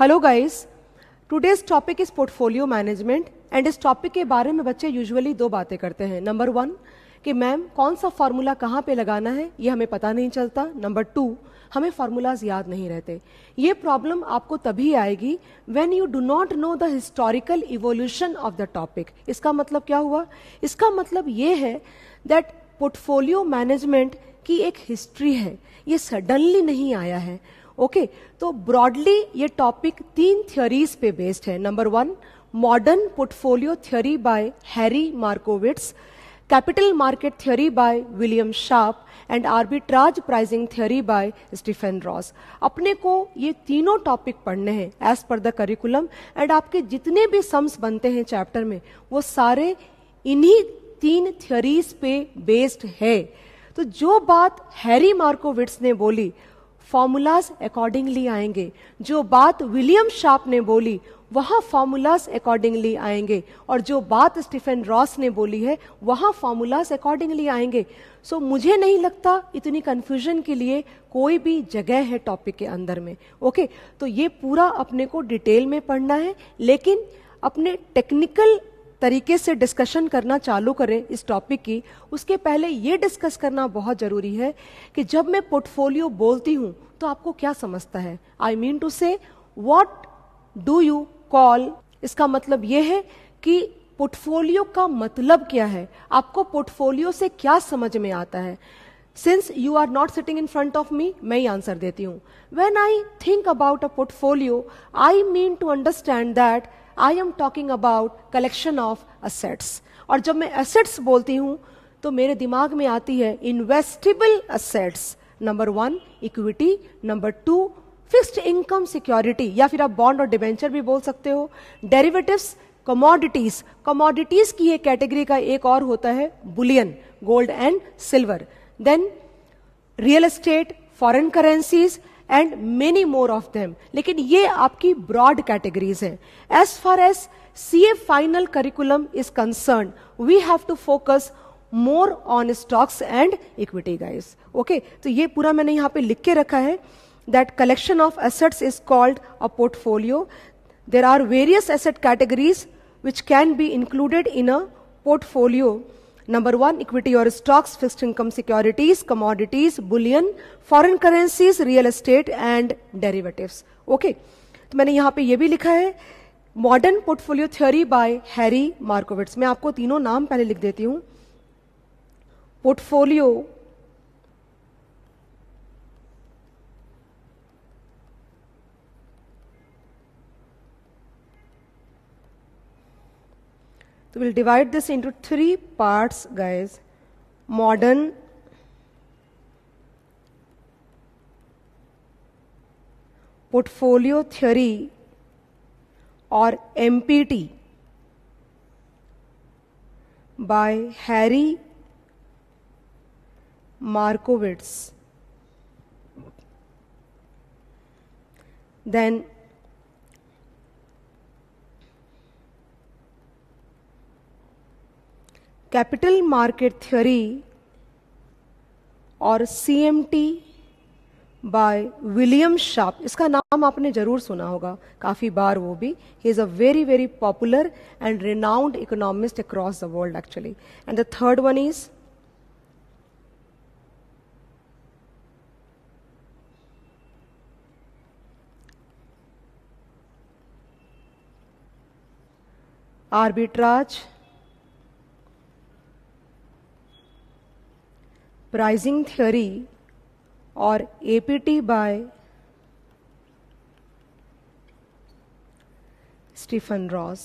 Hello guys today's topic is portfolio management and इस topic के बारे में बच्चे यूजुअली दो बातें करते हैं नंबर वन कि मैम कौन सा फार्मूला कहाँ पे लगाना है ये हमें पता नहीं चलता नंबर टू हमें फार्मूलाज याद नहीं रहते ये प्रॉब्लम आपको तभी आएगी when you do not know the historical evolution of the topic इसका मतलब क्या हुआ इसका मतलब ये है दैट पोर्टफोलियो मैनेजमेंट की एक हिस्ट्री है ये सडनली नहीं आया है ओके okay, तो ब्रॉडली ये टॉपिक तीन थियोरीज पे बेस्ड है number one modern portfolio theory by Harry Markowitz capital market theory by William Sharpe and arbitrage pricing theory by Stephen Ross अपने को ये तीनों टॉपिक पढ़ने हैं as per the curriculum and आपके जितने भी सम्स बनते हैं चैप्टर में वो सारे इन्हीं तीन थ्योरीज पे बेस्ड है तो जो बात हैरी मार्कोविट्स ने बोली फॉर्मूलाज अकॉर्डिंगली आएंगे जो बात विलियम शार्प ने बोली वहाँ फार्मूलाज अकॉर्डिंगली आएंगे और जो बात स्टीफन रॉस ने बोली है वहाँ फार्मूलाज अकॉर्डिंगली आएंगे सो so, मुझे नहीं लगता इतनी कन्फ्यूजन के लिए कोई भी जगह है टॉपिक के अंदर में ओके okay, तो ये पूरा अपने को डिटेल में पढ़ना है लेकिन अपने टेक्निकल तरीके से डिस्कशन करना चालू करें इस टॉपिक की उसके पहले ये डिस्कस करना बहुत ज़रूरी है कि जब मैं पोर्टफोलियो बोलती हूँ तो आपको क्या समझता है I mean to say what do you call इसका मतलब ये है कि पोर्टफोलियो का मतलब क्या है आपको पोर्टफोलियो से क्या समझ में आता है since you are not sitting in front of me मैं ही आंसर देती हूँ when I think about a portfolio I mean to understand that I am talking about collection of assets और जब मैं असेट्स बोलती हूँ तो मेरे दिमाग में आती है investable assets number one equity number two fixed income security या फिर आप बॉन्ड और डिबेंचर भी बोल सकते हो डेरिवेटिव्स कमोडिटीज कमोडिटीज की एक कैटेगरी का एक और होता है bullion gold and silver then real estate foreign currencies and many more of them लेकिन ये आपकी ब्रॉड कैटेगरीज है as far as C A final curriculum is concern we have to focus more on stocks and equity guys okay तो ये पूरा मैंने यहाँ पे लिख के रखा है that collection of assets is called a portfolio. There are various asset categories which can be included in a portfolio. Number one, equity or stocks, fixed income securities, commodities, bullion, foreign currencies, real estate and derivatives. Okay. तो मैंने यहाँ पे ये भी लिखा है modern portfolio theory by Harry Markowitz मैं आपको तीनों नाम पहले लिख देती हूँ portfolio So we'll divide this into three parts, guys. Modern, portfolio theory or MPT by Harry Markowitz. Then capital market theory और C M T by William Sharpe इसका नाम आपने जरूर सुना होगा काफ़ी बार वो भी he is a very very popular and renowned economist across the world actually and the third one is arbitrage pricing theory और APT by Stephen Ross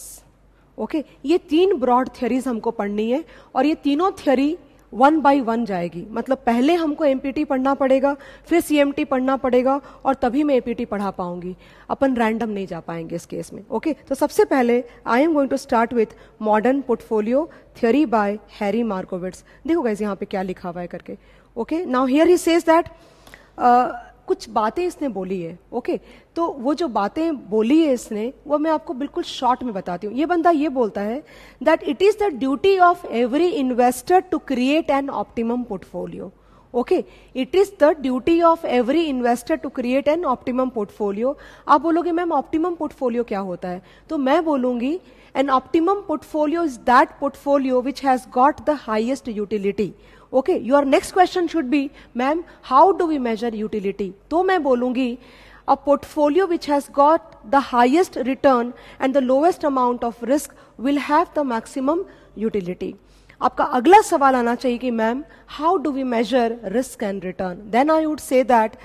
okay ये तीन ब्रॉड थ्योरीज हमको पढ़नी है और ये तीनों थियोरी वन बाय वन जाएगी मतलब पहले हमको एमपीटी पढ़ना पड़ेगा फिर सीएमटी पढ़ना पड़ेगा और तभी मैं एपीटी पढ़ा पाऊंगी अपन रैंडम नहीं जा पाएंगे इस केस में ओके तो सबसे पहले I am going to start with modern portfolio theory by Harry Markowitz देखो गाइज यहाँ पे क्या लिखा हुआ है करके okay now here he says that कुछ बातें इसने बोली है ओके तो वो जो बातें बोली है इसने वो मैं आपको बिल्कुल शॉर्ट में बताती हूँ ये बंदा ये बोलता है that it is the duty of every investor to create an optimum portfolio okay it is the duty of every investor to create an optimum portfolio आप बोलोगे मैम ऑप्टिमम पोर्टफोलियो क्या होता है तो मैं बोलूंगी an optimum portfolio is that portfolio which has got the highest utility okay your next question should be ma'am how do we measure utility तो मैं बोलूंगी a portfolio which has got the highest return and the lowest amount of risk will have the maximum utility. आपका अगला सवाल आना चाहिए कि ma'am how do we measure risk and return then I would say that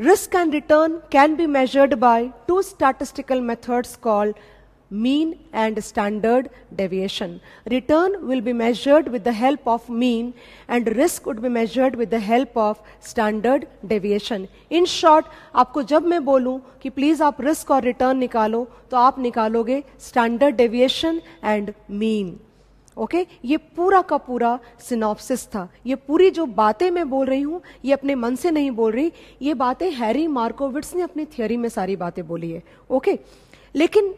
risk and return can be measured by two statistical methods called mean and standard deviation. Return will be measured with the help of mean and risk would be measured with the help of standard deviation. In short, आपको जब मैं बोलूँ कि please आप risk और return निकालो तो आप निकालोगे standard deviation and mean. Okay okay? ये पूरा का पूरा सिनॉप्सिस था ये पूरी जो बातें मैं बोल रही हूँ ये अपने मन से नहीं बोल रही ये बातें हैरी मार्कोविट्स ने अपनी थियोरी में सारी बातें बोली है ओके okay? लेकिन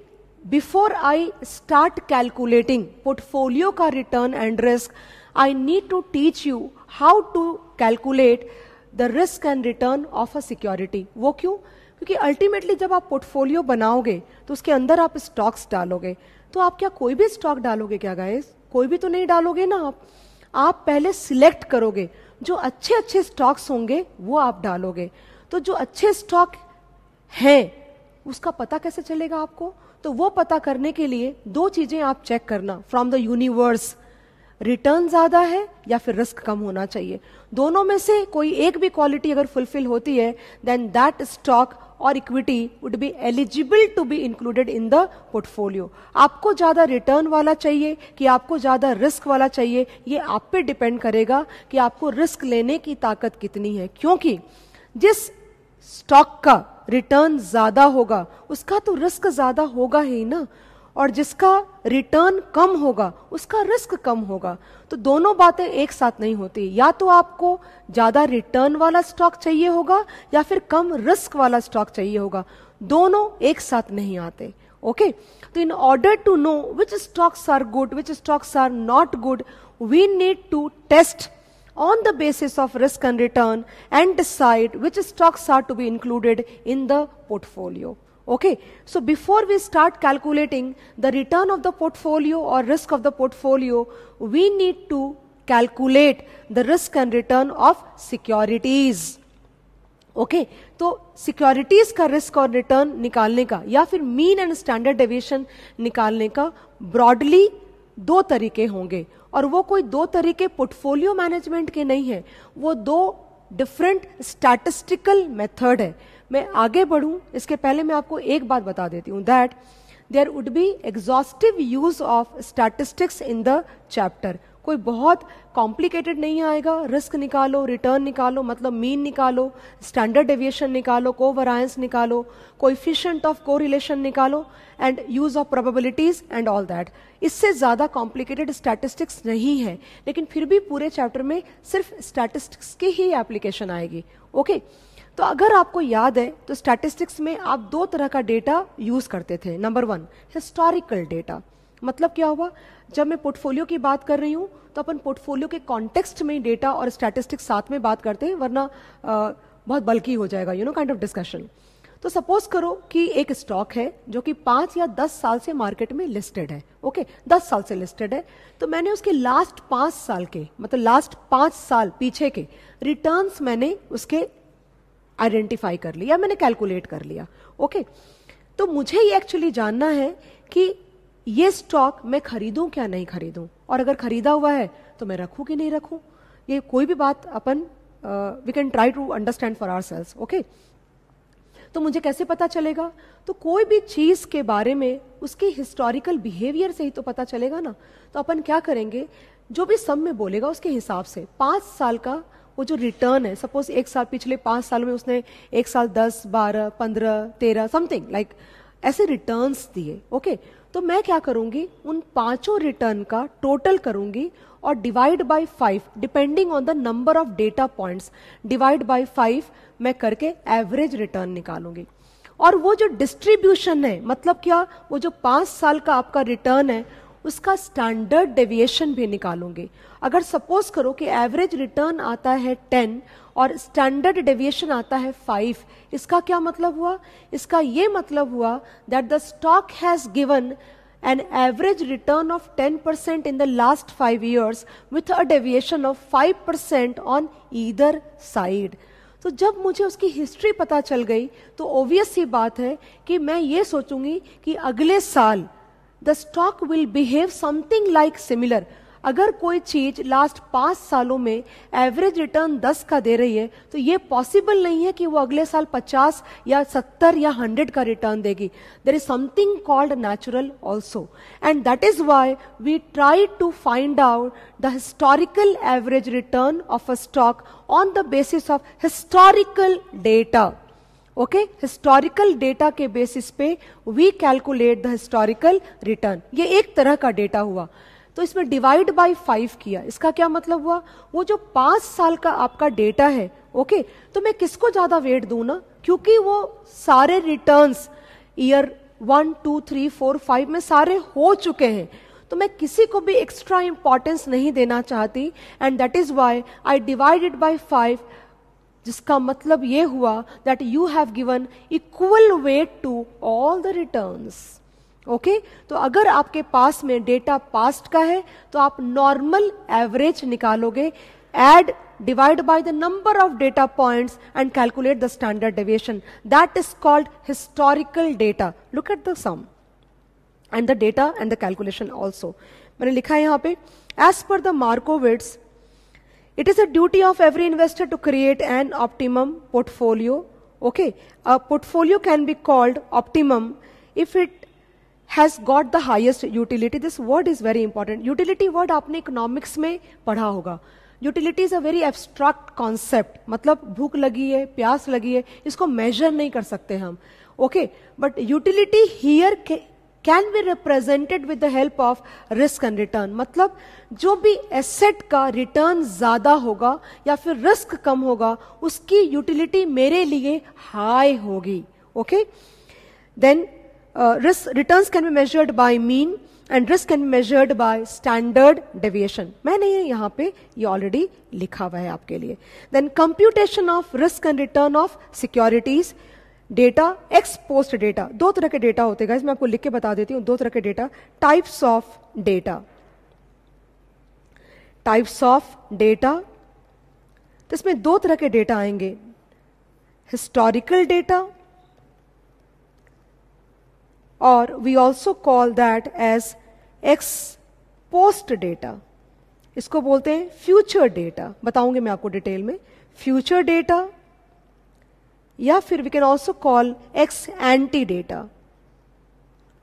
before I start calculating portfolio का return and risk I need to teach you how to calculate the risk and return of a security वो क्यों क्योंकि अल्टीमेटली जब आप पोर्टफोलियो बनाओगे तो उसके अंदर आप स्टॉक्स डालोगे तो आप क्या कोई भी स्टॉक डालोगे क्या गाइस कोई भी तो नहीं डालोगे ना आप आप पहले सिलेक्ट करोगे जो अच्छे अच्छे स्टॉक्स होंगे वो आप डालोगे तो जो अच्छे स्टॉक हैं उसका पता कैसे चलेगा आपको तो वो पता करने के लिए दो चीजें आप चेक करना फ्रॉम द यूनिवर्स रिटर्न ज्यादा है या फिर रिस्क कम होना चाहिए दोनों में से कोई एक भी क्वालिटी अगर फुलफिल होती है देन दैट स्टॉक और equity would be eligible to be included in the portfolio आपको ज़्यादा रिटर्न वाला चाहिए कि आपको ज़्यादा रिस्क वाला चाहिए ये आप पे डिपेंड करेगा कि आपको रिस्क लेने की ताकत कितनी है क्योंकि जिस स्टॉक का रिटर्न ज़्यादा होगा उसका तो रिस्क ज़्यादा होगा ही ना और जिसका रिटर्न कम होगा उसका रिस्क कम होगा तो दोनों बातें एक साथ नहीं होती या तो आपको ज़्यादा रिटर्न वाला स्टॉक चाहिए होगा या फिर कम रिस्क वाला स्टॉक चाहिए होगा दोनों एक साथ नहीं आते ओके तो in order to know which stocks are good which stocks are not good we need to test on the basis of risk and return and decide which stocks are to be included in the portfolio. Okay, so before we start calculating the return of the portfolio or risk of the portfolio, we need to calculate the risk and return of securities. Okay okay, तो securities का risk और return निकालने का या फिर mean and standard deviation निकालने का broadly दो तरीके होंगे और वो कोई दो तरीके पोर्टफोलियो मैनेजमेंट के नहीं है वो दो डिफरेंट स्टैटिस्टिकल मेथड है मैं आगे बढ़ूं इसके पहले मैं आपको एक बात बता देती हूँ that there would be exhaustive use of statistics in the chapter कोई बहुत कॉम्प्लिकेटेड नहीं आएगा रिस्क निकालो रिटर्न निकालो मतलब मीन निकालो स्टैंडर्ड डेविएशन निकालो कोवरायंस निकालो कोइफिशियंट ऑफ रिलेशन निकालो and use of probabilities and all that इससे ज़्यादा कॉम्प्लिकेटेड स्टैटिस्टिक्स नहीं है लेकिन फिर भी पूरे चैप्टर में सिर्फ स्टैटिस्टिक्स की ही एप्लीकेशन आएगी ओके okay? तो अगर आपको याद है तो स्टैटिस्टिक्स में आप दो तरह का डेटा यूज करते थे नंबर वन हिस्टोरिकल डेटा मतलब क्या हुआ जब मैं पोर्टफोलियो की बात कर रही हूँ तो अपन पोर्टफोलियो के कॉन्टेक्स्ट में डेटा और स्टैटिस्टिक्स साथ में बात करते हैं वरना आ, बहुत बल्कि हो जाएगा you know kind of discussion तो सपोज करो कि एक स्टॉक है जो कि पाँच या दस साल से मार्केट में लिस्टेड है ओके दस साल से लिस्टेड है तो मैंने उसके लास्ट पाँच साल के मतलब लास्ट पाँच साल पीछे के रिटर्न मैंने उसके आइडेंटिफाई कर लिया मैंने कैलकुलेट कर लिया ओके तो मुझे ये एक्चुअली जानना है कि ये स्टॉक मैं खरीदूं क्या नहीं खरीदूं और अगर खरीदा हुआ है तो मैं रखूं कि नहीं रखूं ये कोई भी बात अपन we can try to understand for our sales okay तो मुझे कैसे पता चलेगा तो कोई भी चीज के बारे में उसकी हिस्टोरिकल बिहेवियर से ही तो पता चलेगा ना तो अपन क्या करेंगे जो भी सम में बोलेगा उसके हिसाब से पांच साल का वो जो रिटर्न है सपोज एक साल पिछले पांच साल में उसने एक साल दस बारह पंद्रह तेरह समथिंग लाइक ऐसे रिटर्न्स दिए ओके okay? तो मैं क्या करूंगी उन पांचों रिटर्न का टोटल करूंगी और divide by five depending on the number of data points divide by five मैं करके एवरेज रिटर्न निकालूंगी और वो जो डिस्ट्रीब्यूशन है मतलब क्या वो जो पांच साल का आपका रिटर्न है उसका स्टैंडर्ड डेविएशन भी निकालूंगे अगर सपोज करो कि एवरेज रिटर्न आता है टेन और स्टैंडर्ड डेविएशन आता है फाइव इसका क्या मतलब हुआ इसका ये मतलब हुआ that the stock has given an average return of 10% the last five years with a a of five 5% on either side तो जब मुझे उसकी हिस्ट्री पता चल गई तो ऑब्वियस ही बात है कि मैं ये सोचूंगी कि अगले साल the stock will behave something like similar अगर कोई चीज लास्ट पांच सालों में एवरेज रिटर्न दस का दे रही है तो ये पॉसिबल नहीं है कि वो अगले साल पचास या सत्तर या हंड्रेड का रिटर्न देगी there is something called natural also and that is why we try to find out the historical average return of a stock on the basis of historical data okay historical data के basis पे we calculate the historical return ये एक तरह का data हुआ तो इसमें divide by five किया इसका क्या मतलब हुआ वो जो पांच साल का आपका डेटा है ओके तो मैं किसको ज्यादा वेट दू ना क्योंकि वो सारे return year one two three four five में सारे हो चुके हैं तो मैं किसी को भी एक्स्ट्रा इंपॉर्टेंस नहीं देना चाहती and that is why I divided by five जिसका मतलब यह हुआ that you have given equal weight to all the return okay तो अगर आपके पास में डेटा पास्ट का है तो आप नॉर्मल एवरेज निकालोगे add divide by the number of data point and calculate the standard deviation that is called historical data look at the sum and the data and the calculation also मैंने लिखा है यहां पर as per the Markowitz It is a duty of every investor to create an optimum portfolio. Okay, a portfolio can be called optimum if it has got the highest utility. This word is very important. Utility word आपने economics में पढ़ा होगा Utility is a very abstract concept. मतलब भूख लगी है प्यास लगी है इसको measure नहीं कर सकते हम Okay, but utility here. Can be represented with the help of risk and return मतलब जो भी एसेट का रिटर्न ज़्यादा होगा या फिर रिस्क कम होगा उसकी यूटिलिटी मेरे लिए हाई होगी okay then risk return can be measured by mean and risk can be measured by standard deviation मैंने ये यहाँ पे ये ऑलरेडी लिखा हुआ है आपके लिए then computation of risk and return of securities data ex post data दो तरह के डेटा होते हैं मैं आपको लिख के बता देती हूँ दो तरह के data types of data types of data तो इसमें दो तरह के डेटा आएंगे हिस्टोरिकल डेटा और we also call that as ex post data इसको बोलते हैं फ्यूचर डेटा बताऊंगी मैं आपको डिटेल में फ्यूचर डेटा या फिर we can also call ex ante data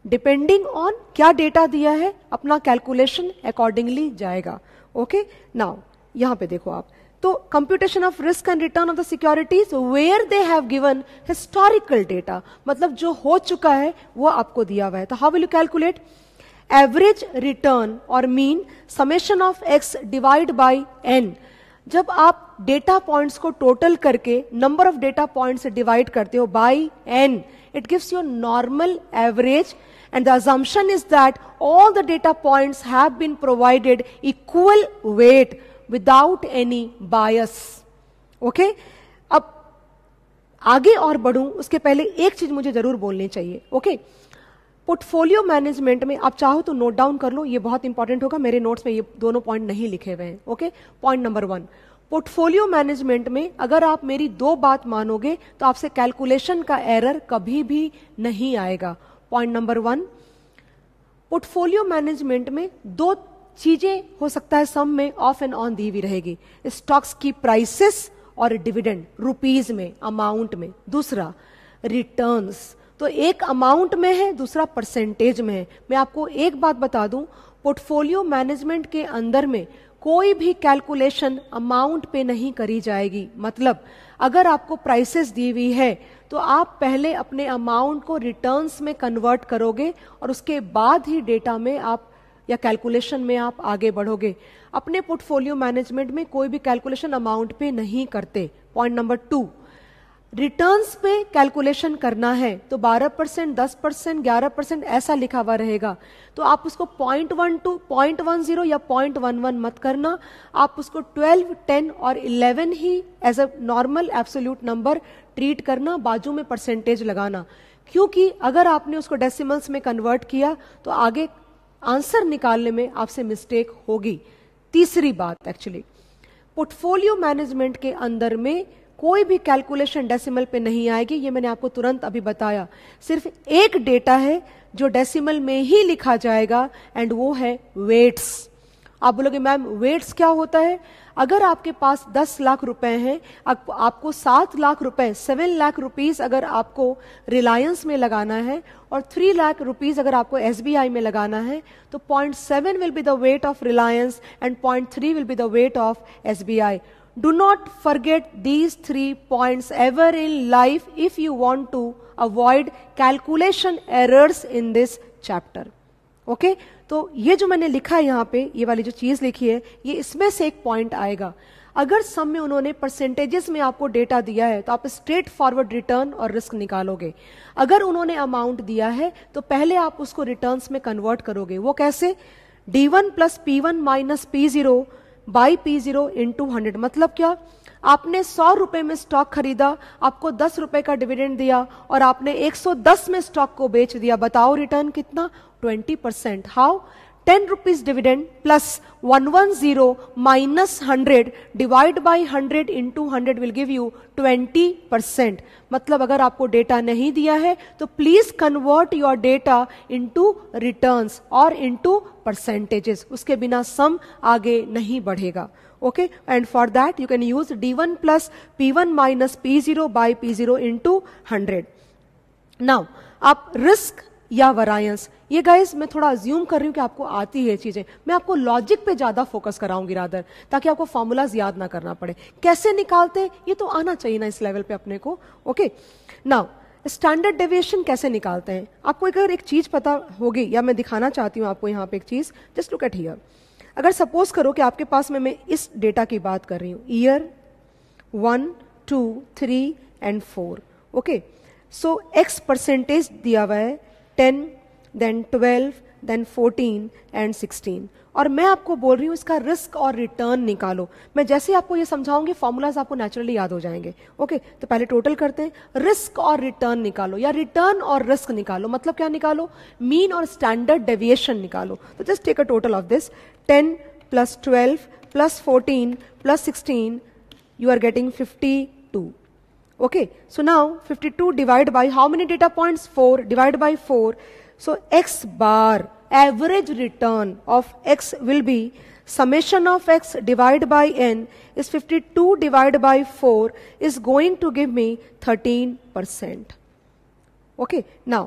depending on क्या डेटा दिया है अपना कैलकुलेशन अकॉर्डिंगली जाएगा ओके नाउ यहां पे देखो आप तो computation of risk and return of the securities where they have given historical data मतलब जो हो चुका है वो आपको दिया हुआ है तो how will you calculate average return और mean summation of x divide by n जब आप डेटा पॉइंट्स को टोटल करके number of data point divide करते हो by n it gives your normal average and the assumption is that all the data point have been provided equal weight without any bias okay अब आगे और बढ़ू उसके पहले एक चीज मुझे जरूर बोलनी चाहिए ओके okay? पोर्टफोलियो मैनेजमेंट में आप चाहो तो नोट डाउन कर लो ये बहुत इंपॉर्टेंट होगा मेरे नोट्स में ये दोनों पॉइंट नहीं लिखे हुए हैं okay point number one portfolio management में अगर आप मेरी दो बात मानोगे तो आपसे कैलकुलेशन का एरर कभी भी नहीं आएगा point number one portfolio management में दो चीजें हो सकता है सम में ऑफ एंड ऑन दी हुई रहेगी स्टॉक्स की प्राइसेस और डिविडेंड रुपीज में अमाउंट में दूसरा रिटर्न्स तो एक अमाउंट में है दूसरा परसेंटेज में है मैं आपको एक बात बता दूं पोर्टफोलियो मैनेजमेंट के अंदर में कोई भी कैलकुलेशन अमाउंट पे नहीं करी जाएगी मतलब अगर आपको प्राइसेस दी हुई है तो आप पहले अपने अमाउंट को रिटर्न्स में कन्वर्ट करोगे और उसके बाद ही डेटा में आप या कैलकुलेशन में आप आगे बढ़ोगे अपने पोर्टफोलियो मैनेजमेंट में कोई भी कैलकुलेशन अमाउंट पे नहीं करते पॉइंट नंबर टू रिटर्न्स पे कैलकुलेशन करना है तो 12 परसेंट दस परसेंट ग्यारह परसेंट ऐसा लिखा हुआ रहेगा तो आप उसको point one two point one zero या पॉइंट वन वन मत करना आप उसको ट्वेल्व टेन और इलेवन ही as a normal absolute number treat करना बाजू में परसेंटेज लगाना क्योंकि अगर आपने उसको डेसिमल्स में कन्वर्ट किया तो आगे आंसर निकालने में आपसे मिस्टेक होगी तीसरी बात एक्चुअली पोर्टफोलियो मैनेजमेंट के अंदर में कोई भी कैलकुलेशन डेसिमल पे नहीं आएगी ये मैंने आपको तुरंत अभी बताया सिर्फ एक डेटा है जो डेसिमल में ही लिखा जाएगा एंड वो है वेट्स आप बोलोगे मैम वेट्स क्या होता है अगर आपके पास 10 लाख रुपए हैं आप, आपको 7 लाख रुपए 7 लाख रुपीस अगर आपको रिलायंस में लगाना है और 3 लाख रुपीस अगर आपको एसबीआई में लगाना है तो 0.7 will be the weight of Reliance and 0.3 will be the weight of S Do not forget these three points ever in life if you want to avoid calculation errors in this chapter. Okay okay? तो ये जो मैंने लिखा है यहाँ पे ये वाली जो चीज़ लिखी है ये इसमें से एक पॉइंट आएगा अगर सम में उन्होंने परसेंटेजेस में आपको डेटा दिया है तो आप स्ट्रेट फॉरवर्ड रिटर्न और रिस्क निकालोगे अगर उन्होंने अमाउंट दिया है तो पहले आप उसको रिटर्न्स में कन्वर्ट करोगे वो कैसे D one plus P one minus P zero by P zero into hundred मतलब क्या आपने सौ रुपए में स्टॉक खरीदा आपको दस रुपए का डिविडेंड दिया और आपने एक सौ दस में स्टॉक को बेच दिया बताओ रिटर्न कितना twenty percent how ten rupees dividend 10 one dividend plus 110 minus 100 divide by 100 hundred will give you twenty percent मतलब अगर आपको डेटा नहीं दिया है तो please convert your data into return और इंटू परसेंटेजेस उसके बिना सम आगे नहीं बढ़ेगा okay and for that you can use D one plus P one minus P zero by P zero into hundred now आप रिस्क या variance ये guys मैं थोड़ा अज्यूम कर रही हूँ कि आपको आती है चीज़ें मैं आपको लॉजिक पे ज़्यादा फोकस कराऊंगी रादर ताकि आपको फार्मूलाज याद ना करना पड़े कैसे निकालते ये तो आना चाहिए ना इस लेवल पे अपने को ओके नाउ स्टैंडर्ड डेविएशन कैसे निकालते हैं आपको अगर एक चीज़ पता होगी या मैं दिखाना चाहती हूँ आपको यहाँ पे एक चीज़ जस्ट लुक एट हीयर अगर सपोज करो कि आपके पास में मैं इस डेटा की बात कर रही हूँ year one two three and four okay so x percentage दिया हुआ है ten then twelve then fourteen and sixteen और मैं आपको बोल रही हूँ इसका रिस्क और रिटर्न निकालो मैं जैसे आपको ये समझाऊंगी फॉर्मूलाज आपको नेचुरली याद हो जाएंगे ओके okay, तो पहले टोटल करते हैं रिस्क और रिटर्न निकालो या रिटर्न और रिस्क निकालो मतलब क्या निकालो मीन और स्टैंडर्ड डेविएशन निकालो तो just take a total of this ten plus twelve plus fourteen plus sixteen you are getting fifty two okay so now fifty two divide by how many data points four divide by four So x bar, average return of x will be summation of x divided by n is 52 divided by 4 is going to give me 13 percent. Okay, now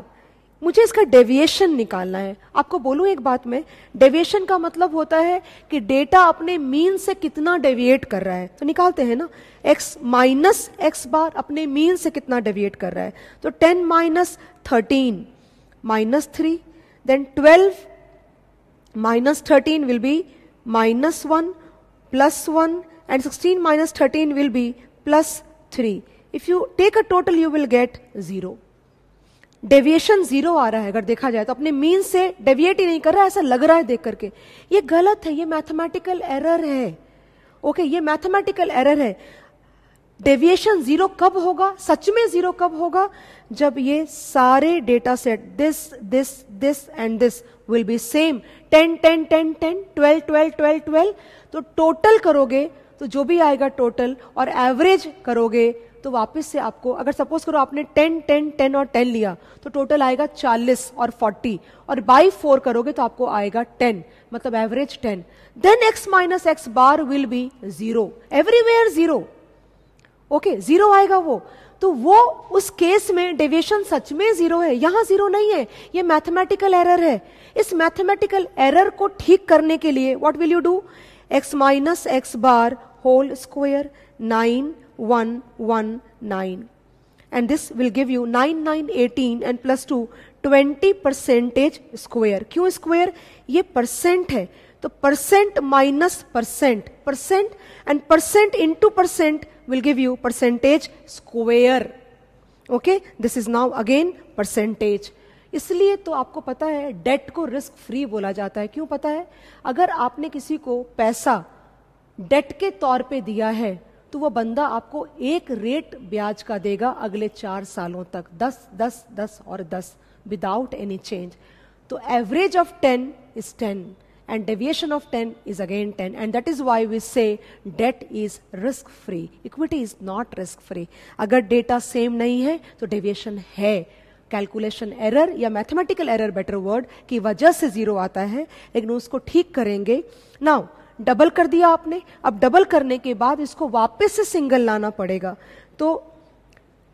मुझे इसका deviation निकालना है आपको बोलूं एक बात में deviation का मतलब होता है कि डेटा अपने मीन से कितना डेविएट कर रहा है तो निकालते हैं ना x माइनस एक्स बार अपने मीन से कितना डेविएट कर रहा है तो 10 minus thirteen minus 3. Then 12 minus 13 will be minus 1 plus 1 and 16 minus 13 will be plus 3. If you take a total you will get 0. Deviation zero आ रहा है अगर देखा जाए तो अपने मीन से डेविएट ही नहीं कर रहा है ऐसा लग रहा है देख करके ये गलत है ये मैथमेटिकल एरर है ओके okay, ये मैथमेटिकल एरर है डेविएशन जीरो कब होगा सच में जीरो कब होगा जब ये सारे data set this this this and this will be same ten ten ten ten twelve twelve twelve twelve तो टोटल करोगे तो जो भी आएगा टोटल और एवरेज करोगे तो वापस से आपको अगर सपोज करो आपने टेन टेन टेन और टेन लिया तो टोटल आएगा चालीस और फोर्टी और बाई फोर करोगे तो आपको आएगा टेन मतलब average ten then x minus x bar will be zero everywhere zero okay okay, zero आएगा वो तो वो उस केस में डेविएशन सच में जीरो है यहां जीरो नहीं है ये मैथमेटिकल एरर है इस मैथमेटिकल एरर को ठीक करने के लिए what will you do x minus x bar whole square nine one one nine and this will give you nine nine eighteen and plus two twenty percentage square क्यों square ये percent है तो percent minus percent percent and percent to percent will give you percentage square okay this is now again percentage इसलिए तो आपको पता है date को रिस्क फ्री बोला जाता है क्यों पता है अगर आपने किसी को पैसा डेट के तौर पे दिया है तो वह बंदा आपको एक रेट ब्याज का देगा अगले चार सालों तक दस दस दस और दस without any change. So average of 10 is 10 and deviation of 10 is again 10 and that is why we say debt is risk free equity is not risk free अगर data same नहीं है तो deviation है कैलकुलेशन एरर या mathematical error better word की वजह से zero आता है लेकिन उसको ठीक करेंगे नाउ डबल कर दिया आपने अब डबल करने के बाद इसको वापस से सिंगल लाना पड़ेगा तो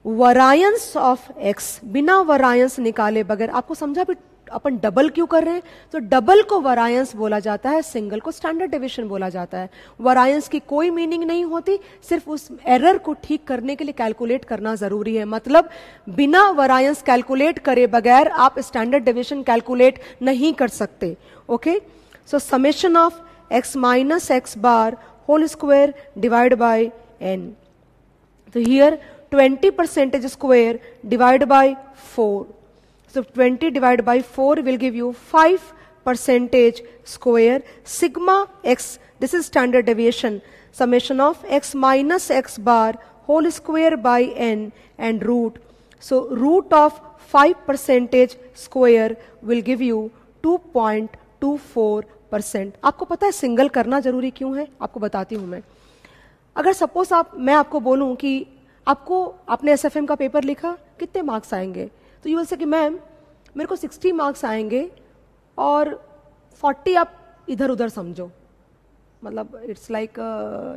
वरायंस ऑफ एक्स बिना वरायंस निकाले बगैर आपको समझा भी अपन डबल क्यों कर रहे हैं तो डबल को वरायंस बोला जाता है सिंगल को स्टैंडर्ड डिवीजन बोला जाता है वरायंस की कोई मीनिंग नहीं होती सिर्फ उस एरर को ठीक करने के लिए कैलकुलेट करना जरूरी है मतलब बिना वरायंस कैलकुलेट करे बगैर आप स्टैंडर्ड डिवीजन कैलकुलेट नहीं कर सकते okay so summation of x minus x bar whole square divide by n तो here 20 percentage square divided by 4. So 20 divided by 4 will give you 5 percentage square sigma x. This is standard deviation. Summation of x minus x bar whole square by n and root. So root of 5 percentage square will give you 2.24 percent. आपको पता है single करना जरूरी क्यों है आपको बताती हूँ मैं अगर सपोज आप मैं आपको बोलूँ कि आपको आपने एस का पेपर लिखा कितने मार्क्स आएंगे तो यू विल से कि मैम मेरे को 60 मार्क्स आएंगे और 40 आप इधर उधर समझो मतलब इट्स लाइक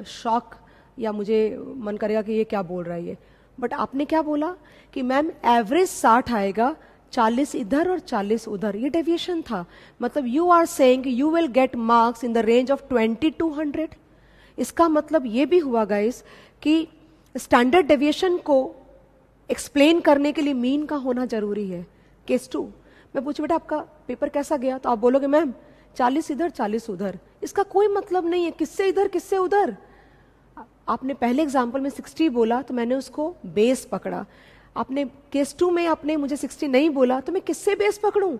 शॉक या मुझे मन करेगा कि ये क्या बोल रहा है ये बट आपने क्या बोला कि मैम एवरेज 60 आएगा 40 इधर और 40 उधर ये डेविएशन था मतलब you are saying you will get marks in the range of twenty to hundred इसका मतलब ये भी हुआ गाइस कि स्टैंडर्ड डेविएशन को एक्सप्लेन करने के लिए मीन का होना जरूरी है केस टू मैं पूछू बेटा आपका पेपर कैसा गया तो आप बोलोगे मैम चालीस इधर चालीस उधर इसका कोई मतलब नहीं है किससे इधर किससे उधर आपने पहले एग्जाम्पल में सिक्सटी बोला तो मैंने उसको बेस पकड़ा आपने केस टू में आपने मुझे सिक्सटी नहीं बोला तो मैं किससे बेस पकड़ूं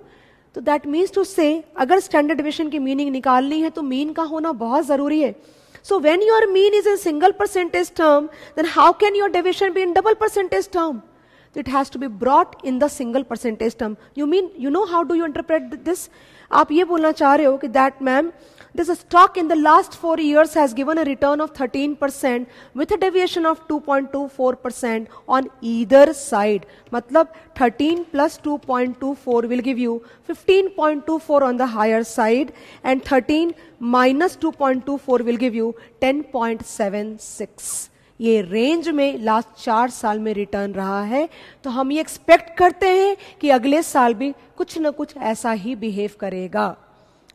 तो दैट मीन्स टू से अगर स्टैंडर्ड डिविशन की मीनिंग निकालनी है तो मीन का होना बहुत ज़रूरी है So when your mean is in single percentage term, then how can your deviation be in double percentage term? It has to be brought in the single percentage term. You mean, you know how do you interpret this? आप ये बोलना चाह रहे हो कि that ma'am, this stock in the last four years has given a return of 13 percent with a deviation of 2.24 percent on either side. मतलब 13 2.24 will give you 15.24 on the higher side and 13 minus two point two four will give you ten point seven six ये range में last चार साल में return रहा है तो हम ये एक्सपेक्ट करते हैं कि अगले साल भी कुछ ना कुछ ऐसा ही बिहेव करेगा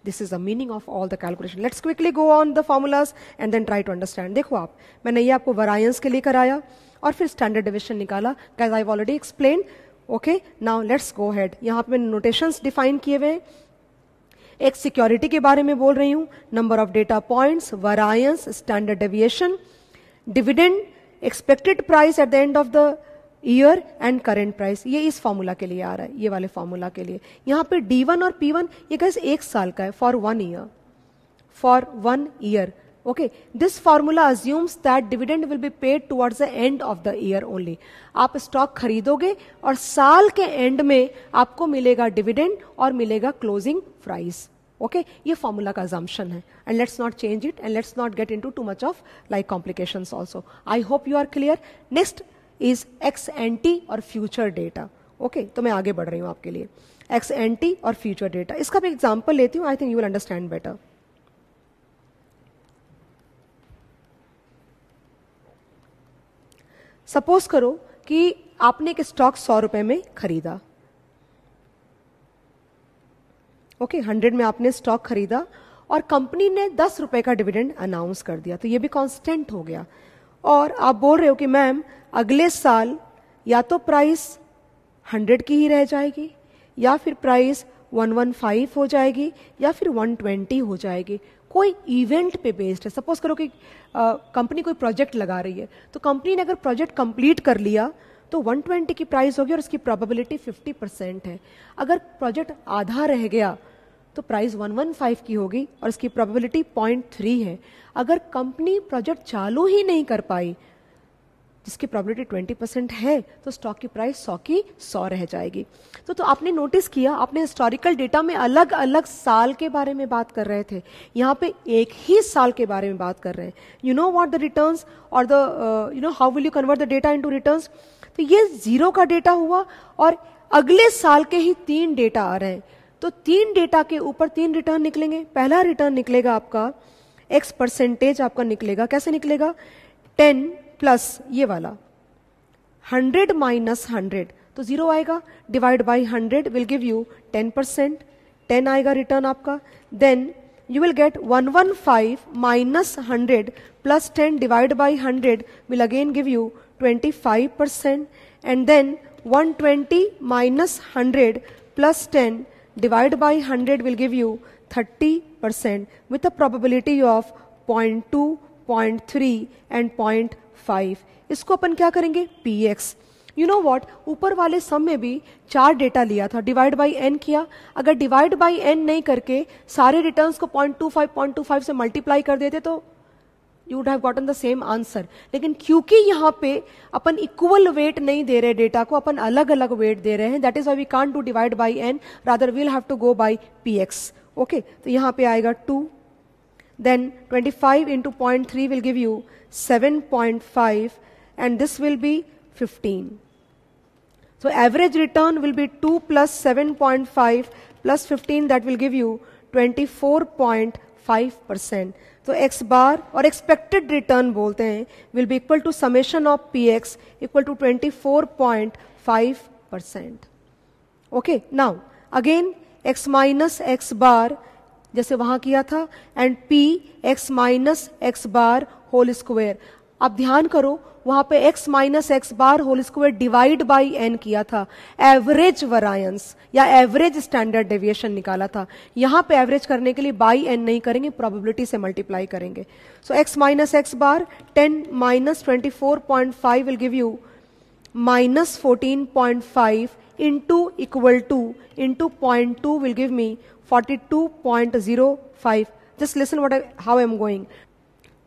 this is the meaning of all the calculation let's quickly go on the formulas and then try to understand देखो आप मैंने ये आपको वरायंस के लिए कराया और फिर स्टैंडर्ड डिविजन निकाला cause I already explain okay now let's go ahead यहाँ पे मैंने नोटेशंस डिफाइन किए हुए हैं एक सिक्योरिटी के बारे में बोल रही हूं number of data points variance standard deviation dividend expected price at the end of the year and current price ये इस फॉर्मूला के लिए आ रहा है ये वाले फॉर्मूला के लिए यहां पे डी वन और पी वन ये कैसे एक साल का है for one year for one year okay this formula assumes that dividend will be paid towards the end of the year only आप स्टॉक खरीदोगे और साल के एंड में आपको मिलेगा डिविडेंड और मिलेगा क्लोजिंग प्राइस ओके okay? ये फॉर्मूला का जम्पन है and let's not change it and let's not get into too much of like complication also I hope you are clear next is ex ante और future data okay तो मैं आगे बढ़ रही हूँ आपके लिए एक्स एन टी और फ्यूचर डेटा इसका मैं एग्जाम्पल लेती हूँ I think you will understand better suppose करो कि आपने एक स्टॉक सौ रुपए में खरीदा ओके okay, हंड्रेड में आपने स्टॉक खरीदा और कंपनी ने दस रुपए का डिविडेंड अनाउंस कर दिया तो ये भी कांस्टेंट हो गया और आप बोल रहे हो कि मैम अगले साल या तो प्राइस हंड्रेड की ही रह जाएगी या फिर प्राइस वन वन फाइव हो जाएगी या फिर वन ट्वेंटी हो जाएगी कोई इवेंट पे बेस्ड है सपोज करो कि कंपनी कोई प्रोजेक्ट लगा रही है तो कंपनी ने अगर प्रोजेक्ट कंप्लीट कर लिया तो 120 की प्राइस होगी और उसकी प्रोबेबिलिटी 50 परसेंट है अगर प्रोजेक्ट आधा रह गया तो प्राइस 115 की होगी और इसकी प्रोबेबिलिटी 0.3 है अगर कंपनी प्रोजेक्ट चालू ही नहीं कर पाई जिसकी प्रोबेबिलिटी 20 परसेंट है तो स्टॉक की प्राइस 100 की 100 रह जाएगी तो तो आपने नोटिस किया आपने हिस्टोरिकल डेटा में अलग अलग साल के बारे में बात कर रहे थे यहाँ पे एक ही साल के बारे में बात कर रहे हैं you know what the return और the you know how will you convert the data into return तो ये जीरो का डेटा हुआ और अगले साल के ही तीन डेटा आ रहे हैं तो तीन डेटा के ऊपर तीन रिटर्न निकलेंगे पहला रिटर्न निकलेगा आपका एक्स परसेंटेज आपका निकलेगा कैसे निकलेगा टेन प्लस ये वाला हंड्रेड माइनस हंड्रेड तो जीरो आएगा divide by hundred will give you ten percent ten आएगा रिटर्न आपका then you will get one one five minus hundred plus ten divide by hundred will again give you twenty five percent and then one twenty minus hundred plus ten divide by 100 will give you 30% with a probability of 0.2, 0.3 and 0.5. इसको अपन क्या करेंगे P x know what? ऊपर वाले सम में भी चार data लिया था डिवाइड बाई एन किया अगर डिवाइड बाई एन नहीं करके सारे रिटर्न को point two five point two five से मल्टीप्लाई कर देते तो you would have gotten the same answer लेकिन क्योंकि यहाँ पे अपन इक्वल वेट नहीं दे रहे डेटा को अपन अलग अलग वेट दे रहे हैं that is why we can't to divide by n rather will have to go by P x okay तो यहाँ पे आएगा two then 25 into 0.3 will give you 7.5 and this will be 15. So average return will be 2 plus 7.5 plus 15 that will give you 24.5 five percent तो x bar और expected return बोलते हैं will be equal to summation of p x equal to twenty four point five percent okay now again x minus x bar जैसे वहां किया था and p x minus x bar whole square अब ध्यान करो वहां पे x minus x bar whole square divide by n किया था एवरेज वरायंस या एवरेज स्टैंडर्ड डेविएशन निकाला था यहां पे एवरेज करने के लिए बाई एन नहीं करेंगे प्रोबेबिलिटी से मल्टीप्लाई करेंगे so x minus x bar 10 minus twenty four point five will give you minus fourteen point five into equal to into point two will give me forty two point zero five just listen what how I am going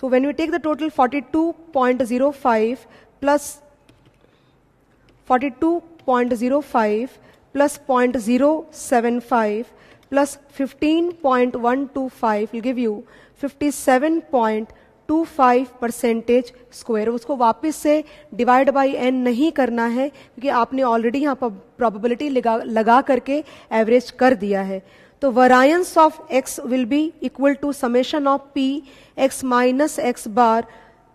So when we take the total 42.05 plus 42.05 plus 0.075 plus 15.125 will give you 57.25 percentage square. उसको वापस से divide by n नहीं करना है क्योंकि आपने already यहाँ पर probability लगा लगा करके average कर दिया है तो variance of X will be equal to summation of p X minus X bar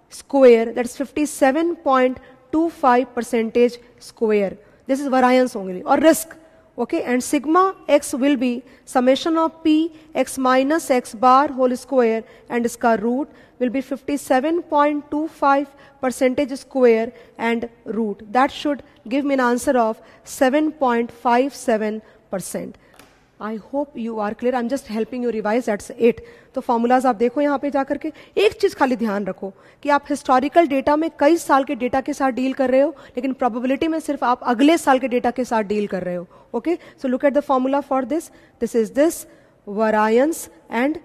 square. That's 57.25 percentage square. This is variance only or risk, okay and sigma x will be summation of p x minus x bar whole square and square root will be 57.25 percentage square and root that should give me an answer of 7.57 percent I hope you are clear I am just helping you revise it's at तो formulas आप देखो यहाँ पे जाकर के एक चीज़ खाली ध्यान रखो कि आप हिस्टोरिकल डेटा में कई साल के डेटा के साथ डील कर रहे हो लेकिन प्रोबेबिलिटी में सिर्फ आप अगले साल के डेटा के साथ डील कर रहे हो okay so look at the formula for this this is this variance and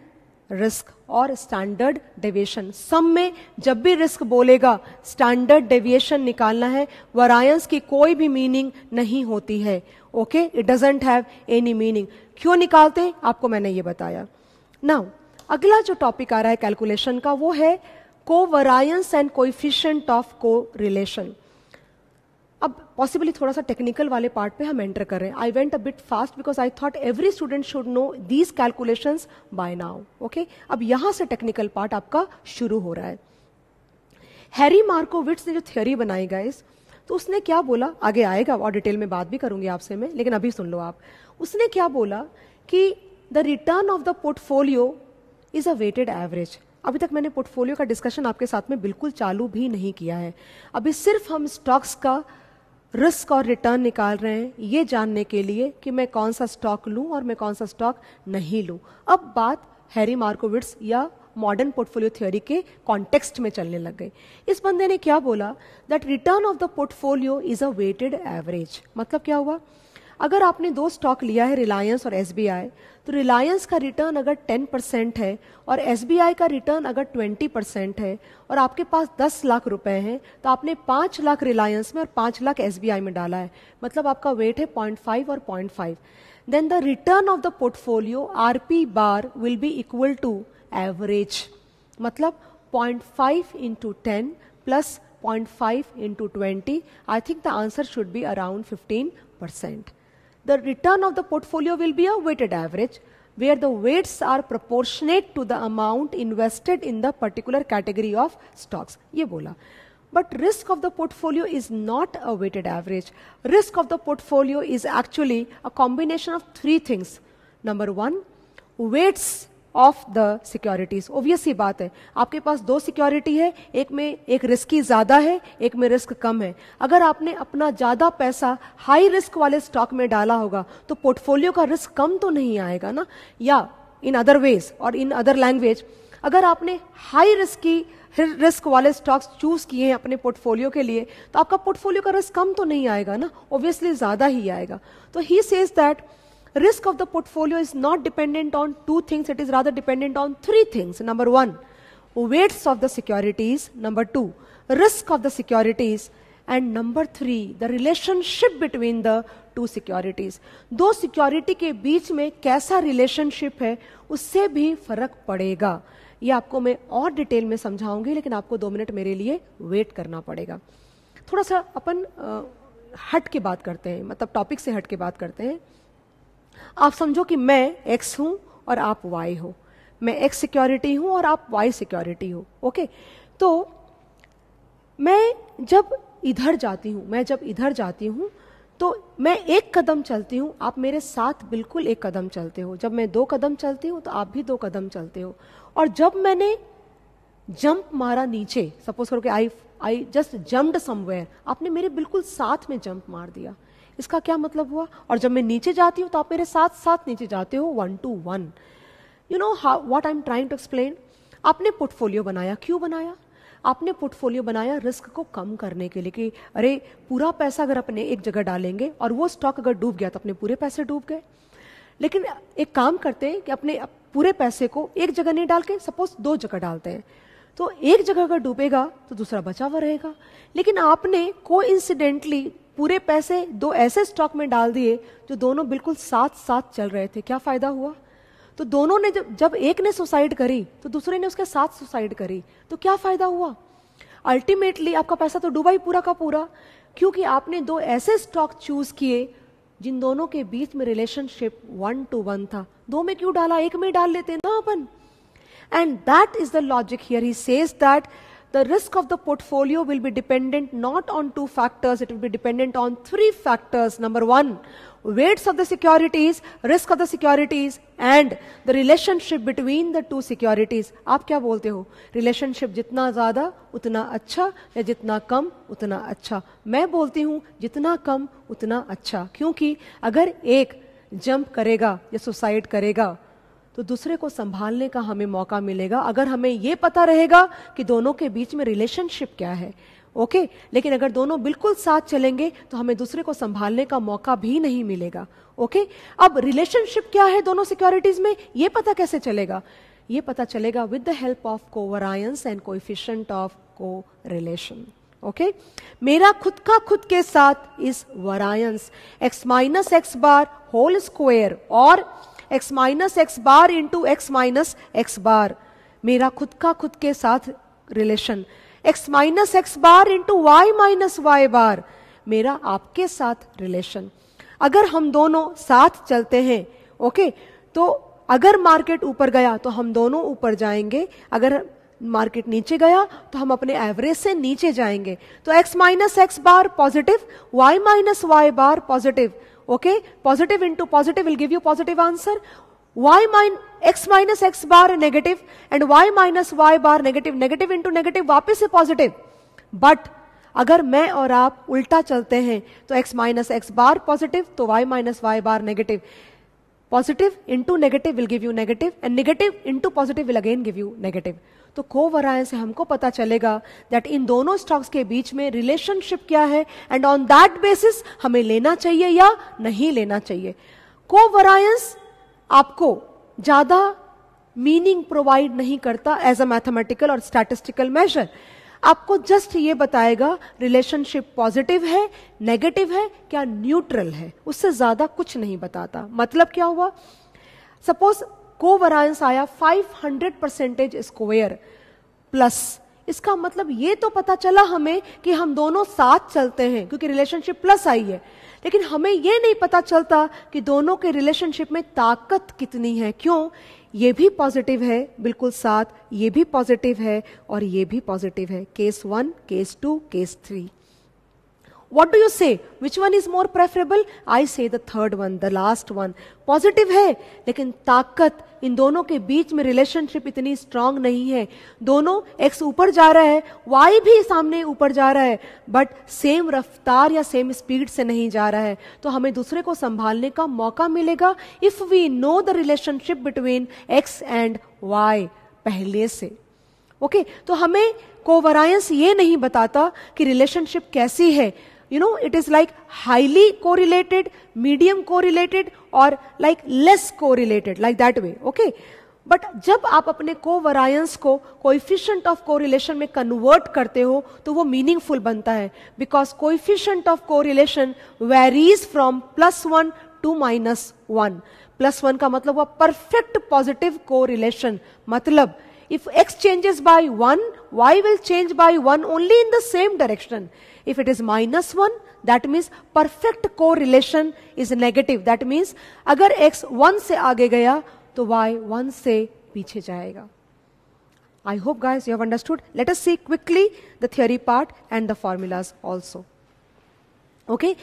risk और स्टैंडर्ड डेविएशन सम में जब भी रिस्क बोलेगा स्टैंडर्ड डेविएशन निकालना है वरायंस की कोई भी मीनिंग नहीं होती है okay it doesn't have any meaning क्यों निकालते हैं आपको मैंने ये बताया नाउ अगला जो टॉपिक आ रहा है कैलकुलेशन का वो है covariance and coefficient of correlation possibly थोड़ा सा टेक्निकल वाले पार्ट पे हम एंटर कर रहे हैं I went a bit fast because I thought every student should know these calculation by now okay अब यहां से टेक्निकल पार्ट आपका शुरू हो रहा है हैरी मार्कोविट्स ने जो थ्योरी बनाई गाइस तो उसने क्या बोला आगे आएगा और डिटेल में बात भी करूंगी आपसे मैं लेकिन अभी सुन लो आप उसने क्या बोला कि the return of the portfolio is a weighted average अभी तक मैंने पोर्टफोलियो का डिस्कशन आपके साथ में बिल्कुल चालू भी नहीं किया है अभी सिर्फ हम स्टॉक्स का रिस्क और रिटर्न निकाल रहे हैं ये जानने के लिए कि मैं कौन सा स्टॉक लूं और मैं कौन सा स्टॉक नहीं लूं अब बात हैरी मार्कोविट्स या मॉडर्न पोर्टफोलियो थ्योरी के कॉन्टेक्स्ट में चलने लग गए इस बंदे ने क्या बोला that return of the portfolio is a weighted average मतलब क्या हुआ अगर आपने दो स्टॉक लिया है रिलायंस और एस तो रिलायंस का रिटर्न अगर 10 परसेंट है और एस का रिटर्न अगर 20 परसेंट है और आपके पास 10 लाख रुपए हैं तो आपने 5 लाख रिलायंस में और 5 लाख एस में डाला है मतलब आपका वेट है पॉइंट और point then the return of the portfolio R bar will be equal to average मतलब point five into ten plus 0.5 into 20, I think the answer should be around 15 percent. the return of the portfolio will be a weighted average where the weights are proportionate to the amount invested in the particular category of stocks. ये But risk of the portfolio is not a weighted average. Risk of the portfolio is actually a combination of three things. Number one, weights of the securities obvious ही बात है आपके पास दो security है एक में एक रिस्क ही ज़्यादा है एक में रिस्क कम है अगर आपने अपना ज़्यादा पैसा हाई रिस्क वाले स्टॉक में डाला होगा तो पोर्टफोलियो का रिस्क कम तो नहीं आएगा ना या इन अदर वेज और इन अदर लैंग्वेज अगर आपने हाई रिस्क की रिस्क वाले स्टॉक्स चूज किए हैं अपने पोर्टफोलियो के लिए तो आपका पोर्टफोलियो का रिस्क कम तो नहीं आएगा ना ऑब्वियसली ज़्यादा ही आएगा तो he says that risk of the portfolio is not dependent on two things, it is rather dependent on three things. Number one, weights of the securities. Number two, risk of the securities. And number three, the relationship between the two securities. दो security के बीच में कैसा relationship है उससे भी फर्क पड़ेगा ये आपको मैं और डिटेल में समझाऊंगी लेकिन आपको दो मिनट मेरे लिए वेट करना पड़ेगा थोड़ा सा अपन आ, हट के बात करते हैं मतलब टॉपिक से हट के बात करते हैं आप समझो कि मैं एक्स हूं और आप वाई हो मैं एक्स सिक्योरिटी हूं और आप वाई सिक्योरिटी हो ओके तो मैं जब इधर जाती हूं मैं जब इधर जाती हूं तो मैं एक कदम चलती हूं आप मेरे साथ बिल्कुल एक कदम चलते हो जब मैं दो कदम चलती हूं तो आप भी दो कदम चलते हो और जब मैंने जंप मारा नीचे सपोज करो कि I I just jumped somewhere आपने मेरे बिल्कुल साथ में जंप मार दिया इसका क्या मतलब हुआ और जब मैं नीचे जाती हूँ तो आप मेरे साथ साथ नीचे जाते हो one to one you know what I am trying to explain आपने पोर्टफोलियो बनाया क्यों बनाया आपने पोर्टफोलियो बनाया रिस्क को कम करने के लिए कि अरे पूरा पैसा अगर अपने एक जगह डालेंगे और वो स्टॉक अगर डूब गया तो अपने पूरे पैसे डूब गए लेकिन एक काम करते हैं कि अपने पूरे पैसे को एक जगह नहीं डाल के सपोज दो जगह डालते हैं तो एक जगह अगर डूबेगा तो दूसरा बचा हुआ रहेगा लेकिन आपने को इंसिडेंटली पूरे पैसे दो ऐसे स्टॉक में डाल दिए जो दोनों बिल्कुल साथ साथ चल रहे थे क्या फ़ायदा हुआ तो दोनों ने जब जब एक ने सुसाइड करी तो दूसरे ने उसके साथ सुसाइड करी तो क्या फ़ायदा हुआ अल्टीमेटली आपका पैसा तो डूबा ही पूरा का पूरा क्योंकि आपने दो ऐसे स्टॉक चूज़ किए जिन दोनों के बीच में रिलेशनशिप वन टू वन था दो में क्यों डाला एक में डाल लेते ना अपन and that is the logic here he says that the risk of the portfolio will be dependent not on two factors, it will be dependent on three factors. Number one, weights of the securities, risk of the securities and the relationship between the two securities. Aap kya bolte ho? Relationship jitna zyada, utna अच्छा ya jitna kam, utna अच्छा Main bolti hu, jitna kam, utna अच्छा Kyunki agar ek jump karega ya suicide karega, तो दूसरे को संभालने का हमें मौका मिलेगा अगर हमें ये पता रहेगा कि दोनों के बीच में रिलेशनशिप क्या है ओके okay? लेकिन अगर दोनों बिल्कुल साथ चलेंगे तो हमें दूसरे को संभालने का मौका भी नहीं मिलेगा ओके okay? अब रिलेशनशिप क्या है दोनों सिक्योरिटीज में ये पता कैसे चलेगा ये पता चलेगा with the help of covariance and efficient of correlation okay मेरा खुद का खुद के साथ इस variance x minus x bar whole square और x minus x bar into x minus x bar मेरा खुद का खुद के साथ relation x minus x bar into y minus Y bar मेरा आपके साथ रिलेशन अगर हम दोनों साथ चलते हैं ओके तो अगर मार्केट ऊपर गया तो हम दोनों ऊपर जाएंगे अगर मार्केट नीचे गया तो हम अपने एवरेज से नीचे जाएंगे तो x minus x bar positive y minus Y bar positive Okay, positive into positive will give you positive answer. Y min x minus x bar negative and y minus y bar negative. Negative into negative वापस से positive. But अगर मैं और आप उल्टा चलते हैं तो x minus x bar positive तो y minus Y bar negative positive into negative will give you negative and negative into positive will again give you negative तो कोवरायन से हमको पता चलेगा दैट इन दोनों स्टॉक्स के बीच में रिलेशनशिप क्या है एंड ऑन दैट बेसिस हमें लेना चाहिए या नहीं लेना चाहिए को वरायंस आपको ज्यादा मीनिंग प्रोवाइड नहीं करता एज अ मैथमेटिकल और स्टैटिस्टिकल मेजर आपको जस्ट ये बताएगा रिलेशनशिप पॉजिटिव है नेगेटिव है क्या न्यूट्रल है उससे ज्यादा कुछ नहीं बताता मतलब क्या हुआ सपोज कोवरांस आया 500 परसेंटेज स्क्वेयर प्लस इसका मतलब ये तो पता चला हमें कि हम दोनों साथ चलते हैं क्योंकि रिलेशनशिप प्लस आई है लेकिन हमें ये नहीं पता चलता कि दोनों के रिलेशनशिप में ताकत कितनी है क्यों ये भी पॉजिटिव है बिल्कुल साथ ये भी पॉजिटिव है और ये भी पॉजिटिव है case one case two case three What do you say which one is more preferable I say the one the last one positive है लेकिन ताकत इन दोनों के बीच में रिलेशनशिप इतनी स्ट्रांग नहीं है दोनों एक्स ऊपर जा रहा है वाई भी सामने ऊपर जा रहा है बट सेम रफ्तार या सेम स्पीड से नहीं जा रहा है तो हमें दूसरे को संभालने का मौका मिलेगा if we know the relationship between x and y पहले से ओके okay, तो हमें कोवरायंस ये नहीं बताता कि रिलेशनशिप कैसी है you know it is like highly correlated medium correlated or like less correlated like that way okay but जब आप अपने कोवरायंस को कोइफिशियंट ऑफ कोरिलेशन में कन्वर्ट करते हो तो वो मीनिंगफुल बनता है because coefficient of correlation varies from plus one to minus one plus one का मतलब हुआ परफेक्ट पॉजिटिव कोरिलेशन मतलब if x changes by one y will change by one only in the same direction If it is minus 1, that means perfect correlation is negative. That means agar x 1 se aage gaya, to y 1 se पीछे जाएगा I hope guys you have understood. Let us see quickly the theory part and the formulas also. Okay,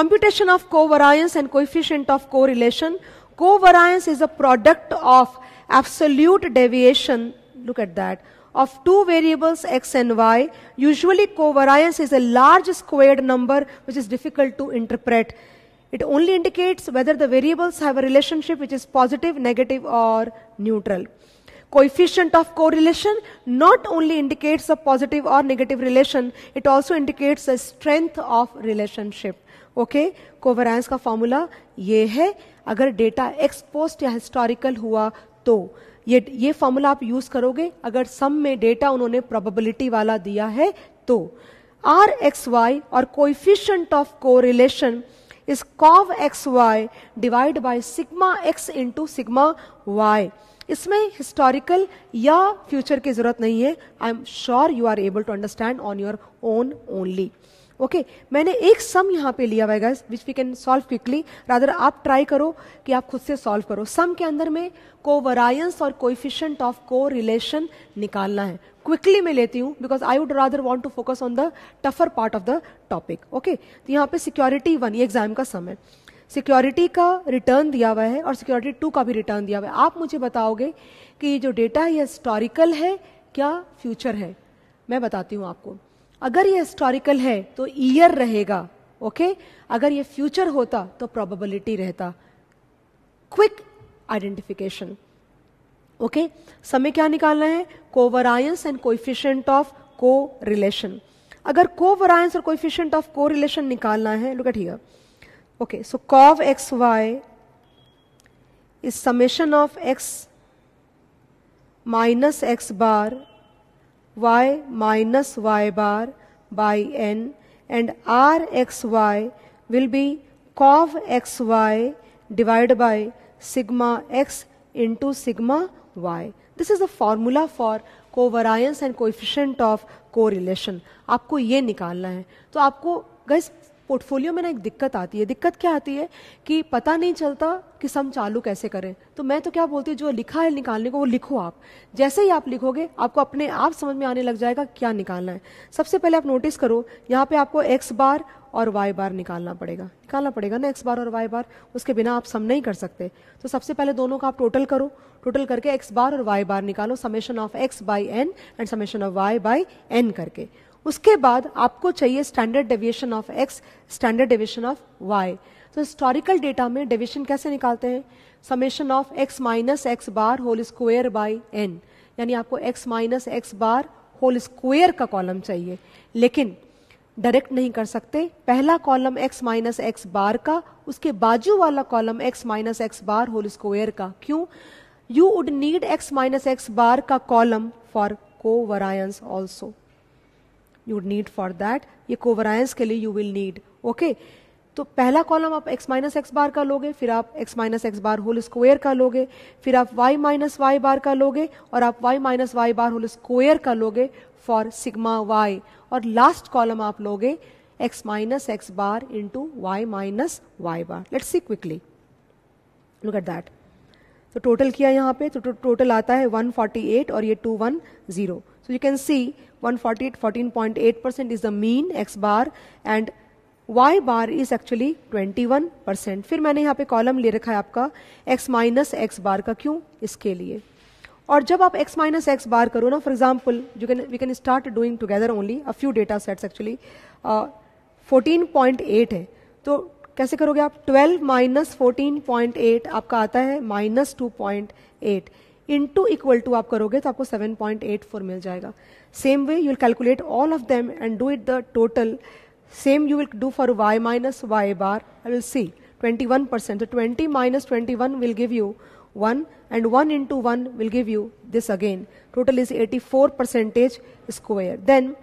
computation of covariance and coefficient of correlation. Covariance is a product of absolute deviation. Look at that. of two variables x and y. Usually covariance is a large squared number which is difficult to interpret. It only indicates whether the variables have a relationship which is positive, negative or neutral. Coefficient of correlation not only indicates a positive or negative relation, it also indicates a strength of relationship. Okay okay? Covariance का formula ये है अगर data ex post या historical हुआ तो ये ये formula आप यूज करोगे अगर सम में डेटा उन्होंने प्रोबेबिलिटी वाला दिया है तो आर एक्स वाई और coefficient of correlation is cov x Y divide by sigma x into sigma y इसमें हिस्टोरिकल या फ्यूचर की जरूरत नहीं है I am sure you are able to understand on your own only okay okay, मैंने एक sum यहाँ पे लिया हुआ है which we can solve quickly rather आप ट्राई करो कि आप खुद से सॉल्व करो सम के अंदर में कोवरायंस और कोइफिशियंट ऑफ को रिलेशन निकालना है क्विकली मैं लेती हूँ because I would rather want to focus on the tougher part of the topic okay तो यहाँ पे सिक्योरिटी वन ये एग्जाम का सम है सिक्योरिटी का रिटर्न दिया हुआ है और सिक्योरिटी टू का भी रिटर्न दिया हुआ है आप मुझे बताओगे कि जो डेटा है हिस्टोरिकल है क्या फ्यूचर है मैं बताती हूँ आपको अगर ये हिस्टोरिकल है तो ईयर रहेगा ओके okay? अगर ये फ्यूचर होता तो प्रोबेबिलिटी रहता क्विक आइडेंटिफिकेशन ओके समय क्या निकालना है covariance and coefficient of correlation अगर कोवरायंस और कोइफिशियंट ऑफ को रिलेशन निकालना है look at here okay so cov x y is summation of x minus x bar y minus y bar by n and r x y will be cov x y divided by sigma x into sigma y. This is the formula for covariance and coefficient of correlation. आपको ये निकालना है तो आपको gas portfolio में ना एक दिक्कत आती है दिक्कत क्या आती है कि पता नहीं चलता कि सम चालू कैसे करें तो मैं तो क्या बोलती हूँ जो लिखा है निकालने को वो लिखो आप जैसे ही आप लिखोगे आपको अपने आप समझ में आने लग जाएगा क्या निकालना है सबसे पहले आप नोटिस करो यहाँ पे आपको एक्स बार और वाई बार निकालना पड़ेगा निकालना पड़ेगा ना एक्स बार और वाई बार उसके बिना आप सम नहीं कर सकते तो सबसे पहले दोनों का आप टोटल करो टोटल करके एक्स बार और वाई बार निकालो summation of x by n and summation of y by n करके उसके बाद आपको चाहिए standard deviation of x standard deviation of y तो हिस्टोरिकल डेटा में डेविएशन कैसे निकालते हैं summation of x minus x bar whole square by n यानी आपको x minus x bar whole square का कॉलम चाहिए लेकिन डायरेक्ट नहीं कर सकते पहला column x minus x bar का उसके बाजू वाला column x minus x bar whole square का क्यों you would need x minus x bar का column for covariance also you need for that ये कोवरायंस के लिए यू विल नीड ओके तो पहला कॉलम आप x माइनस एक्स बार का लोगे फिर आप x minus x bar whole square का लोगे फिर आप y माइनस वाई बार का लोगे और आप y minus Y bar whole square का लोगे फॉर सिग्मा y और लास्ट कॉलम आप लोगे x minus x bar into y minus Y bar let see quickly look at that तो टोटल किया यहाँ पे तो टोटल आता है 148 और ये 210 So you can see 148, 14.8% is the mean x bar and y bar is actually 21%. फिर मैंने यहाँ पे कॉलम ले रखा है आपका x माइनस एक्स बार का क्यों इसके लिए और जब आप x माइनस एक्स बार करो ना for example you can we can start doing together only a few data sets actually fourteen point eight है तो कैसे करोगे आप 12 माइनस फोर्टीन पॉइंट एट आपका आता है minus two point eight into equal to आप करोगे तो आपको 7.84 मिल जाएगा same way you calculate all of them and do it the total same you will do for y minus Y bar I will see 21 percent तो 20 minus one will give you 1 and 1 one will give you this again total is eighty four percentage square then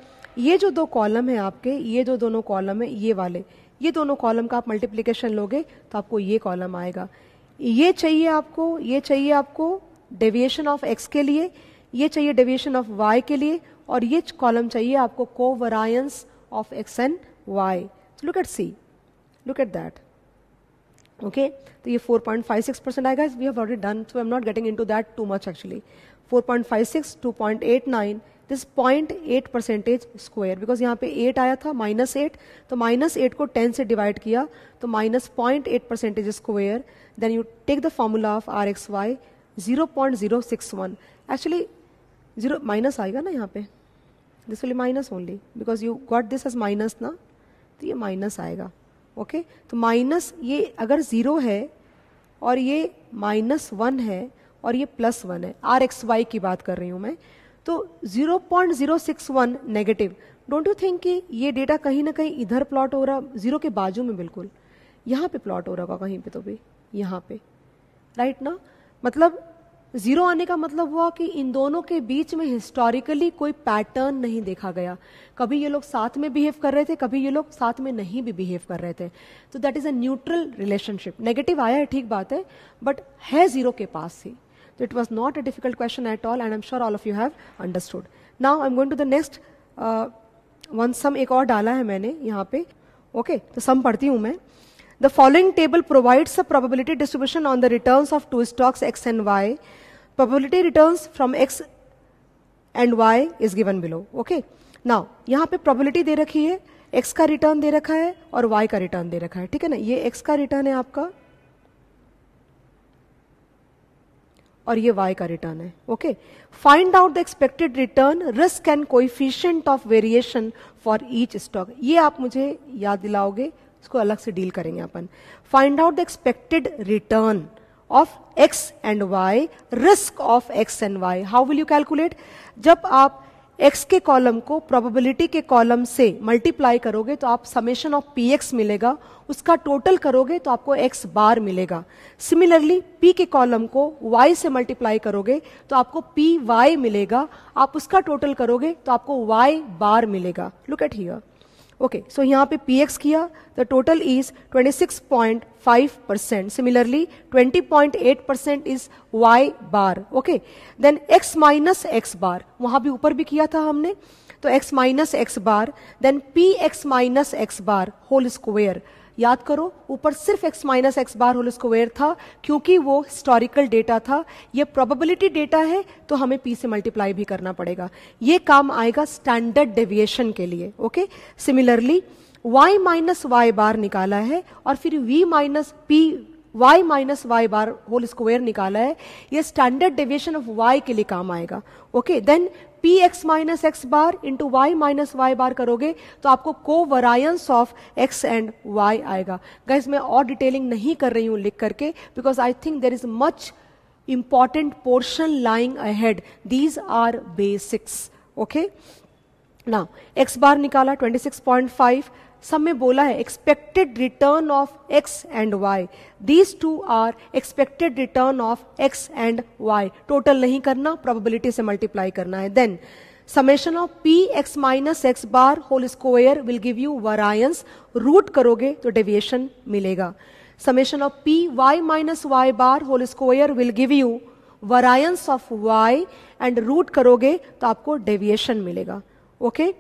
ये जो दो column है आपके ये जो दोनों column है ये वाले ये दोनों कॉलम का आप मल्टीप्लीकेशन लोगे तो आपको ये कॉलम आएगा ये चाहिए आपको ये चाहिए आपको डेविएशन ऑफ एक्स के लिए ये चाहिए डेविएशन ऑफ वाई के लिए और ये कॉलम चाहिए आपको covariance of x and y look at see look at that okay तो ये 4.56 परसेंट आएगा we have already done so I am not getting into that too much actually 4.56 2.89 this point eight percentage square because यहाँ पे eight आया था minus eight तो minus eight को ten से डिवाइड किया तो minus point eight percentage square then you take the formula of are x y 0.061 actually zero minus आएगा ना यहाँ पे this will minus only because you got this as minus ना तो ये माइनस आएगा ओके okay? तो माइनस ये अगर ज़ीरो है और ये माइनस वन है और ये प्लस वन है आर एक्स वाई की बात कर रही हूँ मैं तो 0.061 नेगेटिव डोंट यू थिंक कि ये डेटा कहीं ना कहीं इधर प्लॉट हो रहा जीरो के बाजू में बिल्कुल यहाँ पे प्लॉट हो रहा होगा कहीं पे तो भी यहाँ पे राइट right ना मतलब जीरो आने का मतलब हुआ कि इन दोनों के बीच में हिस्टोरिकली कोई पैटर्न नहीं देखा गया कभी ये लोग साथ में बिहेव कर रहे थे कभी ये लोग साथ में नहीं भी बिहेव कर रहे थे तो that is a neutral relationship negative आया है ठीक बात है बट है जीरो के पास ही तो it was not a difficult question at all and am sure all of you have understood now I am going to the next one sum एक और डाला है मैंने यहाँ पे ओके okay, तो सम पढ़ती हूँ मैं The following table provides a probability distribution on the returns of two stocks X and Y. Probability returns from X and Y is given below. Okay. Now, यहाँ पे probability दे रखी है X का return दे रखा है और Y का return दे रखा है ठीक है ना ये X का return है आपका और ये y का रिटर्न है okay find out the expected return risk and coefficient of variation for each stock ये आप मुझे याद दिलाओगे इसको अलग से डील करेंगे अपन find out the expected return of x and y risk of x and y how will you calculate जब आप एक्स के कॉलम को प्रोबेबिलिटी के कॉलम से मल्टीप्लाई करोगे तो आप समेशन ऑफ पी एक्स मिलेगा उसका टोटल करोगे तो आपको एक्स बार मिलेगा सिमिलरली पी के कॉलम को वाई से मल्टीप्लाई करोगे तो आपको पी वाई मिलेगा आप उसका टोटल करोगे तो आपको वाई बार मिलेगा look at here okay so यहाँ पे पी एक्स किया the total is 26.5 percent similarly 20.8 percent is y bar okay then x minus x bar वहाँ भी ऊपर भी किया था हमने तो x minus x bar then p x minus x bar whole square याद करो ऊपर सिर्फ x minus x bar whole square था क्योंकि वो हिस्टोरिकल डेटा था ये प्रोबेबिलिटी डेटा है तो हमें p से मल्टीप्लाई भी करना पड़ेगा ये काम आएगा स्टैंडर्ड डेविएशन के लिए okay similarly y minus Y bar निकाला है और फिर v minus p y minus Y bar whole square निकाला है ये स्टैंडर्ड डेविएशन ऑफ y के लिए काम आएगा okay then p x minus x bar into y minus Y bar करोगे तो आपको covariance of x and y guys गाइज मैं और डिटेलिंग नहीं कर रही हूँ लिख करके because I think there is much important these are basics okay ना एक्स बार निकाला x सिक्स पॉइंट 26.5 सब में बोला है expected return of x and y these two are expected return of x and y total नहीं करना probability से multiply करना है then summation of p x minus x bar whole square will give you variance root करोगे तो deviation मिलेगा summation of p y minus Y bar whole square will give you variance of y and root करोगे तो आपको deviation मिलेगा okay okay?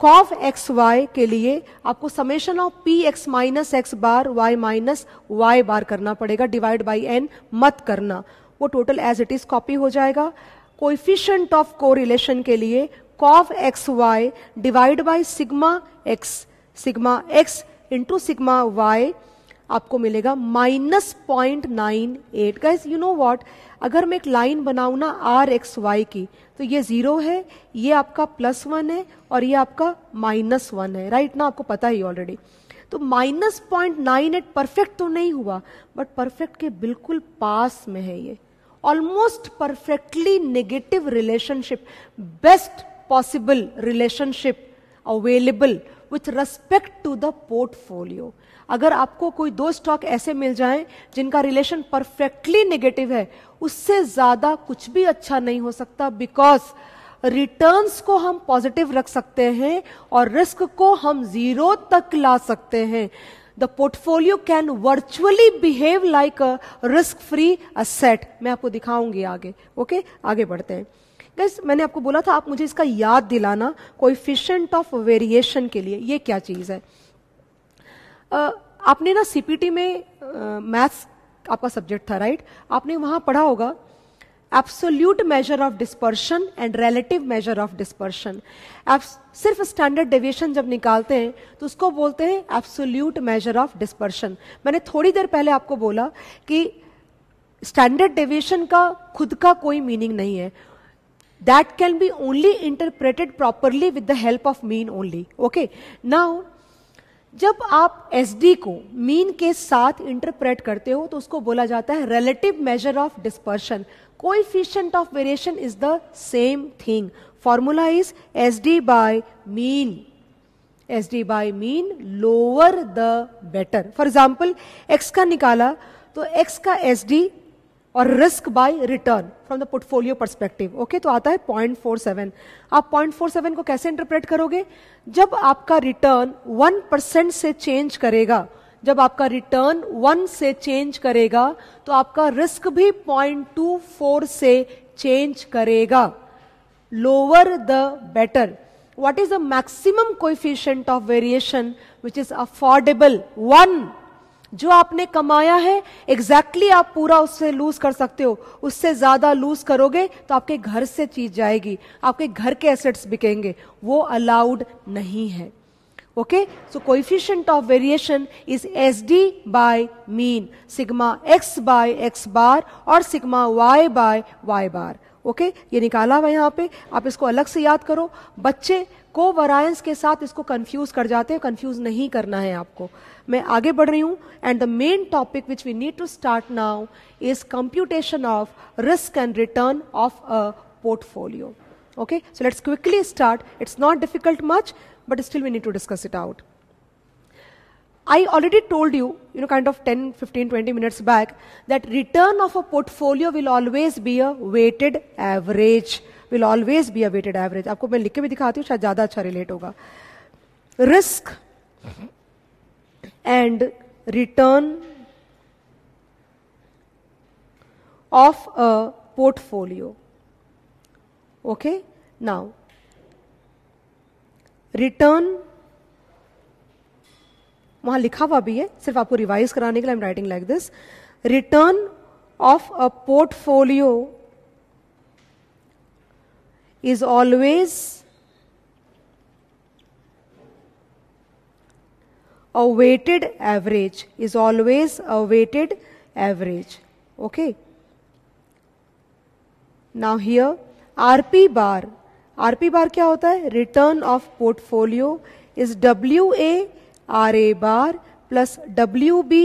Cov x y के लिए आपको summation of p x minus x bar y minus Y bar करना पड़ेगा divide by n मत करना वो total as it is copy हो जाएगा कोइफिशियंट ऑफ को रिलेशन के लिए cov x Y divide by sigma x sigma x into sigma y आपको मिलेगा minus point nine eight guys you know what अगर मैं एक लाइन बनाऊँ ना आर एक्स वाई की तो ये ज़ीरो है ये आपका प्लस वन है और ये आपका माइनस वन है राइट ना आपको पता ही ऑलरेडी तो minus point nine eight perfect तो नहीं हुआ बट परफेक्ट के बिल्कुल पास में है ये almost perfectly negative relationship best possible relationship available with respect to the portfolio अगर आपको कोई दो स्टॉक ऐसे मिल जाए जिनका रिलेशन परफेक्टली नेगेटिव है उससे ज़्यादा कुछ भी अच्छा नहीं हो सकता बिकॉज रिटर्न्स को हम पॉजिटिव रख सकते हैं और रिस्क को हम जीरो तक ला सकते हैं the portfolio can virtually behave like a risk free asset मैं आपको दिखाऊंगी आगे ओके okay? आगे बढ़ते हैं गैस मैंने आपको बोला था आप मुझे इसका याद दिलाना कोई फिशेंट ऑफ वेरिएशन के लिए ये क्या चीज़ है आपने ना सीपीटी में मैथ्स आपका सब्जेक्ट था राइट आपने वहां पढ़ा होगा absolute measure of dispersion and relative measure of dispersion आप सिर्फ स्टैंडर्ड डेविएशन जब निकालते हैं तो उसको बोलते हैं एब्सोल्यूट मेजर ऑफ डिस्पर्शन मैंने थोड़ी देर पहले आपको बोला कि स्टैंडर्ड डेविएशन का खुद का कोई मीनिंग नहीं है that can be only interpreted properly with the help of mean only okay now जब आप एस को मीन के साथ इंटरप्रेट करते हो तो उसको बोला जाता है relative measure of dispersion coefficient of variation is the same thing formula is S D by mean S D by mean lower the better for example x का निकाला तो एक्स का एस डी और risk by return from the portfolio perspective okay तो आता है point four seven आप point four seven को कैसे इंटरप्रेट करोगे जब आपका रिटर्न वन परसेंट से चेंज करेगा जब आपका रिटर्न वन से चेंज करेगा तो आपका रिस्क भी पॉइंट टू फोर से चेंज करेगा lower the better what is the maximum coefficient of variation which is affordable one जो आपने कमाया है एग्जैक्टली exactly आप पूरा उससे लूज कर सकते हो उससे ज्यादा लूज करोगे तो आपके घर से चीज जाएगी आपके घर के एसेट्स बिकेंगे वो अलाउड नहीं है so so of variation is S D by mean sigma x by x bar और sigma y by y bar okay okay? ये निकाला हुआ यहाँ पे आप इसको अलग से याद करो बच्चे को वरायंस के साथ इसको कंफ्यूज कर जाते हैं कंफ्यूज नहीं करना है आपको मैं आगे बढ़ रही हूँ and the main topic which we need to start now is computation of risk and return of a portfolio okay so let's quickly start it's not difficult much but still we need to discuss it out I already told you, you know, kind of 10, 15, 20 minutes back, that return of a portfolio will always be a weighted average. Will always be a weighted average. आपको मैं लिख के भी दिखाती हूँ शायद ज़्यादा अच्छा रिलेट होगा Risk, and return of a portfolio. Okay, now return वहां लिखा हुआ भी है सिर्फ आपको रिवाइज कराने के लिए I am writing like this return of a portfolio is always a weighted average is always a weighted average okay now here rp bar rp bar kya hota hai return of portfolio is wa ra bar plus wb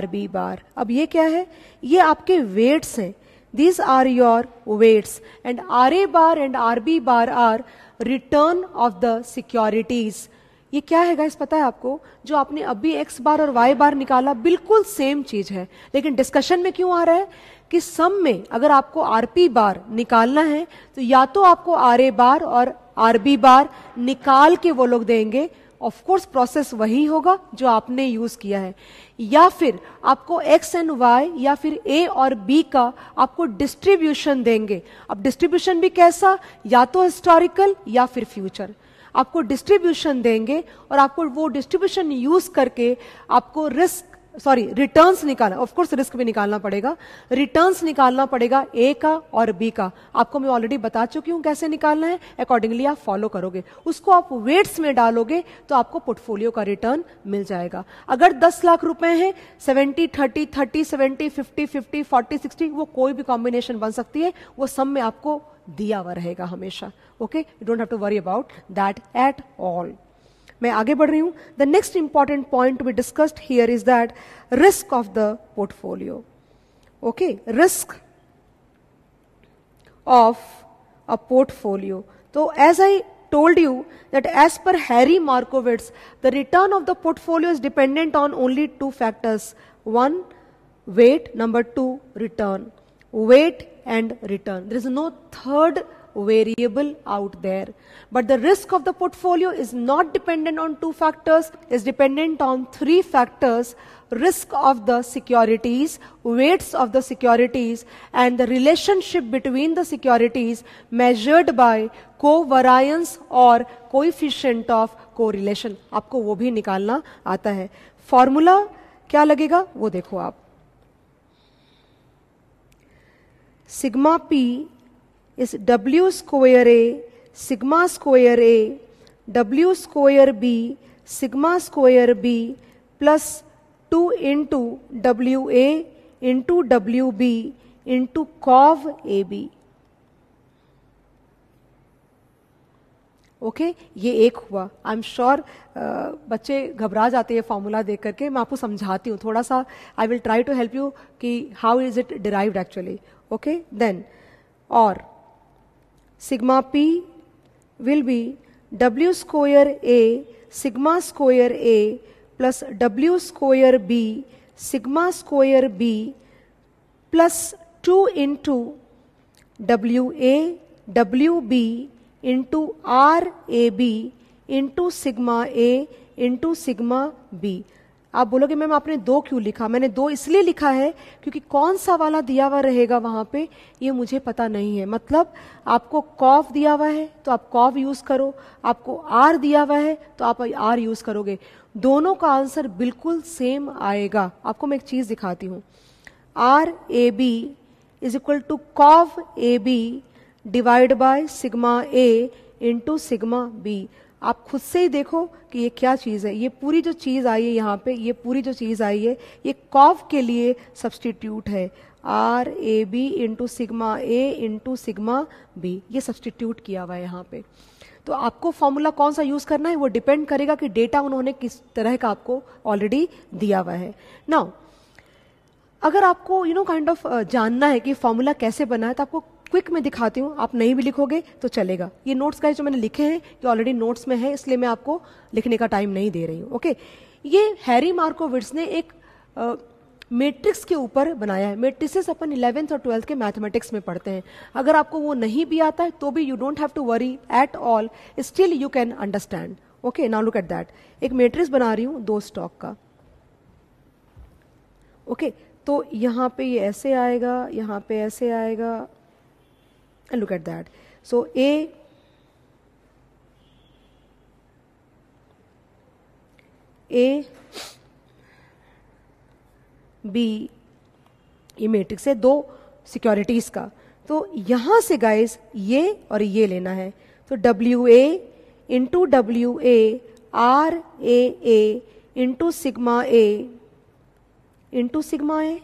rb bar ab ye kya hai ye aapke weights hain these are your weights and ra bar and rb bar are return of the securities ये क्या है guys पता है आपको जो आपने अभी x bar और वाई बार निकाला बिल्कुल सेम चीज है लेकिन डिस्कशन में क्यों आ रहा है कि सम में अगर आपको आरपी बार निकालना है तो या तो आपको आर ए बार और आर बी बार निकाल के वो लोग देंगे ऑफ कोर्स प्रोसेस वही होगा जो आपने यूज किया है या फिर आपको एक्स एंड वाई या फिर ए और बी का आपको डिस्ट्रीब्यूशन देंगे अब डिस्ट्रीब्यूशन भी कैसा या तो हिस्टोरिकल या फिर फ्यूचर आपको डिस्ट्रीब्यूशन देंगे और आपको वो डिस्ट्रीब्यूशन यूज करके आपको रिस्क सॉरी रिटर्न्स निकालना ऑफकोर्स रिस्क भी निकालना पड़ेगा रिटर्न्स निकालना पड़ेगा ए का और बी का आपको मैं ऑलरेडी बता चुकी हूं कैसे निकालना है अकॉर्डिंगली आप फॉलो करोगे उसको आप वेट्स में डालोगे तो आपको पोर्टफोलियो का रिटर्न मिल जाएगा अगर दस लाख रुपए हैं seventy thirty thirty seventy fifty fifty forty sixty वो कोई भी कॉम्बिनेशन बन सकती है वो सब में आपको दिया हुआ रहेगा हमेशा okay you don't have to worry about that at all मैं आगे बढ़ रही हूं the next important point we discussed here is that risk of the portfolio okay risk of a portfolio तो as I told you that as per Harry Markowitz the return of the portfolio is dependent on only two factors one weight number two return Weight and return. There is no third variable out there. But the risk of the portfolio is not dependent on two factors, is dependent on three factors, risk of the securities, weights of the securities, and the relationship between the securities measured by covariance or coefficient of correlation. आपको वो भी निकालना आता है Formula? क्या लगेगा वो देखो आप sigma p is w square a sigma square a w square b sigma square b plus 2 into w a into w b into cov a b okay okay, ये एक हुआ आई एम श्योर बच्चे घबरा जाते हैं फॉर्मूला देख करके मैं आपको समझाती हूँ थोड़ा सा I will try to help you कि how is it derived actually okay then or sigma p will be w square a sigma square a plus w square b sigma square b plus 2 into w a w b into r a b into sigma a into sigma b आप बोलोगे ma'am आपने दो क्यों लिखा मैंने दो इसलिए लिखा है क्योंकि कौन सा वाला दिया हुआ रहेगा वहां पे ये मुझे पता नहीं है मतलब आपको कॉफ दिया हुआ है तो आप कॉफ यूज़ करो आपको आर दिया हुआ है तो आप आर यूज़ करोगे दोनों का आंसर बिल्कुल सेम आएगा आपको मैं एक चीज़ दिखाती हूँ r A b is equal to cov A b divide by sigma A into sigma b आप खुद से ही देखो कि ये क्या चीज़ है ये पूरी जो चीज़ आई है यहाँ पे ये पूरी जो चीज़ आई है ये कॉफ के लिए सब्सटीट्यूट है r A B into sigma A into sigma B ये सब्सटीट्यूट किया हुआ है यहाँ पे तो आपको फॉर्मूला कौन सा यूज़ करना है वो डिपेंड करेगा कि डेटा उन्होंने किस तरह का आपको ऑलरेडी दिया हुआ है ना अगर आपको यू नो काइंड ऑफ जानना है कि फॉर्मूला कैसे बना है तो आपको क्विक में दिखाती हूँ आप नहीं भी लिखोगे तो चलेगा ये नोट्स का जो मैंने लिखे हैं ये ऑलरेडी नोट्स में है इसलिए मैं आपको लिखने का टाइम नहीं दे रही हूँ ओके ये हैरी मार्कोविट्स ने एक मेट्रिक्स मैट्रिक्स के ऊपर बनाया है मेट्रिक्स अपन इलेवेंथ और ट्वेल्थ के मैथमेटिक्स में पढ़ते हैं अगर आपको वो नहीं भी आता है तो भी you don't have to worry at all still you can understand okay now look at that एक मेट्रिक्स बना रही हूँ दो स्टॉक का ओके okay, तो यहाँ पे ये ऐसे आएगा यहाँ पे ऐसे आएगा and look at that so a a b ये मैट्रिक्स है दो सिक्योरिटीज का तो यहां से गाइस ये और ये लेना है तो W A into W A R A A into sigma A into sigma A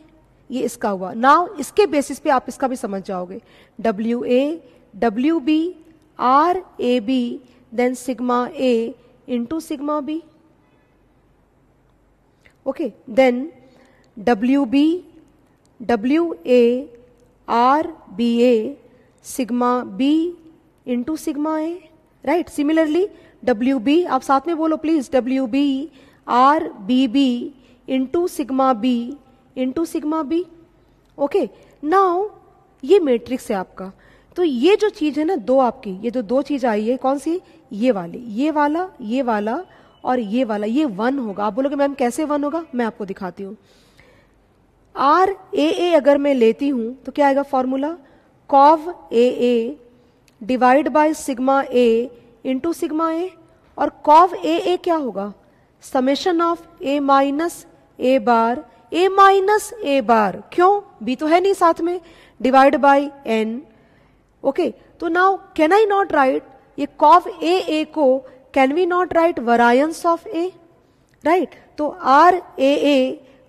ये इसका हुआ नाव इसके बेसिस पे आप इसका भी समझ जाओगे W A W B R A B then sigma A into sigma B okay then W B W A R B A sigma B into sigma A right similarly W B आप साथ में बोलो please W B R B B into sigma B into sigma B okay now ये matrix है आपका तो ये जो चीज है ना दो आपकी ये जो दो चीज आई है कौन सी ये वाली ये वाला ये वाला और ये वाला ये वन होगा आप बोलोगे मैम कैसे वन होगा मैं आपको दिखाती हूँ आर ए ए अगर मैं लेती हूँ तो क्या आएगा formula cov a a divide by sigma A into sigma a और कॉव ए ए क्या होगा summation of a minus A bar a minus A bar क्यों बी तो है नहीं साथ में डिवाइड बाई एन ओके तो now can I not write ये कॉफ ए ए को can we not write variance of a right तो R A a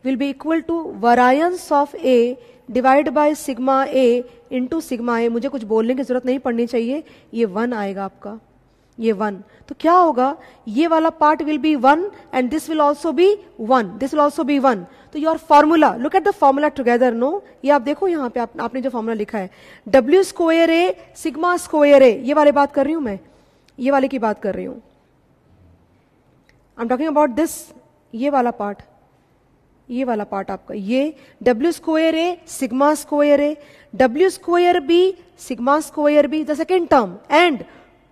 will be equal to variance of a divide by sigma A into sigma a मुझे कुछ बोलने की जरूरत नहीं पड़नी चाहिए ये वन आएगा आपका ये वन तो क्या होगा ये वाला part will be one and this will also be one this will also be one तो your formula look at the formula together no ये आप देखो यहाँ पे आप, आपने जो फॉर्मूला लिखा है डब्ल्यू square A sigma square a ये वाले बात कर रही हूं मैं ये वाले की बात कर रही हूं I am talking about this ये वाला पार्ट ये वाला पार्ट आपका ये W square A sigma square A W square B sigma square B the second term and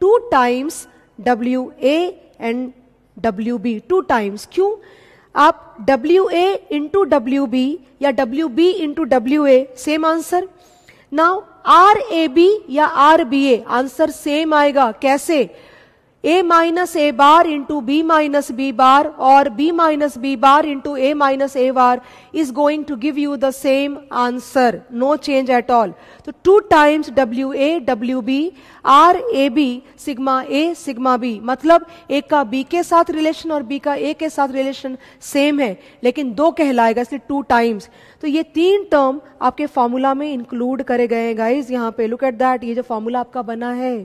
two times W A and W B two times क्यों आप W A into W B या W B into W A same answer now R A B या R B A answer same आएगा कैसे ए minus ए bar into B minus B bar और B minus B bar into A minus A bar is going to give you the same answer no change at all तो two times W A W B R A B sigma A sigma B मतलब A का B के साथ relation और B का A के साथ relation same है लेकिन दो कहलाएगा इसलिए टू टाइम्स तो ये तीन टर्म आपके फॉर्मूला में इंक्लूड करे गए गाइज यहाँ पे लुक एट दैट ये जो फॉर्मूला आपका बना है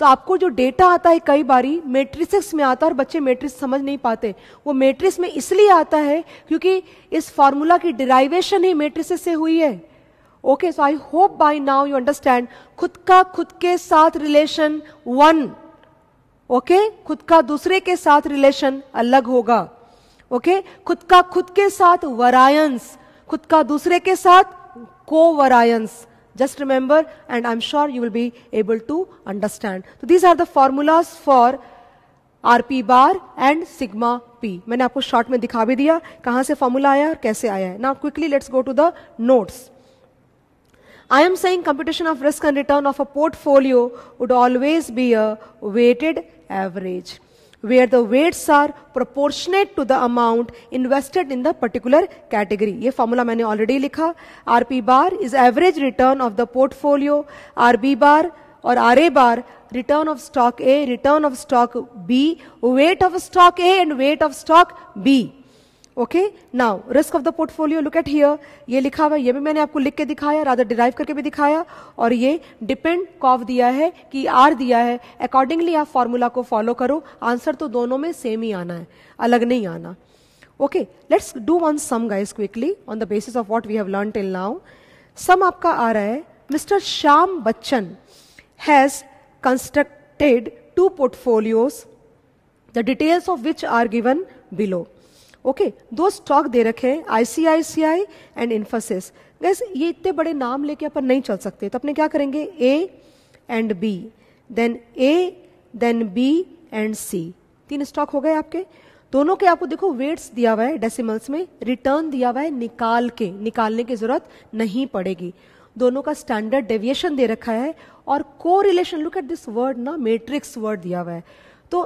तो आपको जो डेटा आता है कई बारी मेट्रिसिक्स में आता है और बच्चे मेट्रिक्स समझ नहीं पाते वो मेट्रिक्स में इसलिए आता है क्योंकि इस फॉर्मूला की डिराइवेशन ही मेट्रिस से हुई है okay so I hope by now you understand खुद का खुद के साथ रिलेशन वन ओके खुद का दूसरे के साथ रिलेशन अलग होगा ओके खुद का खुद के साथ वरायंस खुद का दूसरे के साथ covariance Just remember, and I'm sure you will be able to understand. So these are the formulas for RP bar and sigma P. I've shown you in दिखा भी दिया the formula formula from. Now quickly let's go to the notes. I am saying computation of risk and return of a portfolio would always be a weighted average where the weights are proportionate to the amount invested in the particular category. ये formula मैंने already लिखा RP bar is average return of the portfolio, RB bar or RA bar return of stock A, return of stock B, weight of stock A and weight of stock B. Okay now risk of the portfolio look at here ये लिखा हुआ ये भी मैंने आपको लिख के दिखाया राधा डिराइव करके भी दिखाया और ये डिपेंड कॉफ दिया है कि आर दिया है अकॉर्डिंगली आप फॉर्मूला को फॉलो करो आंसर तो दोनों में सेम ही आना है अलग नहीं आना okay let's do one sum guys quickly on the basis of what we have learn till now sum आपका आ रहा है mister Shyam Bachchan has constructed two portfolios the details of which are given below okay दो stock दे रखे हैं ICICI and Infosys gas ये इतने बड़े नाम लेके अपन नहीं चल सकते तो अपने क्या करेंगे A and B then A then B and C तीन स्टॉक हो गए आपके दोनों के आपको देखो वेट्स दिया हुआ है डेसिमल्स में रिटर्न दिया हुआ है निकाल के निकालने की जरूरत नहीं पड़ेगी दोनों का स्टैंडर्ड डेविएशन दे रखा है और को relation look at this word ना मेट्रिक्स वर्ड दिया हुआ है तो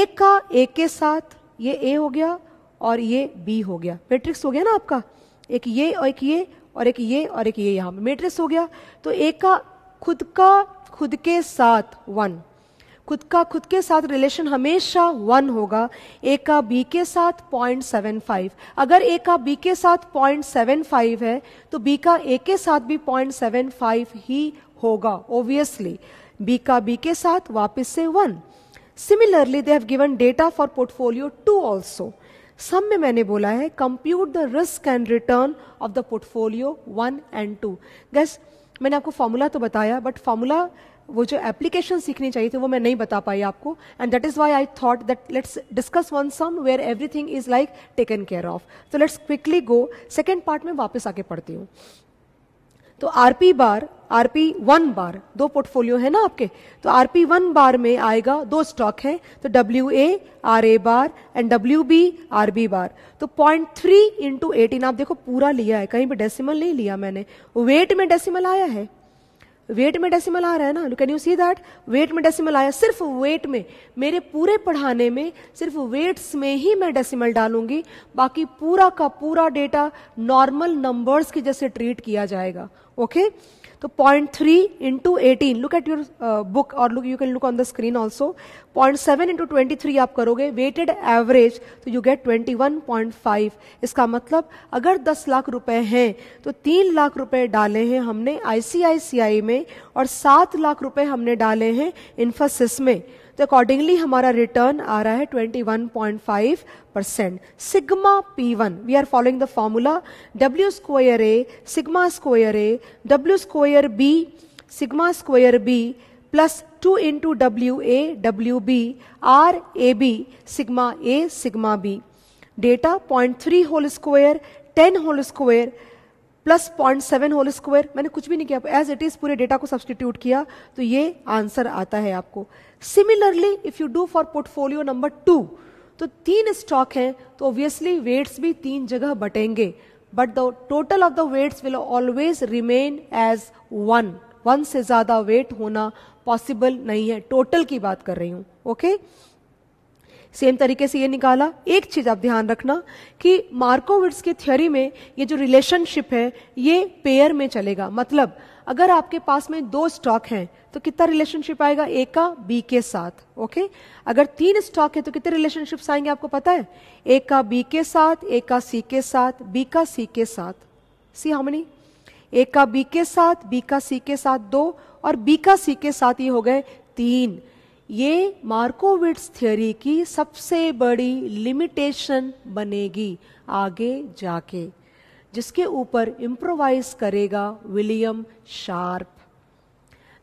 एक का एक के साथ ये ए हो गया और ये बी हो गया मेट्रिक्स हो गया ना आपका एक ये और एक ये और एक ये और एक ये यहाँ मेट्रिक्स हो गया तो एक का खुद का खुद के साथ वन खुद का खुद के साथ रिलेशन हमेशा वन होगा ए का बी के साथ पॉइंट सेवन फाइव अगर ए का बी के साथ पॉइंट सेवन फाइव है तो बी का ए के साथ भी पॉइंट सेवन फाइव ही होगा ओब्वियसली बी का बी के साथ वापस से one similarly they have given data for portfolio two also sum में मैंने बोला है compute the risk and return of the portfolio one and two guess मैंने आपको फॉर्मूला तो बताया बट फॉर्मूला वो जो एप्लीकेशन सीखनी चाहिए थी वो मैं नहीं बता पाई आपको and that is why I thought that let's discuss one somewhere everything is like taken care of तो let's quickly go second part में वापस आके पढ़ती हूँ तो RP bar RP one bar दो पोर्टफोलियो है ना आपके तो आरपी वन बार में आएगा दो स्टॉक है तो W A R A bar and W B R B bar तो पॉइंट थ्री इंटू एटीन आप देखो पूरा लिया है कहीं पर डेसिमल नहीं लिया मैंने वेट में डेसिमल आया है वेट में डेसिमल आ रहा है ना can you see that weight में डेसिमल आया सिर्फ वेट में मेरे पूरे पढ़ाने में सिर्फ वेट्स में ही मैं डेसिमल डालूंगी बाकी पूरा का पूरा डेटा नॉर्मल नंबर्स की जैसे ट्रीट किया जाएगा ओके तो point three into eighteen look at your book और look you can look on the screen also point seven into twenty three आप करोगे वेटेड एवरेज तो you get twenty one point five इसका मतलब अगर दस लाख रुपए हैं तो तीन लाख रुपए डाले हैं हमने आईसीआईसीआई में और सात लाख रुपए हमने डाले हैं इन्फोसिस में तो अकॉर्डिंगली हमारा रिटर्न आ रहा है 21.5 percent sigma P one we are following the formula W square A sigma square A W square B sigma square B plus two into W A W B R A B sigma A sigma B data point three whole square ten whole square plus point seven whole square मैंने कुछ भी नहीं किया as it is पूरे data को substitute किया तो ये आंसर आता है आपको similarly if you do for portfolio number two तो तीन स्टॉक हैं तो ऑब्वियसली वेट्स भी तीन जगह बटेंगे but the total of the weights will always remain as one one से ज्यादा वेट होना पॉसिबल नहीं है टोटल की बात कर रही हूं ओके सेम तरीके से ये निकाला एक चीज आप ध्यान रखना कि मार्कोविट्स की थ्योरी में ये जो रिलेशनशिप है ये पेयर में चलेगा मतलब अगर आपके पास में दो स्टॉक हैं तो कितना रिलेशनशिप आएगा ए का बी के साथ ओके अगर तीन स्टॉक है तो कितने रिलेशनशिप्स आएंगे आपको पता है ए का बी के साथ ए का सी के साथ बी का सी के साथ सी हाउ मनी ए का बी के साथ बी का सी के साथ दो और बी का सी के साथ ये हो गए तीन ये मार्कोविट्स थ्योरी की सबसे बड़ी लिमिटेशन बनेगी आगे जाके जिसके ऊपर इंप्रोवाइज करेगा William Sharpe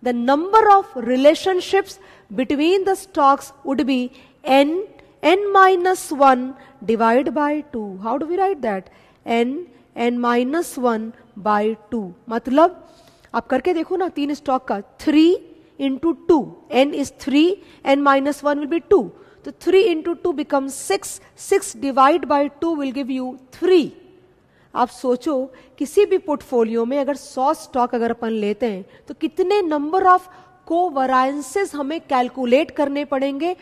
the number of relationships between the stocks would be N N minus one divide by two how do we write that N N minus one by two मतलब आप करके देखो ना तीन स्टॉक का three into two N is three N minus one will be two तो three into two become six six divide by two will give you three आप सोचो किसी भी पोर्टफोलियो में अगर 100 स्टॉक अगर अपन लेते हैं तो कितने नंबर ऑफ कोवराइंसेस हमें कैलकुलेट करने पड़ेंगे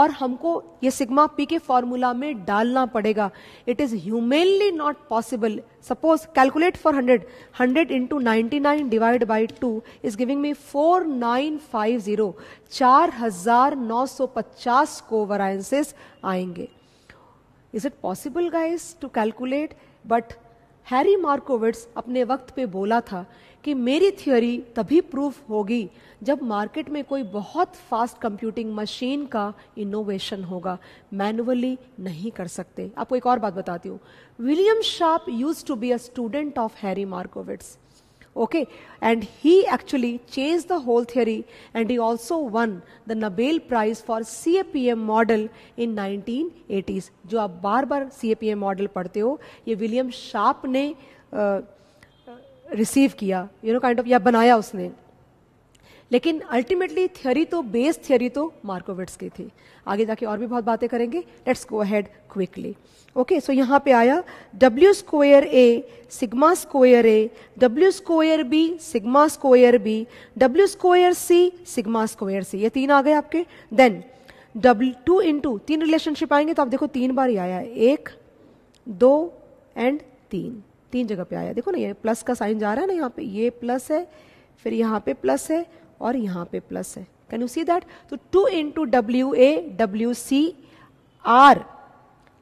और हमको ये सिग्मा पी के फॉर्मूला में डालना पड़ेगा it is humanly not possible suppose calculate for hundred hundred into ninety nine divide by two is giving me four nine five zero चार हजार नौ सौ पचास को वराइंसेस आएंगे is it possible guys to calculate but Harry Markowitz अपने वक्त पे बोला था कि मेरी थ्योरी तभी प्रूफ होगी जब मार्केट में कोई बहुत फास्ट कंप्यूटिंग मशीन का इनोवेशन होगा मैनुअली नहीं कर सकते आपको एक और बात बताती हूँ William Sharpe use to be a student of Harry Markowitz Okay, and he actually changed the whole theory and he also won the Nobel Prize for CAPM model in 1980s. jo aap bar bar CAPM model padhte ho ye william sharp ne receive uh, किया you know kind of या बनाया उसने लेकिन ultimately theory तो base theory तो Markowitz की थी आगे जाके और भी बहुत बातें करेंगे let's go ahead quickly okay so यहाँ पे आया W square A sigma square A W square B sigma square B W square C sigma square C ये तीन आ गए आपके then W two into तीन रिलेशनशिप आएंगे तो आप देखो तीन बार ही आया है एक दो एंड तीन तीन जगह पे आया देखो ना ये प्लस का साइन जा रहा है ना यहाँ पे ये प्लस है फिर यहाँ पे प्लस है और यहाँ पे प्लस है Can you see that? So 2 into W A W C R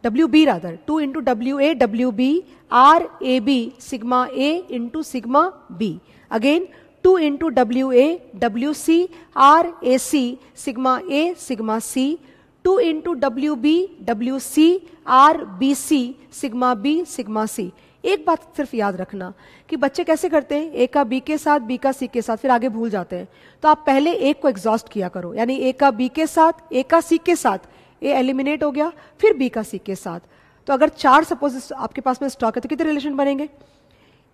W B rather, 2 into W A W B R A B sigma A into sigma B. Again, 2 into W A W C R A C sigma A, sigma C, 2 into W B W C R B C sigma B, sigma C. एक बात सिर्फ याद रखना कि बच्चे कैसे करते हैं ए का बी के साथ बी का सी के साथ फिर आगे भूल जाते हैं तो आप पहले एक को एग्जॉस्ट किया करो यानी ए का बी के साथ ए का सी के साथ ए एलिमिनेट हो गया फिर बी का सी के साथ तो अगर चार सपोज आपके पास में स्टॉक है तो कितने रिलेशन बनेंगे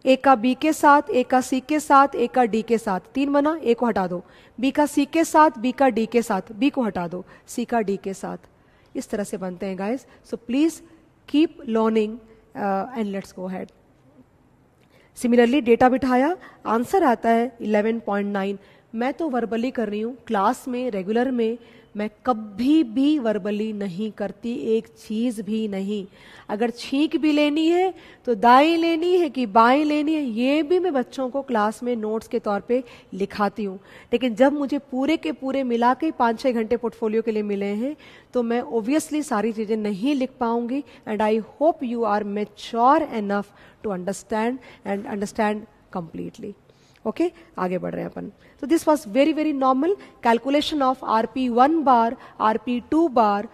ए का बी के साथ ए का सी के साथ ए का डी के साथ तीन बना ए को हटा दो बी का सी के साथ बी का डी के साथ बी को हटा दो सी का डी के साथ इस तरह से बनते हैं guys so please keep learning and let's go ahead similarly data बिठाया आंसर आता है 11.9 मैं तो वर्बली कर रही हूँ क्लास में रेगुलर में मैं कभी भी वर्बली नहीं करती एक चीज भी नहीं अगर छींक भी लेनी है तो दाई लेनी है कि बाई लेनी है ये भी मैं बच्चों को क्लास में नोट्स के तौर पे लिखाती हूँ लेकिन जब मुझे पूरे के पूरे मिला के पाँच छः घंटे पोर्टफोलियो के लिए मिले हैं तो मैं ओब्वियसली सारी चीज़ें नहीं लिख पाऊंगी and I hope you are mature enough to understand and understand completely okay आगे बढ़ रहे हैं अपन तो this was very very normal calculation of R P one bar R P two bar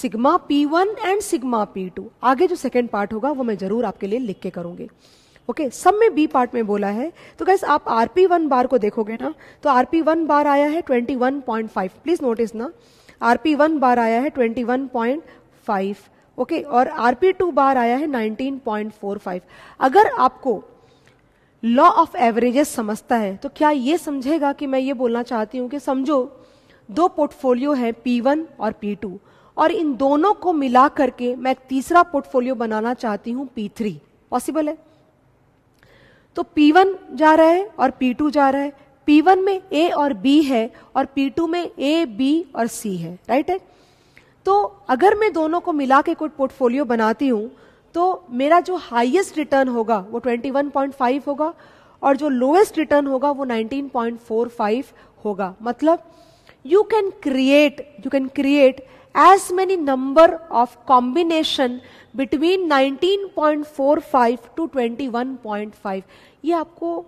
sigma P one and sigma P two आगे जो second part होगा वो मैं जरूर आपके लिए लिख के करूंगी ओके okay, सब में बी पार्ट में बोला है तो गैस आप आर पी वन बार को देखोगे ना तो आर पी वन बार आया है twenty one point five please notice ना आर पी वन बार आया है twenty one point five okay और आरपी टू बार आया है नाइनटीन पॉइंट फोर फाइव अगर आपको लॉ ऑफ एवरेजेस समझता है तो क्या ये समझेगा कि मैं ये बोलना चाहती हूँ कि समझो दो पोर्टफोलियो है P1 और P2 और इन दोनों को मिला करके मैं तीसरा पोर्टफोलियो बनाना चाहती हूँ P3 पॉसिबल है तो P1 जा रहा है और P2 जा रहा है P1 में A और B है और P2 में A, B और C है राइट है तो अगर मैं दोनों को मिला के कोई पोर्टफोलियो बनाती हूँ तो मेरा जो हाईएस्ट रिटर्न होगा वो 21.5 होगा और जो लोएस्ट रिटर्न होगा वो 19.45 होगा मतलब you can create you can create as many number of combination between 19.45 to 21.5 ये आपको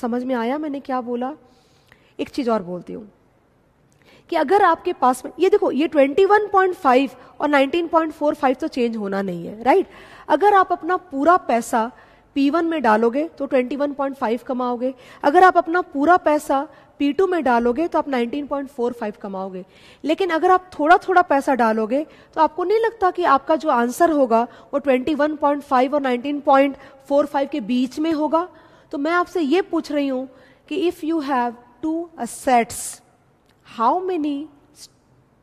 समझ में आया मैंने क्या बोला एक चीज और बोलती हूँ कि अगर आपके पास में ये देखो ये 21.5 और 19.45 तो चेंज होना नहीं है राइट अगर आप अपना पूरा पैसा P1 में डालोगे तो 21.5 कमाओगे अगर आप अपना पूरा पैसा P2 में डालोगे तो आप 19.45 कमाओगे लेकिन अगर आप थोड़ा थोड़ा पैसा डालोगे तो आपको नहीं लगता कि आपका जो आंसर होगा वो 21.5 और 19.45 के बीच में होगा तो मैं आपसे ये पूछ रही हूँ कि if you have two assets how many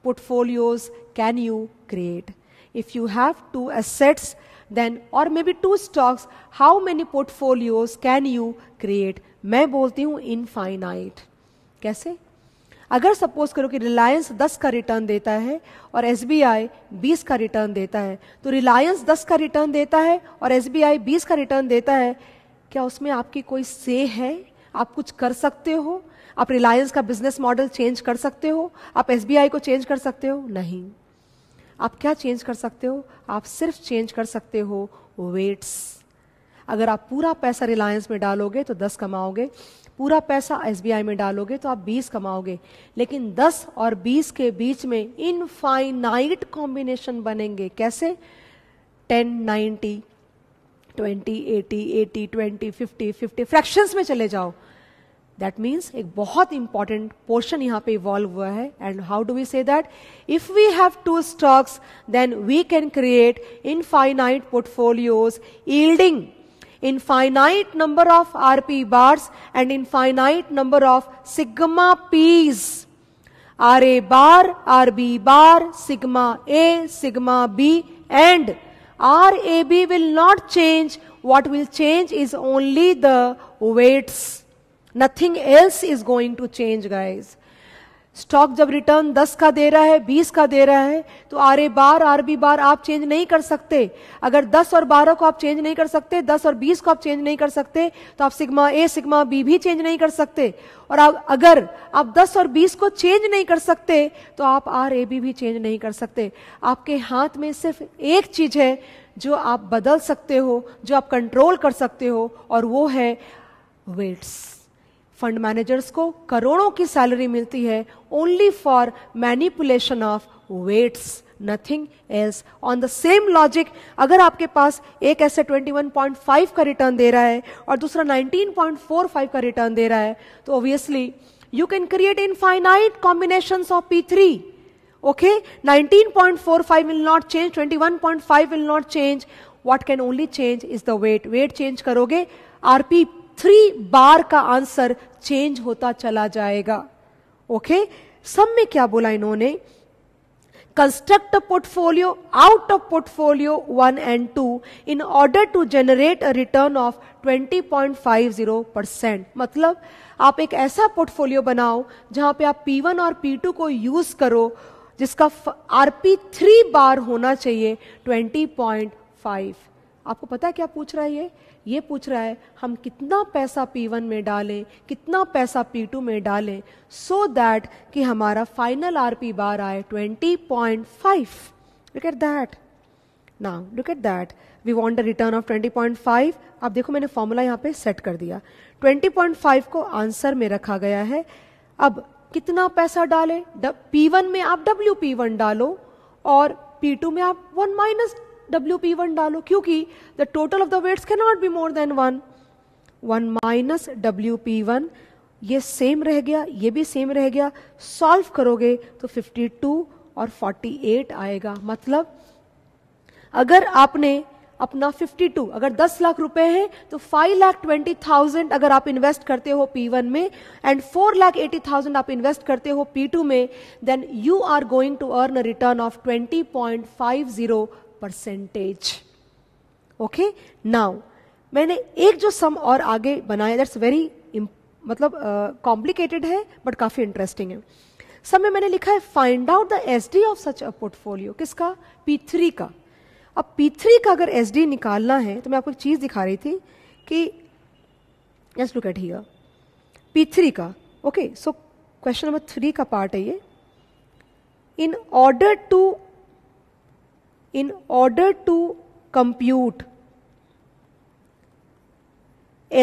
portfolios can you create? If you have two assets, then or maybe two stocks, how many portfolios can you create? मैं बोलती हूँ इनफाइनाइट कैसे अगर सपोज करो कि रिलायंस 10 का रिटर्न देता है और एस 20 का रिटर्न देता है तो रिलायंस 10 का रिटर्न देता है और एस 20 का रिटर्न देता है क्या उसमें आपकी कोई से है आप कुछ कर सकते हो आप रिलायंस का बिजनेस मॉडल चेंज कर सकते हो आप एस को चेंज कर सकते हो नहीं आप क्या चेंज कर सकते हो आप सिर्फ चेंज कर सकते हो वेट्स अगर आप पूरा पैसा रिलायंस में डालोगे तो 10 कमाओगे पूरा पैसा एस में डालोगे तो आप 20 कमाओगे लेकिन 10 और 20 के बीच में इनफाइनाइट कॉम्बिनेशन बनेंगे कैसे 10, 90, 20, 80, 80, 20, 50, 50 फ्रैक्शंस में चले जाओ दैट मीन्स एक बहुत इंपॉर्टेंट पोर्शन यहाँ पे इवॉल्व हुआ है and how do we say that if we have two stocks then we can create infinite portfolios yielding infinite number of RP bars and infinite number of sigma P's. RA bar, RB bar, sigma A, sigma B and RAB will not change. What will change is only the weights. Nothing else is going to change guys stock जब return 10 का दे रहा है 20 का दे रहा है तो are A bar R B bar आप change नहीं कर सकते अगर 10 और 12 को आप चेंज नहीं कर सकते 10 और 20 को आप चेंज नहीं कर सकते तो आप सिग्मा ए सिग्मा बी भी चेंज नहीं कर सकते और आप अगर आप 10 और 20 को चेंज नहीं कर सकते तो आप आर ए बी भी चेंज नहीं कर सकते आपके हाथ में सिर्फ एक चीज है जो आप बदल सकते हो जो आप कंट्रोल कर सकते हो और वो है वेट्स फंड मैनेजर्स को करोड़ों की सैलरी मिलती है only for manipulation of weights nothing else on the same logic अगर आपके पास एक ऐसे 21.5 का रिटर्न दे रहा है और दूसरा 19.45 का रिटर्न दे रहा है तो obviously you can create infinite combination of P three not change twenty one point five will not change what can only change is the weight weight change करोगे आरपी थ्री बार का answer change होता चला जाएगा okay सब में क्या बोला इन्होंने portfolio out of portfolio one and two in order to generate return of twenty point five 20.50 percent मतलब आप एक ऐसा पोर्टफोलियो बनाओ जहां पे आप पी वन और पी टू को यूज करो जिसका आर पी थ्री बार होना चाहिए 20.5 आपको पता है क्या पूछ रहा है ये ये पूछ रहा है हम कितना पैसा P1 में डालें कितना पैसा P2 में डालें सो so दैट कि हमारा फाइनल आर पी बार आए five look at that now look at that we want the return of twenty point five आप देखो मैंने फॉर्मूला यहाँ पे सेट कर दिया ट्वेंटी पॉइंट फाइव को आंसर में रखा गया है अब कितना पैसा डालें पी वन में आप डब्ल्यू पी वन डालो और पी टू में आप one minus W P one डालो क्योंकि the total of the weights can not be more than one one minus W P one ये सेम रह गया ये भी सेम रह गया सॉल्व करोगे तो 52 और 48 आएगा मतलब अगर आपने अपना 52 अगर 10 लाख रुपए हैं तो 5 लाख ट्वेंटी थाउजेंड अगर आप इन्वेस्ट करते हो P1 में एंड 4 लाख एटी थाउजेंड आप इन्वेस्ट करते हो P2 में then you are going to earn a return of 20.50 percentage okay now मैंने एक जो सम और आगे बनाया दैट्स वेरी मतलब कॉम्प्लिकेटेड uh, है बट काफ़ी इंटरेस्टिंग है सब में मैंने लिखा है find out the S D of such a portfolio किसका पी थ्री का अब पी थ्री का अगर एस डी निकालना है तो मैं आपको एक चीज़ दिखा रही थी कि just look at here P three का okay so question number three का पार्ट है ये in order to in order to compute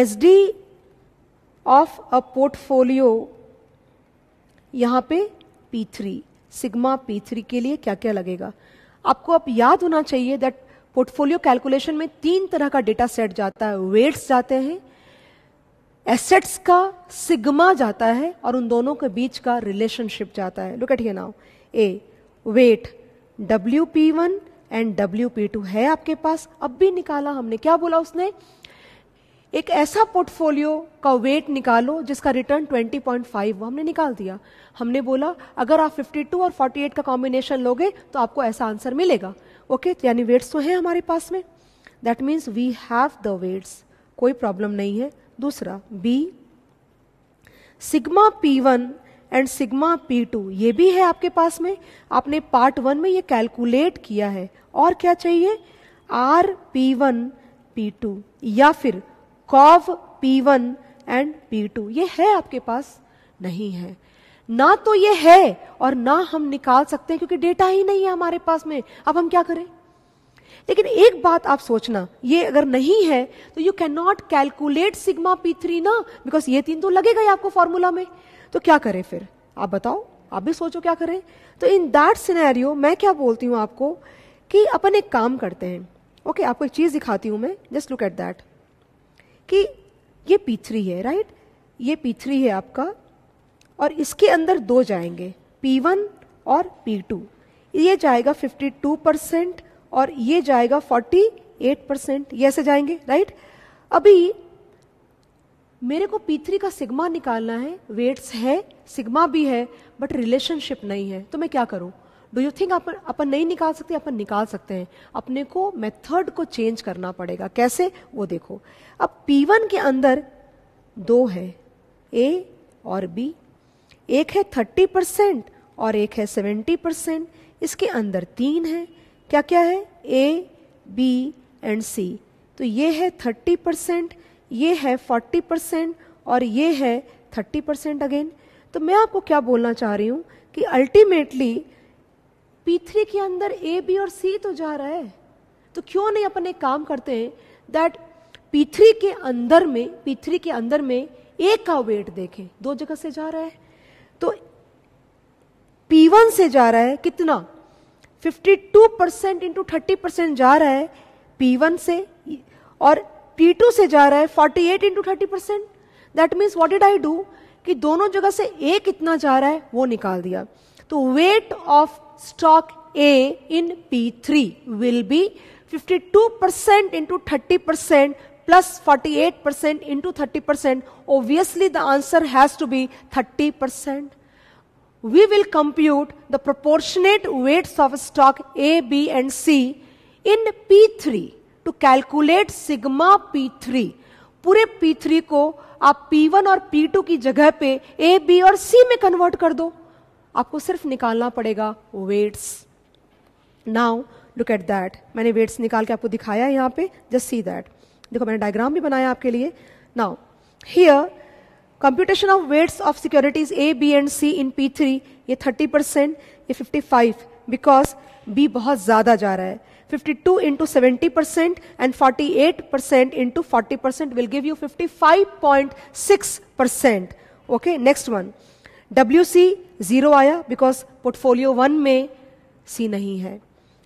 SD of a portfolio यहाँ पे P3 सिग्मा P3 के लिए क्या क्या लगेगा आपको अब याद होना चाहिए दैट पोर्टफोलियो कैलकुलेशन में तीन तरह का डेटा सेट जाता है वेट्स जाते हैं एसेट्स का सिग्मा जाता है और उन दोनों के बीच का रिलेशनशिप जाता है look at here now A weight W P one and W P two है आपके पास अब भी निकाला हमने क्या बोला उसने एक ऐसा पोर्टफोलियो का वेट निकालो जिसका रिटर्न 20.5 हमने निकाल दिया हमने बोला अगर आप 52 और 48 का कॉम्बिनेशन लोगे तो आपको ऐसा आंसर मिलेगा ओके okay, तो यानी वेट्स तो हैं हमारे पास में that means we have the weights कोई प्रॉब्लम नहीं है दूसरा B sigma P one and sigma P two ये भी है आपके पास में आपने पार्ट वन में ये कैलकुलेट किया है और क्या चाहिए R P one P two या फिर cov P one and P two ये है आपके पास नहीं है ना तो ये है और ना हम निकाल सकते हैं क्योंकि डेटा ही नहीं है हमारे पास में अब हम क्या करें लेकिन एक बात आप सोचना ये अगर नहीं है तो you can not calculate sigma P three ना बिकॉज ये तीन तो लगेगा ही आपको फॉर्मूला में तो क्या करें फिर आप बताओ आप भी सोचो क्या करें तो इन दैट सिनेरियो मैं क्या बोलती हूँ आपको कि अपन एक काम करते हैं ओके okay, आपको एक चीज़ दिखाती हूँ मैं जस्ट लुक एट दैट कि ये पी है राइट right? ये पी है आपका और इसके अंदर दो जाएंगे पी वन और पी टू ये जाएगा फिफ्टी टू परसेंट और ये जाएगा फोर्टी एट परसेंट ये ऐसे जाएंगे राइट अभी मेरे को पी थ्री का सिग्मा निकालना है वेट्स है सिग्मा भी है बट रिलेशनशिप नहीं है तो मैं क्या करूँ डू यू थिंक अपन अपन नहीं निकाल सकते अपन निकाल सकते हैं अपने को मेथड को चेंज करना पड़ेगा कैसे वो देखो अब पी वन के अंदर दो है ए और बी एक है थर्टी परसेंट और एक है सेवेंटी परसेंट इसके अंदर तीन है क्या क्या है ए बी एंड सी तो ये है थर्टी परसेंट ये है फोर्टी परसेंट और ये है थर्टी परसेंट अगेन तो मैं आपको क्या बोलना चाह रही हूँ कि अल्टीमेटली पी के अंदर ए बी और सी तो जा रहा है तो क्यों नहीं अपने काम करते हैं दैट पी के अंदर में पी के अंदर में ए का वेट देखें दो जगह से जा रहा है तो पी वन से जा रहा है कितना 52 परसेंट इंटू थर्टी परसेंट जा रहा है पी वन से और टू से जा रहा है forty eight into thirty percent that means what did I do कि दोनों जगह से ए कितना जा रहा है वो निकाल दिया तो weight of stock A in P three will be fifty two percent into thirty percent plus forty eight percent into thirty percent obviously the answer has to be thirty percent we will compute the proportionate weights of stock A B and C in P three to calculate sigma three पूरे P three को आप P one और P two की जगह पे A B और सी में convert कर दो आपको सिर्फ निकालना पड़ेगा weights now look at that मैंने वेट्स निकाल के आपको दिखाया यहां पे जस्ट सी दैट देखो मैंने डायग्राम भी बनाया आपके लिए now here computation of weights of securities A B and C in P three ये थर्टी परसेंट ये फिफ्टी फाइव बिकॉज बी बहुत ज़्यादा जा रहा है 52 into 70% percent and 48% percent into 40% percent will give you 55.6%. percent. Okay, next one. WC zero आया because portfolio one में C नहीं है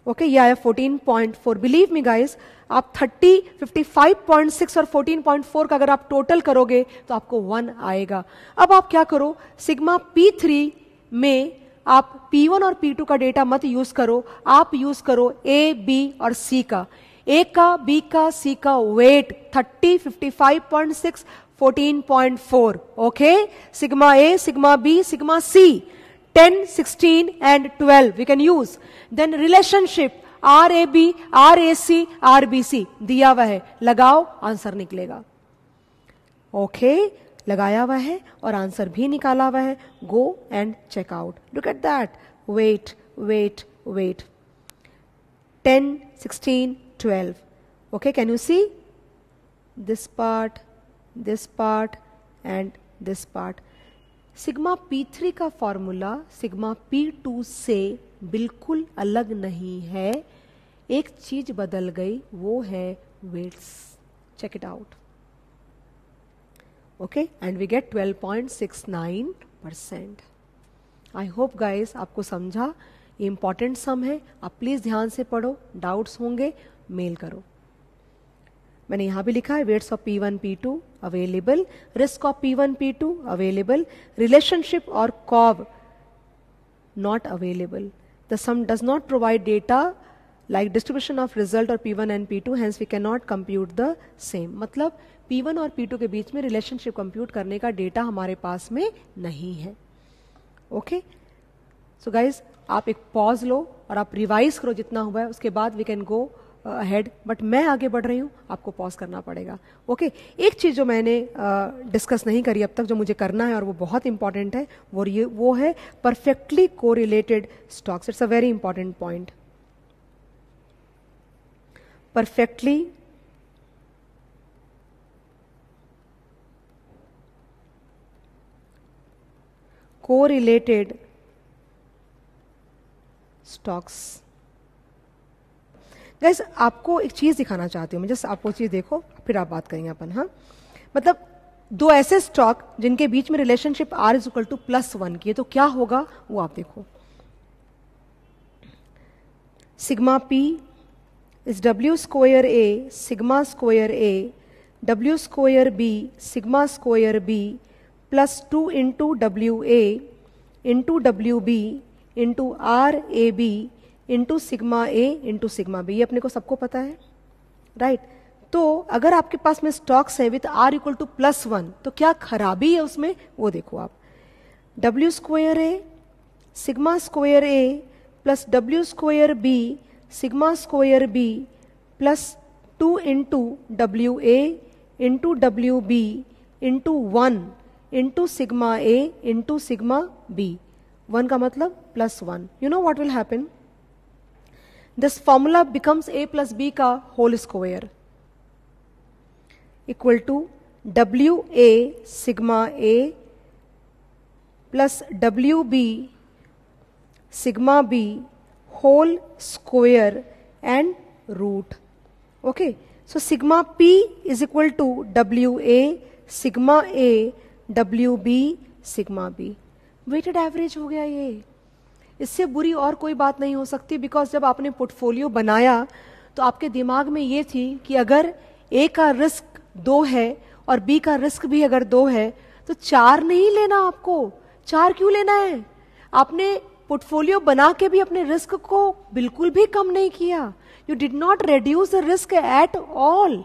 ओके okay, ये आया 14.4 बिलीव मी गाइस आप 30, 55.6 और 14.4 का अगर आप टोटल करोगे तो आपको वन आएगा अब आप क्या करो सिग्मा P3 में आप P1 और P2 का डेटा मत यूज करो आप यूज करो A, B और C का ए का बी का सी का weight 30, 55.6, 14.4 okay sigma A sigma B sigma C 10, 16 and 12 A B R A C R B C दिया हुआ है लगाओ आंसर निकलेगा ओके okay. लगाया हुआ है और आंसर भी निकाला हुआ है go and check out look at that weight weight weight ten sixteen twelve okay can you see this part this part and this part sigma P three का फॉर्मूला सिग्मा पी टू से बिल्कुल अलग नहीं है एक चीज बदल गई वो है weights check it out okay and we get 12.69 percent I hope guys आपको समझा ये इंपॉर्टेंट सम है आप प्लीज़ ध्यान से पढ़ो डाउट्स होंगे मेल करो मैंने यहां भी लिखा है weights of P one P two available risk of P one P two available relationship और cov not available the sum does not provide data like distribution of result और P one and P two hence we can not compute the same मतलब one और two के बीच में relationship compute करने का data हमारे पास में नहीं है ओके सो गाइज आप एक पॉज लो और आप रिवाइज करो जितना हुआ है उसके बाद we can go head but मैं आगे बढ़ रही हूँ आपको पॉज करना पड़ेगा ओके okay? एक चीज़ जो मैंने डिस्कस uh, नहीं करी अब तक जो मुझे करना है और वो बहुत इंपॉर्टेंट है वो ये वो है perfectly correlated stocks it's a very important point perfectly correlated stocks guys आपको एक चीज दिखाना चाहती हूं मैं जस्ट आपको चीज देखो फिर आप बात करेंगे अपन हाँ मतलब दो ऐसे स्टॉक जिनके बीच में relationship R is equal to plus one की है तो क्या होगा वो आप देखो sigma P is W square A sigma square A W square B sigma square B plus two into W A into W B into R A B into sigma A into sigma B ये अपने को सबको पता है right right? तो अगर आपके पास में स्टॉक्स है with R equal to plus one तो क्या खराबी है उसमें वो देखो आप W square A sigma square A plus W square B sigma square B plus two into W A into W B into one into sigma A into sigma B one का मतलब plus one you know what will happen this formula becomes A plus B का whole square equal to W A sigma A plus W B sigma B whole square and root okay so sigma P is equal to W A sigma A W B sigma B weighted average हो गया ये इससे बुरी और कोई बात नहीं हो सकती बिकॉज जब आपने पोर्टफोलियो बनाया तो आपके दिमाग में ये थी कि अगर ए का रिस्क दो है और बी का रिस्क भी अगर दो है तो चार नहीं लेना आपको चार क्यों लेना है आपने पोर्टफोलियो बना के भी अपने रिस्क को बिल्कुल भी कम नहीं किया you did not reduce the risk at all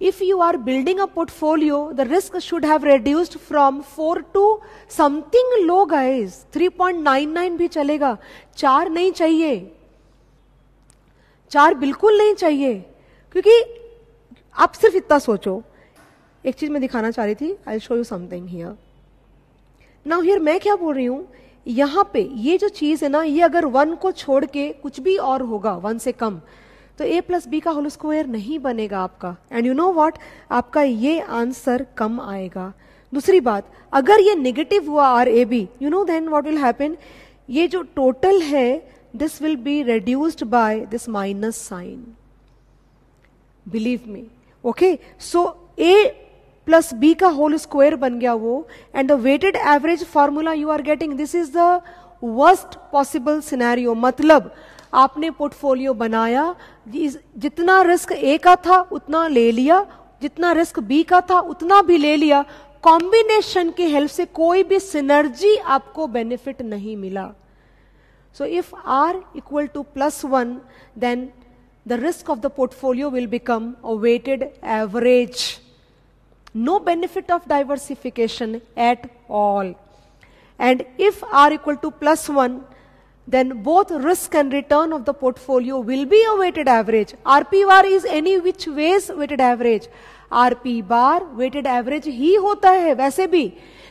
if you are building a portfolio, the risk should have reduced from 4 to something low guys. 3.99 भी चलेगा चार नहीं चाहिए चार बिल्कुल नहीं चाहिए क्योंकि आप सिर्फ इतना सोचो एक चीज मैं दिखाना चाह रही थी I show you something here now here मैं क्या बोल रही हूँ यहाँ पे ये जो चीज है ना ये अगर वन को छोड़ के कुछ भी और होगा वन से कम तो ए प्लस बी का होल स्क्वायर नहीं बनेगा आपका एंड यू नो वॉट आपका ये आंसर कम आएगा दूसरी बात अगर ये निगेटिव हुआ R A B you know then what will happen ये जो टोटल है this will be reduced by this minus sign believe me okay so A plus B का होल स्क्वायर बन गया वो and the weighted average formula you are getting this is the worst possible scenario मतलब आपने portfolio बनाया जितना risk ए का था उतना ले लिया जितना रिस्क बी का था उतना भी ले लिया कॉम्बिनेशन की हेल्प से कोई भी सिनर्जी आपको बेनिफिट नहीं मिला so if R equal to plus one then the risk of the portfolio will become a weighted average no benefit of diversification at all and if R equal to plus one then both risk and return of the portfolio will be a weighted average. RP bar is any which ways weighted average. RP bar weighted average ही होता है वैसे भी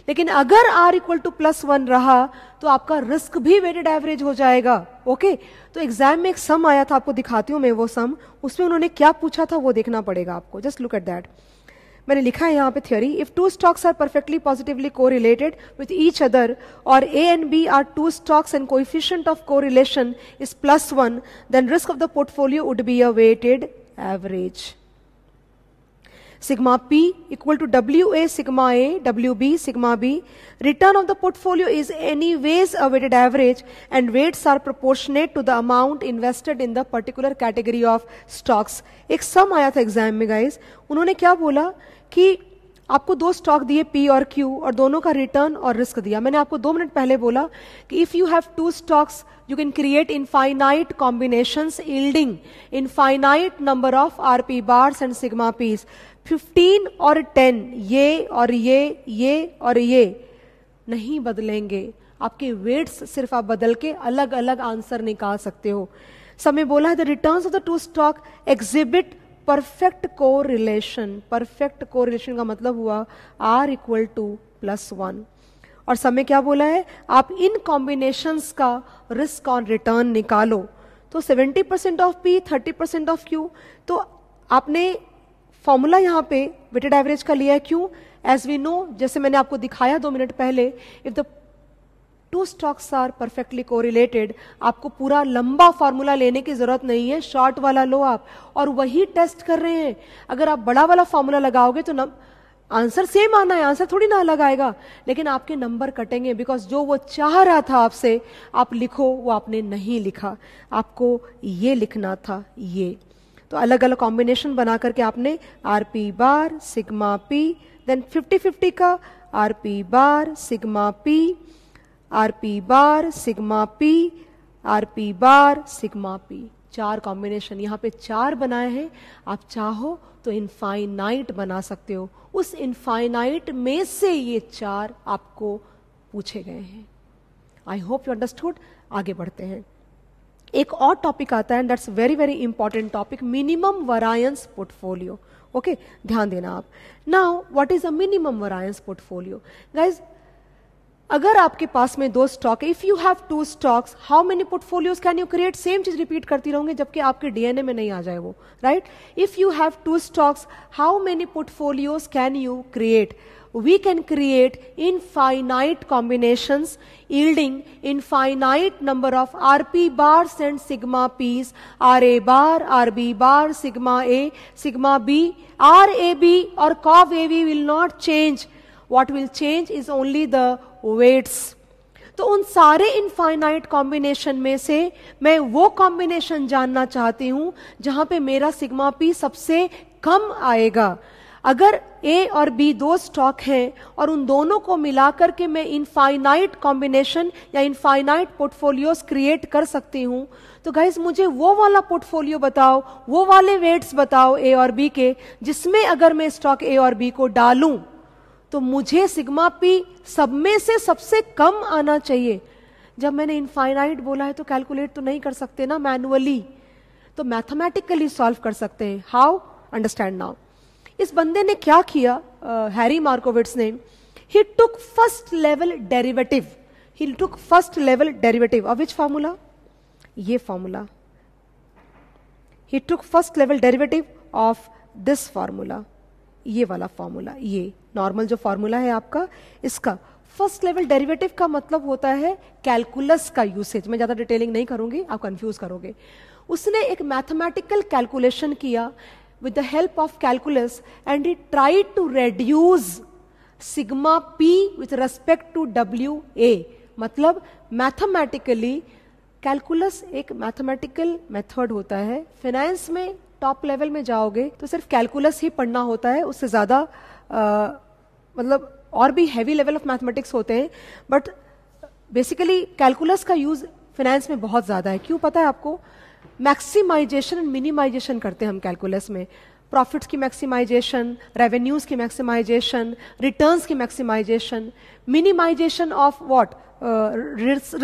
लेकिन अगर R equal to plus one रहा तो आपका रिस्क भी वेटेड एवरेज हो जाएगा ओके तो एग्जाम में एक सम आया था आपको दिखाती हूँ मैं वो सम उसमें उन्होंने क्या पूछा था वो देखना पड़ेगा आपको जस्ट लुक एट दैट मैंने लिखा है यहाँ पे theory if two stocks are perfectly positively correlated with each other और A and B are two stocks and coefficient of correlation is plus one then risk of the portfolio would be a weighted average sigma P equal to W A sigma A W B sigma B return of the portfolio is anyways a weighted average and weights are proportionate to the amount invested in the particular category of stocks एक sum आया था exam में guys उन्होंने क्या बोला कि आपको दो स्टॉक दिए पी और क्यू और दोनों का रिटर्न और रिस्क दिया मैंने आपको दो मिनट पहले बोला कि if you have two stocks you can create infinite combination in infinite number of R P bars and sigma Ps fifteen और टेन ये और ये ये और ये नहीं बदलेंगे आपके वेट्स सिर्फ आप बदल के अलग अलग आंसर निकाल सकते हो समय बोला है the return of the two stock exhibit perfect correlation perfect correlation का मतलब हुआ R equal to plus one और समय क्या बोला है आप इन कॉम्बिनेशन का रिस्क ऑन रिटर्न निकालो तो 70 percent of P 30 percent of Q तो आपने फॉर्मूला यहाँ पे वेटेड एवरेज का लिया है क्यों एज वी नो जैसे मैंने आपको दिखाया दो मिनट पहले if the two stocks are perfectly correlated आपको पूरा लंबा फार्मूला लेने की जरूरत नहीं है शॉर्ट वाला लो आप और वही टेस्ट कर रहे हैं अगर आप बड़ा वाला फार्मूला लगाओगे तो नम आंसर सेम आना है आंसर थोड़ी ना अलग आएगा लेकिन आपके नंबर कटेंगे बिकॉज जो वो चाह रहा था आपसे आप लिखो वो आपने नहीं लिखा आपको ये लिखना था ये तो अलग अलग कॉम्बिनेशन बना करके आपने R P bar sigma P then fifty fifty का R P bar sigma P R P bar sigma P R P bar sigma P चार कॉम्बिनेशन यहाँ पे चार बनाए हैं आप चाहो तो इनफाइनाइट बना सकते हो उस इनफाइनाइट में से ये चार आपको पूछे गए हैं आई होप यू अंडरस्टूड आगे बढ़ते हैं एक और टॉपिक आता है that's very very important topic minimum variance portfolio okay ध्यान देना आप now what is a minimum variance portfolio guys अगर आपके पास में दो stock if you have two stocks how many portfolios can you create same चीज रिपीट करती रहूंगी जबकि आपके डीएनए में नहीं आ जाए वो right if you have two stocks how many portfolios can you create we can create infinite combinations yielding infinite number of RP bars and sigma Ps, RA bar, RB bar, sigma A, sigma B, RAB or COV AB will not change what will change is only the weights तो उन सारे infinite combination में से मैं वो combination जानना चाहती हूँ जहां पे मेरा सिग्मा पी सबसे कम आएगा अगर ए और बी दो स्टॉक हैं और उन दोनों को मिलाकर के मैं इनफाइनाइट कॉम्बिनेशन या इनफाइनाइट पोर्टफोलियोज क्रिएट कर सकती हूँ तो गाइज मुझे वो वाला पोर्टफोलियो बताओ वो वाले वेट्स बताओ ए और बी के जिसमें अगर मैं स्टॉक ए और बी को डालूं तो मुझे सिग्मा पी सब में से सबसे कम आना चाहिए जब मैंने इनफाइनाइट बोला है तो कैलकुलेट तो नहीं कर सकते ना मैनुअली तो मैथमेटिकली सॉल्व कर सकते हैं हाउ अंडरस्टैंड नाउ इस बंदे ने क्या किया हैरी मार्कोविट्स ने ही टुक फर्स्ट लेवल डेरिवेटिव ही टुक फर्स्ट लेवल डेरिवेटिव अब विच फॉर्मूला ये फॉर्मूला ही took first level derivative of this formula ये वाला फॉर्मूला ये नॉर्मल जो फॉर्मूला है आपका इसका फर्स्ट लेवल डेरिवेटिव का मतलब होता है कैलकुलस का यूसेज मैं ज़्यादा डिटेलिंग नहीं करूंगी आप कंफ्यूज करोगे उसने एक मैथमेटिकल कैलकुलेशन किया the help of calculus and and try to reduce sigma P with respect to W A मतलब मैथमेटिकली कैलकुलस एक मैथमेटिकल मेथड होता है फाइनेंस में टॉप लेवल में जाओगे तो सिर्फ कैलकुलस ही पढ़ना होता है उससे ज़्यादा मतलब और भी हैवी लेवल ऑफ मैथमेटिक्स होते हैं बट बेसिकली कैलकुलस का यूज़ फाइनेंस में बहुत ज़्यादा है क्यों पता है आपको मैक्सिमाइजेशन एंड मिनिमाइजेशन करते हैं हम कैलकुलस में प्रॉफिट्स की मैक्सिमाइजेशन रेवेन्यूज की मैक्सिमाइजेशन रिटर्न्स की maximization minimization of what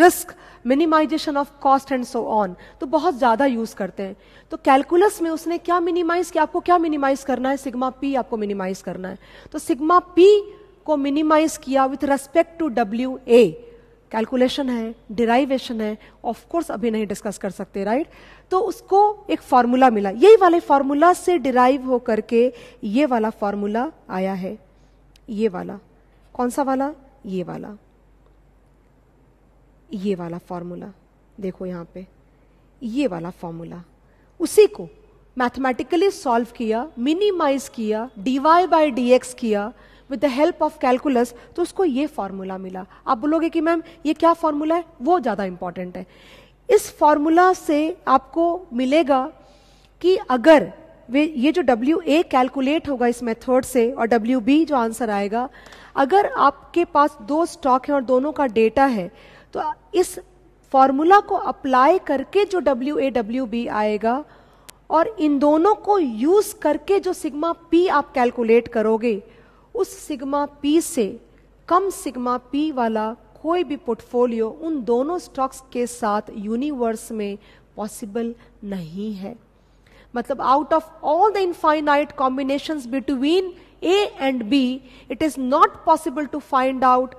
risk minimization of cost and so on तो बहुत ज़्यादा यूज़ करते हैं तो कैलकुलस में उसने क्या मिनिमाइज किया आपको क्या मिनिमाइज करना है सिग्मा पी आपको मिनिमाइज करना है तो सिग्मा पी को मिनिमाइज किया with respect to W A calculation है डिराइवेशन है ऑफ कोर्स अभी नहीं डिस्कस कर सकते राइट तो उसको एक फार्मूला मिला यही वाले फार्मूला से डिराइव हो करके ये वाला फार्मूला आया है ये वाला कौन सा वाला ये वाला ये वाला फार्मूला देखो यहाँ पे ये वाला फार्मूला उसी को मैथमेटिकली सॉल्व किया मिनिमाइज किया डीवाई बाई डी एक्स किया with the help of calculus तो उसको ये फार्मूला मिला आप बोलोगे कि मैम ये क्या फार्मूला है वो ज़्यादा इंपॉर्टेंट है इस फार्मूला से आपको मिलेगा कि अगर वे ये जो डब्ल्यू ए कैलकुलेट होगा इस मेथड से और डब्ल्यू बी जो आंसर आएगा अगर आपके पास दो स्टॉक हैं और दोनों का डेटा है तो इस फॉर्मूला को अप्लाई करके जो डब्ल्यू ए डब्ल्यू बी आएगा और इन दोनों को यूज करके जो सिग्मा पी आप कैलकुलेट करोगे उस सिग्मा पी से कम सिग्मा पी वाला कोई भी पोर्टफोलियो उन दोनों स्टॉक्स के साथ यूनिवर्स में पॉसिबल नहीं है मतलब out of all the infinite combination between A and B it is not possible to find out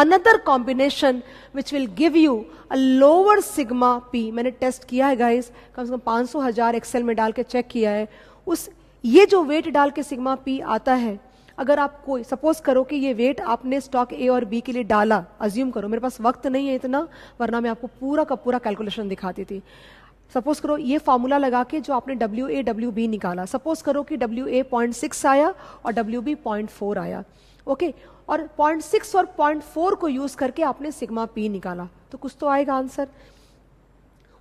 another combination which will give you a lower sigma P मैंने test किया है guys come से कम पांच सौ हजार एक्सेल में डाल के चेक किया है उस ये जो वेट डाल के सिग्मा पी आता है अगर आप कोई सपोज करो कि ये वेट आपने स्टॉक ए और बी के लिए डाला अज्यूम करो मेरे पास वक्त नहीं है इतना वरना मैं आपको पूरा का पूरा कैलकुलेशन दिखाती थी सपोज करो ये फार्मूला लगा के जो आपने डब्ल्यू ए डब्ल्यू बी निकाला सपोज करो कि डब्ल्यू ए पॉइंट सिक्स आया और डब्ल्यू बी पॉइंट फोर आया ओके और पॉइंट सिक्स और पॉइंट फोर को यूज करके आपने सिग्मा पी निकाला तो कुछ तो आएगा आंसर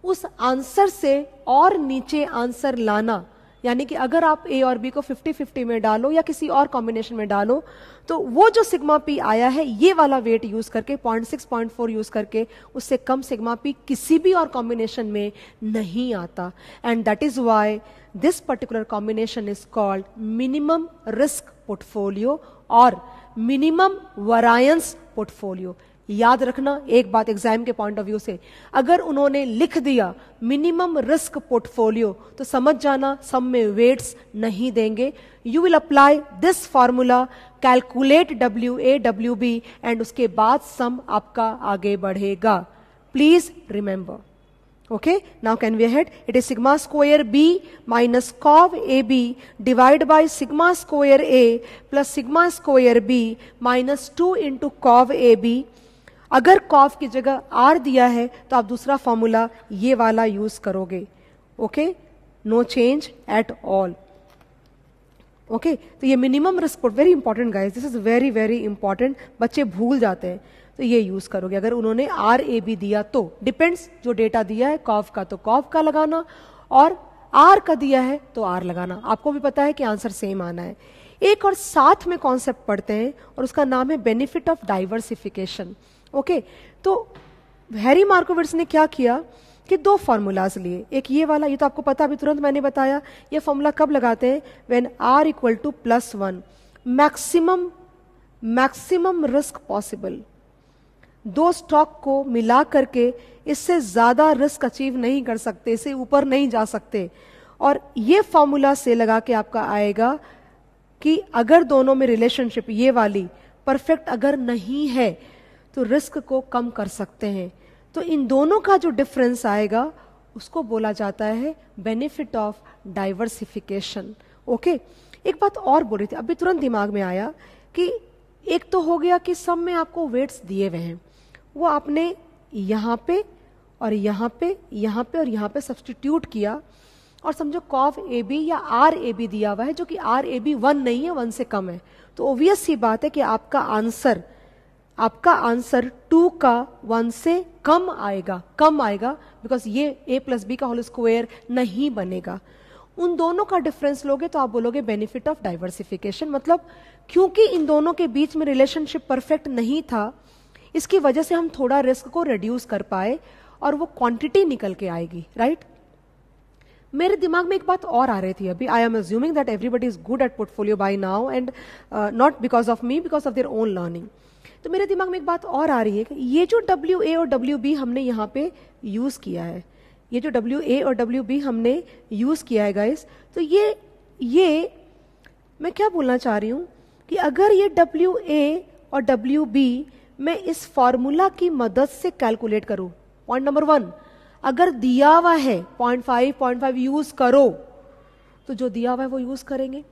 उस आंसर से और नीचे आंसर लाना यानी कि अगर आप ए और बी को 50-50 में डालो या किसी और कॉम्बिनेशन में डालो तो वो जो सिग्मा पी आया है ये वाला वेट यूज करके 0.6 0.4 यूज करके उससे कम सिग्मा पी किसी भी और कॉम्बिनेशन में नहीं आता and that is why this particular combination is called minimum risk portfolio और मिनिमम वरायंस पोर्टफोलियो याद रखना एक बात एग्जाम के पॉइंट ऑफ व्यू से अगर उन्होंने लिख दिया मिनिमम रिस्क पोर्टफोलियो तो समझ जाना सम में वेट्स नहीं देंगे you will apply this formula calculate W A W B and उसके बाद सम आपका आगे बढ़ेगा please remember okay now can we head it is sigma square B minus कॉव A b divide by sigma square A plus sigma square B minus two into कॉव A B अगर कॉफ की जगह are दिया है तो आप दूसरा फॉर्मूला ये वाला यूज करोगे okay no change at all okay तो ये मिनिमम रिस्पोर्ट very important guys this is very very important बच्चे भूल जाते हैं तो ये यूज करोगे अगर उन्होंने आर ए बी दिया तो डिपेंड्स जो डेटा दिया है कॉफ का तो कॉफ का लगाना और आर का दिया है तो आर लगाना आपको भी पता है कि आंसर सेम आना है एक और साथ में कॉन्सेप्ट पढ़ते हैं और उसका नाम है बेनिफिट ऑफ डाइवर्सिफिकेशन ओके तो हैरी मार्कोविट्स ने क्या किया कि दो फार्मूलाज लिए एक ये वाला ये तो आपको पता अभी तुरंत मैंने बताया ये फॉर्मूला कब लगाते हैं when R equal to plus one maximum maximum risk possible दो स्टॉक को मिला करके इससे ज़्यादा रिस्क अचीव नहीं कर सकते इसे ऊपर नहीं जा सकते और ये फॉर्मूला से लगा के आपका आएगा कि अगर दोनों में रिलेशनशिप ये वाली परफेक्ट अगर नहीं है तो रिस्क को कम कर सकते हैं तो इन दोनों का जो डिफरेंस आएगा उसको बोला जाता है बेनिफिट ऑफ डाइवर्सिफिकेशन ओके एक बात और बोली थी अभी तुरंत दिमाग में आया कि एक तो हो गया कि सब में आपको वेट्स दिए हुए हैं वो आपने यहाँ पे और यहाँ पे यहाँ पे और यहाँ पे सब्सटीट्यूट किया और समझो कॉफ ए बी या आर ए बी दिया हुआ है जो कि आर ए बी वन नहीं है वन से कम है तो ओबियस सी बात है कि आपका आंसर आपका आंसर टू का वन से कम आएगा कम आएगा बिकॉज ये ए प्लस बी का होल स्क्वायर नहीं बनेगा उन दोनों का डिफरेंस लोगे तो आप बोलोगे बेनिफिट ऑफ डाइवर्सिफिकेशन मतलब क्योंकि इन दोनों के बीच में रिलेशनशिप परफेक्ट नहीं था इसकी वजह से हम थोड़ा रिस्क को रिड्यूस कर पाए और वो क्वांटिटी निकल के आएगी राइट मेरे दिमाग में एक बात और आ रही थी अभी I am assuming that everybody is good at portfolio by now and not because of me because of their own learning तो मेरे दिमाग में एक बात और आ रही है कि ये जो डब्ल्यू ए और डब्ल्यू बी हमने यहाँ पे यूज़ किया है ये जो डब्ल्यू ए और डब्ल्यू बी हमने यूज़ किया है गाइस तो ये ये मैं क्या बोलना चाह रही हूँ कि अगर ये डब्ल्यू ए और डब्ल्यू बी मैं इस फॉर्मूला की मदद से कैलकुलेट करूँ पॉइंट नंबर वन अगर दिया हुआ है point five point five use करो तो जो दिया हुआ है वो यूज़ करेंगे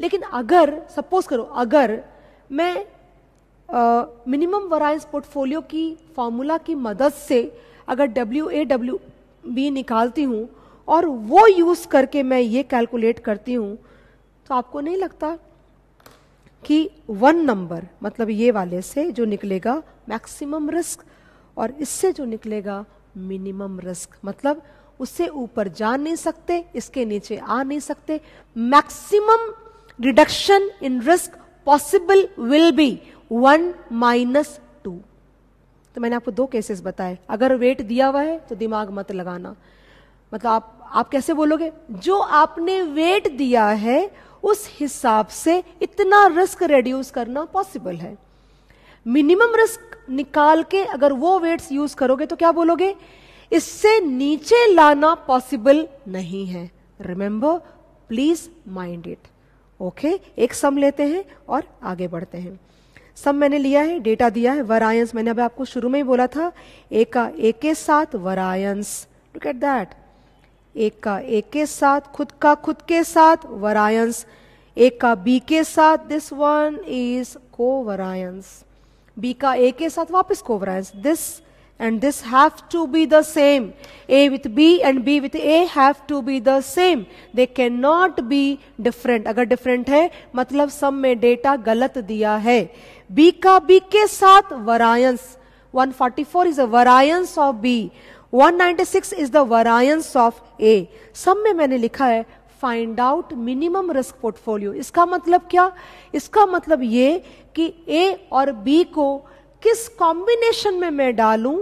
लेकिन अगर सपोज करो अगर मैं मिनिमम वराइज पोर्टफोलियो की फॉर्मूला की मदद से अगर डब्ल्यू ए डब्ल्यू बी निकालती हूँ और वो यूज़ करके मैं ये कैलकुलेट करती हूँ तो आपको नहीं लगता कि वन नंबर मतलब ये वाले से जो निकलेगा मैक्सिमम रिस्क और इससे जो निकलेगा मिनिमम रिस्क मतलब उससे ऊपर जा नहीं सकते इसके नीचे आ नहीं सकते maximum reduction in risk possible will be one minus two तो मैंने आपको दो केसेस बताए अगर वेट दिया हुआ है तो दिमाग मत लगाना मतलब आप आप कैसे बोलोगे जो आपने वेट दिया है उस हिसाब से इतना रिस्क रेड्यूस करना पॉसिबल है मिनिमम रिस्क निकाल के अगर वो वेट्स यूज करोगे तो क्या बोलोगे इससे नीचे लाना पॉसिबल नहीं है remember please mind it okay एक सम लेते हैं और आगे बढ़ते हैं सब मैंने लिया है डेटा दिया है वरायंस मैंने अभी आपको शुरू में ही बोला था एक का एक के साथ वरायंस लुक एट दैट एक का एक के साथ खुद का खुद के साथ वरायंस एक का बी के साथ दिस वन इज को वरायंस बी का ए के साथ वापस variance this and this have to be the same. A with B and B with A have to be the same. They cannot be different. agar different hai matlab sum mein data galat diya hai B ka B ke sath variance 144 is a variance of B. 196 is the variance of A. sum mein maine likha hai find out minimum risk portfolio इसका मतलब क्या इसका मतलब ये कि ए और B को किस कॉम्बिनेशन में मैं डालूं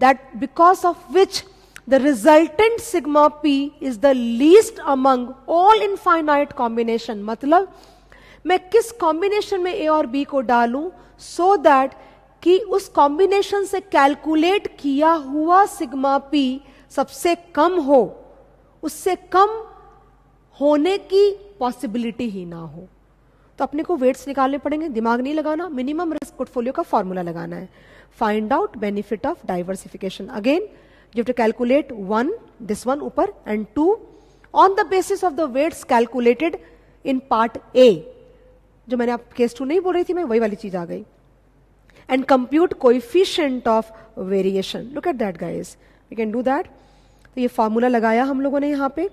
that because of which the resultant sigma is the least among all infinite combination मतलब मैं किस कॉम्बिनेशन में ए और बी को डालूं सो so दैट कि उस कॉम्बिनेशन से कैलकुलेट किया हुआ सिग्मा पी सबसे कम हो उससे कम होने की पॉसिबिलिटी ही ना हो तो अपने को वेट्स निकालने पड़ेंगे दिमाग नहीं लगाना मिनिमम रिस्क पोर्टफोलियो का फॉर्मूला लगाना है find out benefit of diversification again you to calculate one this one ऊपर and two on the basis of the weights calculated in part A जो मैंने आप केस टू नहीं बोल रही थी मैं वही वाली चीज आ गई and compute coefficient of variation look at that guys we can do that तो ये फार्मूला लगाया हम लोगों ने यहाँ पे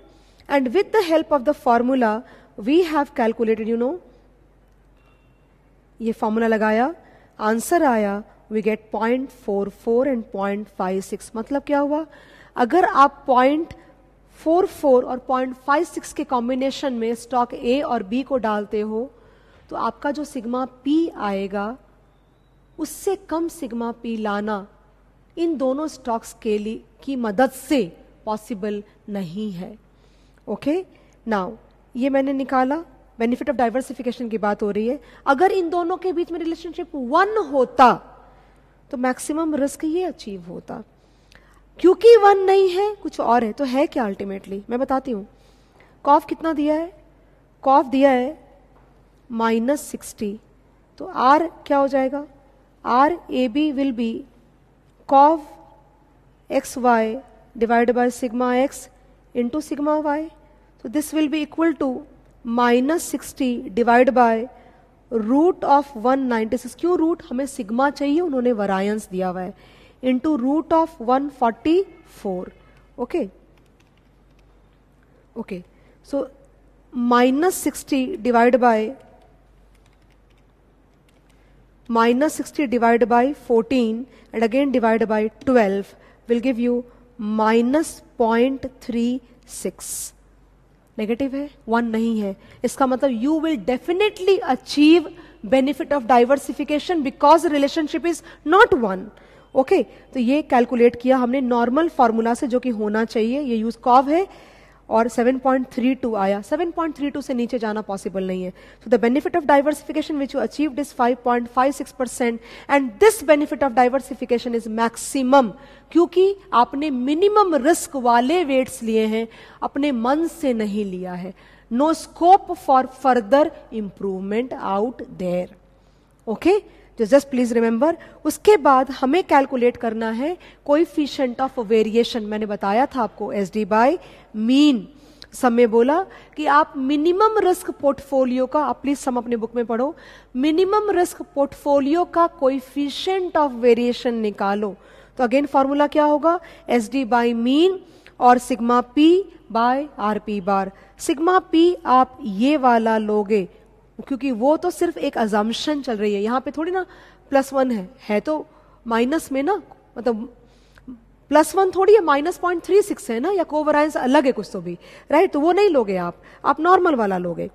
and with the help of the formula we have calculated you know ये फॉर्मूला लगाया आंसर आया we get point four four and point five six मतलब क्या हुआ अगर आप पॉइंट फोर फोर और पॉइंट फाइव सिक्स के कॉम्बिनेशन में स्टॉक ए और बी को डालते हो तो आपका जो सिग्मा पी आएगा उससे कम सिग्मा पी लाना इन दोनों स्टॉक्स के लिए की मदद से पॉसिबल नहीं है ओके okay? नाउ ये मैंने निकाला बेनिफिट ऑफ डाइवर्सिफिकेशन की बात हो रही है अगर इन दोनों के बीच में रिलेशनशिप वन होता तो मैक्सिमम रिस्क ये अचीव होता क्योंकि वन नहीं है कुछ और है तो है क्या अल्टीमेटली मैं बताती हूँ कॉफ कितना दिया है कॉफ दिया है माइनस सिक्सटी तो आर क्या हो जाएगा R A B will be cov x Y divide by sigma x into sigma Y तो this will be equal to minus sixty divide by root of one ninety six क्यों root हमें sigma चाहिए उन्होंने variance दिया हुआ है into root of one forty four okay okay so minus sixty divide by minus sixty divide by fourteen and again divide by twelve will give you minus point three six negative है one नहीं है इसका मतलब you will definitely achieve benefit of diversification because relationship is not one okay तो ये calculate किया हमने normal formula से जो कि होना चाहिए ये यूज कॉव है और 7.32 आया 7.32 से नीचे जाना पॉसिबल नहीं है so the benefit of diversification which you achieve is 5.56 percent and this benefit of diversification is maximum क्योंकि आपने मिनिमम रिस्क वाले वेट्स लिए हैं अपने मन से नहीं लिया है scope for further improvement out out okay okay तो जस्ट प्लीज रिमेंबर उसके बाद हमें कैलकुलेट करना है कोइफिशियंट ऑफ वेरिएशन मैंने बताया था आपको एस डी बाई मीन समय बोला कि आप मिनिमम रिस्क पोर्टफोलियो का आप प्लीज सम अपने बुक में पढ़ो मिनिमम रिस्क पोर्टफोलियो का कोइफिशियंट ऑफ वेरिएशन निकालो तो अगेन फॉर्मूला क्या होगा एस डी बाई मीन और sigma P by R P bar sigma P आप ये वाला लोगे क्योंकि वो तो सिर्फ एक अजम्पन चल रही है यहाँ पे थोड़ी ना प्लस वन है है तो माइनस में ना मतलब प्लस वन थोड़ी है माइनस पॉइंट थ्री सिक्स है ना या कोवराइंस अलग है कुछ तो भी राइट तो वो नहीं लोगे आप आप नॉर्मल वाला लोगे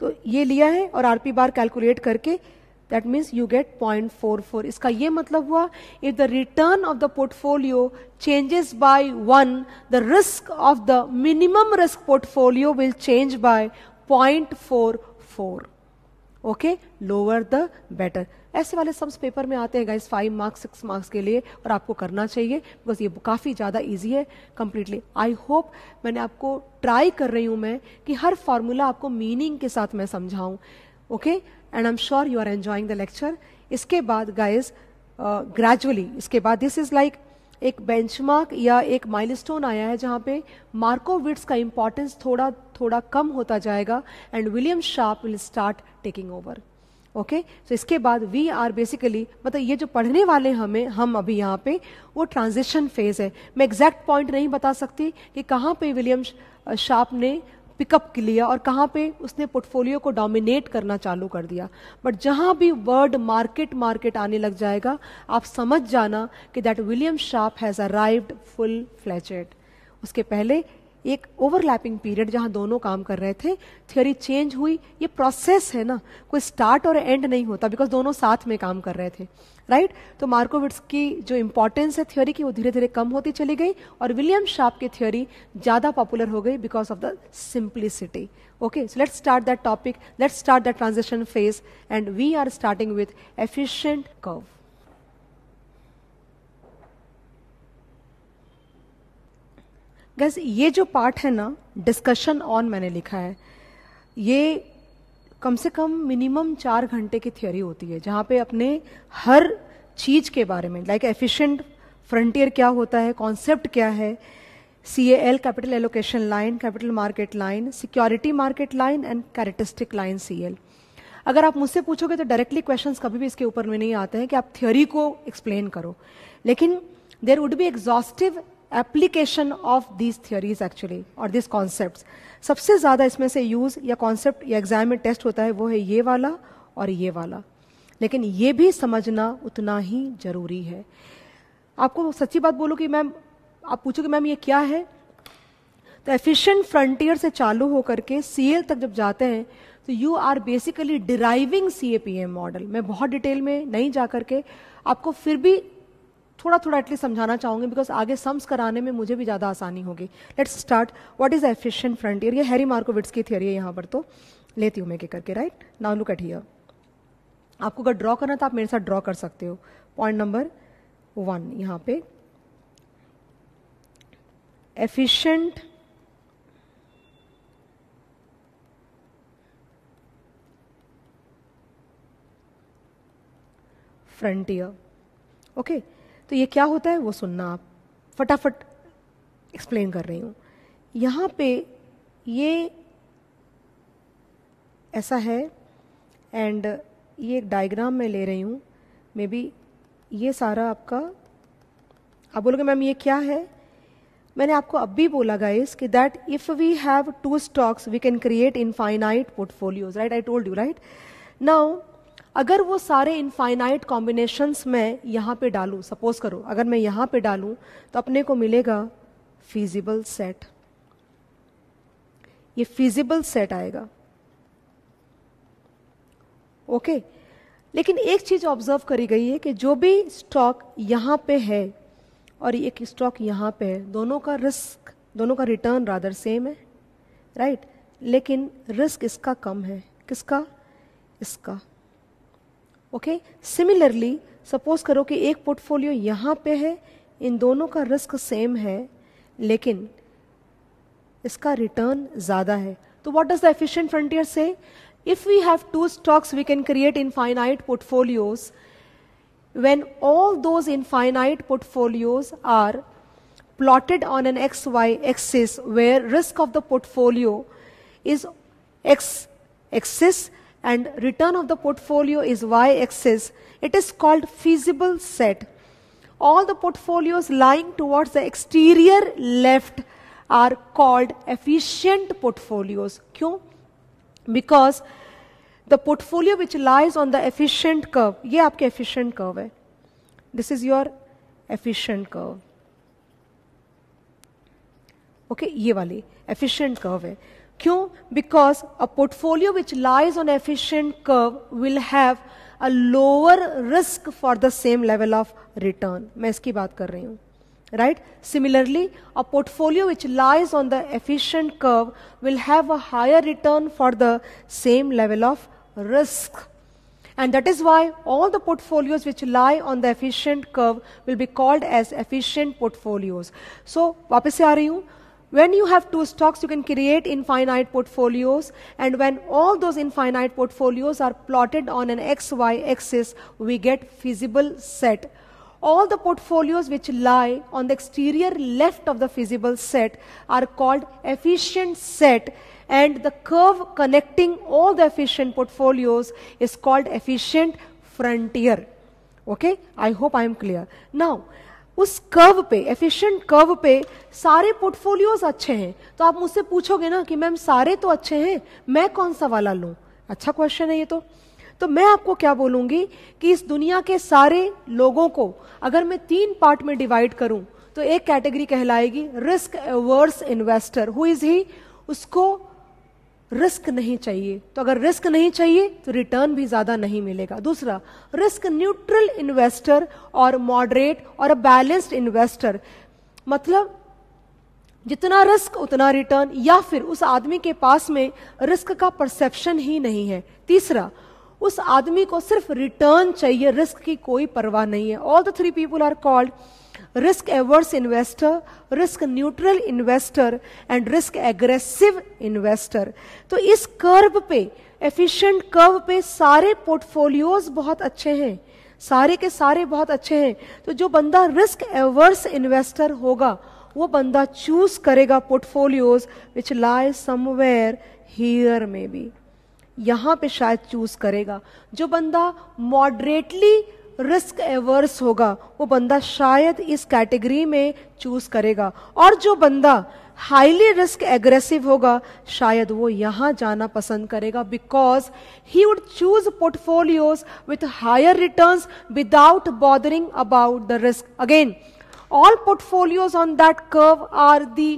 तो ये लिया है और आरपी बार कैलकुलेट करके that means you get point four four इसका ये मतलब हुआ if the return of the portfolio changes by one the risk of the minimum risk portfolio will change by point four four okay lower the better ऐसे वाले sums paper में आते हैं guys five marks six marks के लिए और आपको करना चाहिए बिकॉज ये काफ़ी ज़्यादा ईजी है कम्प्लीटली आई होप मैंने आपको ट्राई कर रही हूँ मैं कि हर फार्मूला आपको मीनिंग के साथ मैं समझाऊँ okay and I am sure you are enjoying the lecture इसके बाद गाइज ग्रेजुअली uh, इसके बाद दिस इज लाइक एक बेंचमार्क या एक माइलस्टोन आया है जहाँ पे मार्कोविट्स का इम्पोर्टेंस थोड़ा थोड़ा कम होता जाएगा and William Sharpe will start taking over okay so इसके बाद वी आर बेसिकली मतलब ये जो पढ़ने वाले हमें हम अभी यहाँ पे वो ट्रांजिशन फेज है मैं एग्जैक्ट पॉइंट नहीं बता सकती कि कहाँ पे विलियम शार्प ने पिकअप लिया और कहाँ पे उसने पोर्टफोलियो को डोमिनेट करना चालू कर दिया बट जहाँ भी वर्ड मार्केट मार्केट आने लग जाएगा आप समझ जाना कि that William Sharpe has arrived full fledged उसके पहले एक ओवरलैपिंग पीरियड जहाँ दोनों काम कर रहे थे थियोरी चेंज हुई ये प्रोसेस है ना कोई स्टार्ट और एंड नहीं होता बिकॉज दोनों साथ में काम कर रहे थे राइट right? तो मार्कोविट्स की जो इंपॉर्टेंस है थ्योरी की वो धीरे धीरे कम होती चली गई और विलियम शार्प की थ्योरी ज़्यादा पॉपुलर हो गई because of the simplicity okay so let's start that topic let's start that transaction phase and we are starting with efficient curve guys ये जो पार्ट है ना डिस्कशन ऑन मैंने लिखा है ये कम से कम मिनिमम चार घंटे की थियोरी होती है जहाँ पे अपने हर चीज के बारे में लाइक एफिशिएंट फ्रंटियर क्या होता है कॉन्सेप्ट क्या है C L capital allocation line capital market line security market line and characteristic line C L अगर आप मुझसे पूछोगे तो डायरेक्टली क्वेश्चन कभी भी इसके ऊपर में नहीं आते हैं कि आप थ्योरी को एक्सप्लेन करो लेकिन there would be exhaustive application of these theories actually और दिस कॉन्सेप्ट सबसे ज़्यादा इसमें से यूज़ या कॉन्सेप्ट या एग्जाम में टेस्ट होता है वो है ये वाला और ये वाला लेकिन ये भी समझना उतना ही ज़रूरी है आपको सच्ची बात बोलो कि मैम आप पूछो कि मैम ये क्या है तो एफिशिएंट फ्रंटियर से चालू होकर के सीएल तक जब जाते हैं तो you are basically deriving C P M model मैं बहुत डिटेल में नहीं जा करके आपको फिर भी थोड़ा थोड़ा एटलीस्ट समझाना चाहूंगी बिकॉज आगे सम्स कराने में मुझे भी ज़्यादा आसानी होगी let's start what is efficient frontier ये हैरी मार्कोविट्स की थियरी है यहाँ पर तो लेती हूँ मैं के करके right now look at here आपको अगर ड्रॉ करना तो आप मेरे साथ ड्रॉ कर सकते हो पॉइंट नंबर वन यहाँ पे एफिशिएंट ओके okay तो ये क्या होता है वो सुनना आप फटाफट एक्सप्लेन कर रही हूँ यहाँ पे ये ऐसा है एंड ये एक डायग्राम में ले रही हूँ मे बी ये सारा आपका आप बोलोगे मैम ये क्या है मैंने आपको अब भी बोला गाइस कि that if we have two stocks we can create infinite portfolios right I told you right now अगर वो सारे इनफाइनाइट कॉम्बिनेशंस मैं यहाँ पे डालूँ सपोज करो अगर मैं यहाँ पे डालूँ तो अपने को मिलेगा फिजिबल सेट ये फिजिबल सेट आएगा ओके लेकिन एक चीज ऑब्जर्व करी गई है कि जो भी स्टॉक यहाँ पे है और एक स्टॉक यहाँ पे है दोनों का रिस्क दोनों का रिटर्न रादर सेम है राइट लेकिन रिस्क इसका कम है किसका इसका ओके सिमिलरली सपोज करो कि एक पोर्टफोलियो यहां पे है इन दोनों का रिस्क सेम है लेकिन इसका रिटर्न ज्यादा है तो what does the efficient frontier से if we have two stocks we can create infinite portfolios when all those infinite portfolios are plotted on an X Y axis where risk of the portfolio is X axis and return of the portfolio is y-axis, it is called feasible set. All the portfolios lying towards the exterior left are called efficient portfolios. Kyun? Because the portfolio which lies on the efficient curve, ये आपके efficient curve है. This is your efficient curve. okay, ये क्यों because a portfolio which lies on efficient curve will have a lower risk for the same level of return मैं इसकी बात कर रही हूं right similarly a portfolio which lies on the efficient curve will have a higher return for the same level of risk and that is why all the portfolios which lie on the efficient curve will be called as efficient portfolios सो वापस से आ रही हूं When you have two stocks, you can create infinite portfolios. And when all those infinite portfolios are plotted on an XY axis, we get feasible set. All the portfolios which lie on the exterior left of the feasible set are called efficient set and the curve connecting all the efficient portfolios is called efficient frontier. Okay, I hope I am clear. Now, उस curve पे efficient curve पे सारे portfolios अच्छे हैं तो आप मुझसे पूछोगे ना कि मैम सारे तो अच्छे हैं मैं कौन सा वाला लूँ अच्छा क्वेश्चन है ये तो तो मैं आपको क्या बोलूंगी कि इस दुनिया के सारे लोगों को अगर मैं तीन पार्ट में डिवाइड करूं तो एक कैटेगरी कहलाएगी risk averse investor who is he उसको रिस्क नहीं चाहिए तो अगर रिस्क नहीं चाहिए तो रिटर्न भी ज़्यादा नहीं मिलेगा दूसरा रिस्क न्यूट्रल इन्वेस्टर और मॉडरेट और बैलेंस्ड इन्वेस्टर मतलब जितना रिस्क उतना रिटर्न या फिर उस आदमी के पास में रिस्क का परसेप्शन ही नहीं है तीसरा उस आदमी को सिर्फ रिटर्न चाहिए रिस्क की कोई परवाह नहीं है all the three people are called risk averse investor risk neutral investor and risk aggressive investor तो इस कर्व पे एफिशिएंट कर्व पे सारे पोर्टफोलियोज बहुत अच्छे हैं सारे के सारे बहुत अच्छे हैं तो जो बंदा रिस्क एवर्स इन्वेस्टर होगा वो बंदा चूज करेगा portfolios which lie somewhere here maybe यहां पे शायद चूज करेगा जो बंदा मॉडरेटली रिस्क एवर्स होगा वो बंदा शायद इस कैटेगरी में चूज करेगा और जो बंदा हाईली रिस्क एग्रेसिव होगा शायद वो यहाँ जाना पसंद करेगा because he would choose portfolios with higher returns without bothering about the risk again all portfolios on that curve are the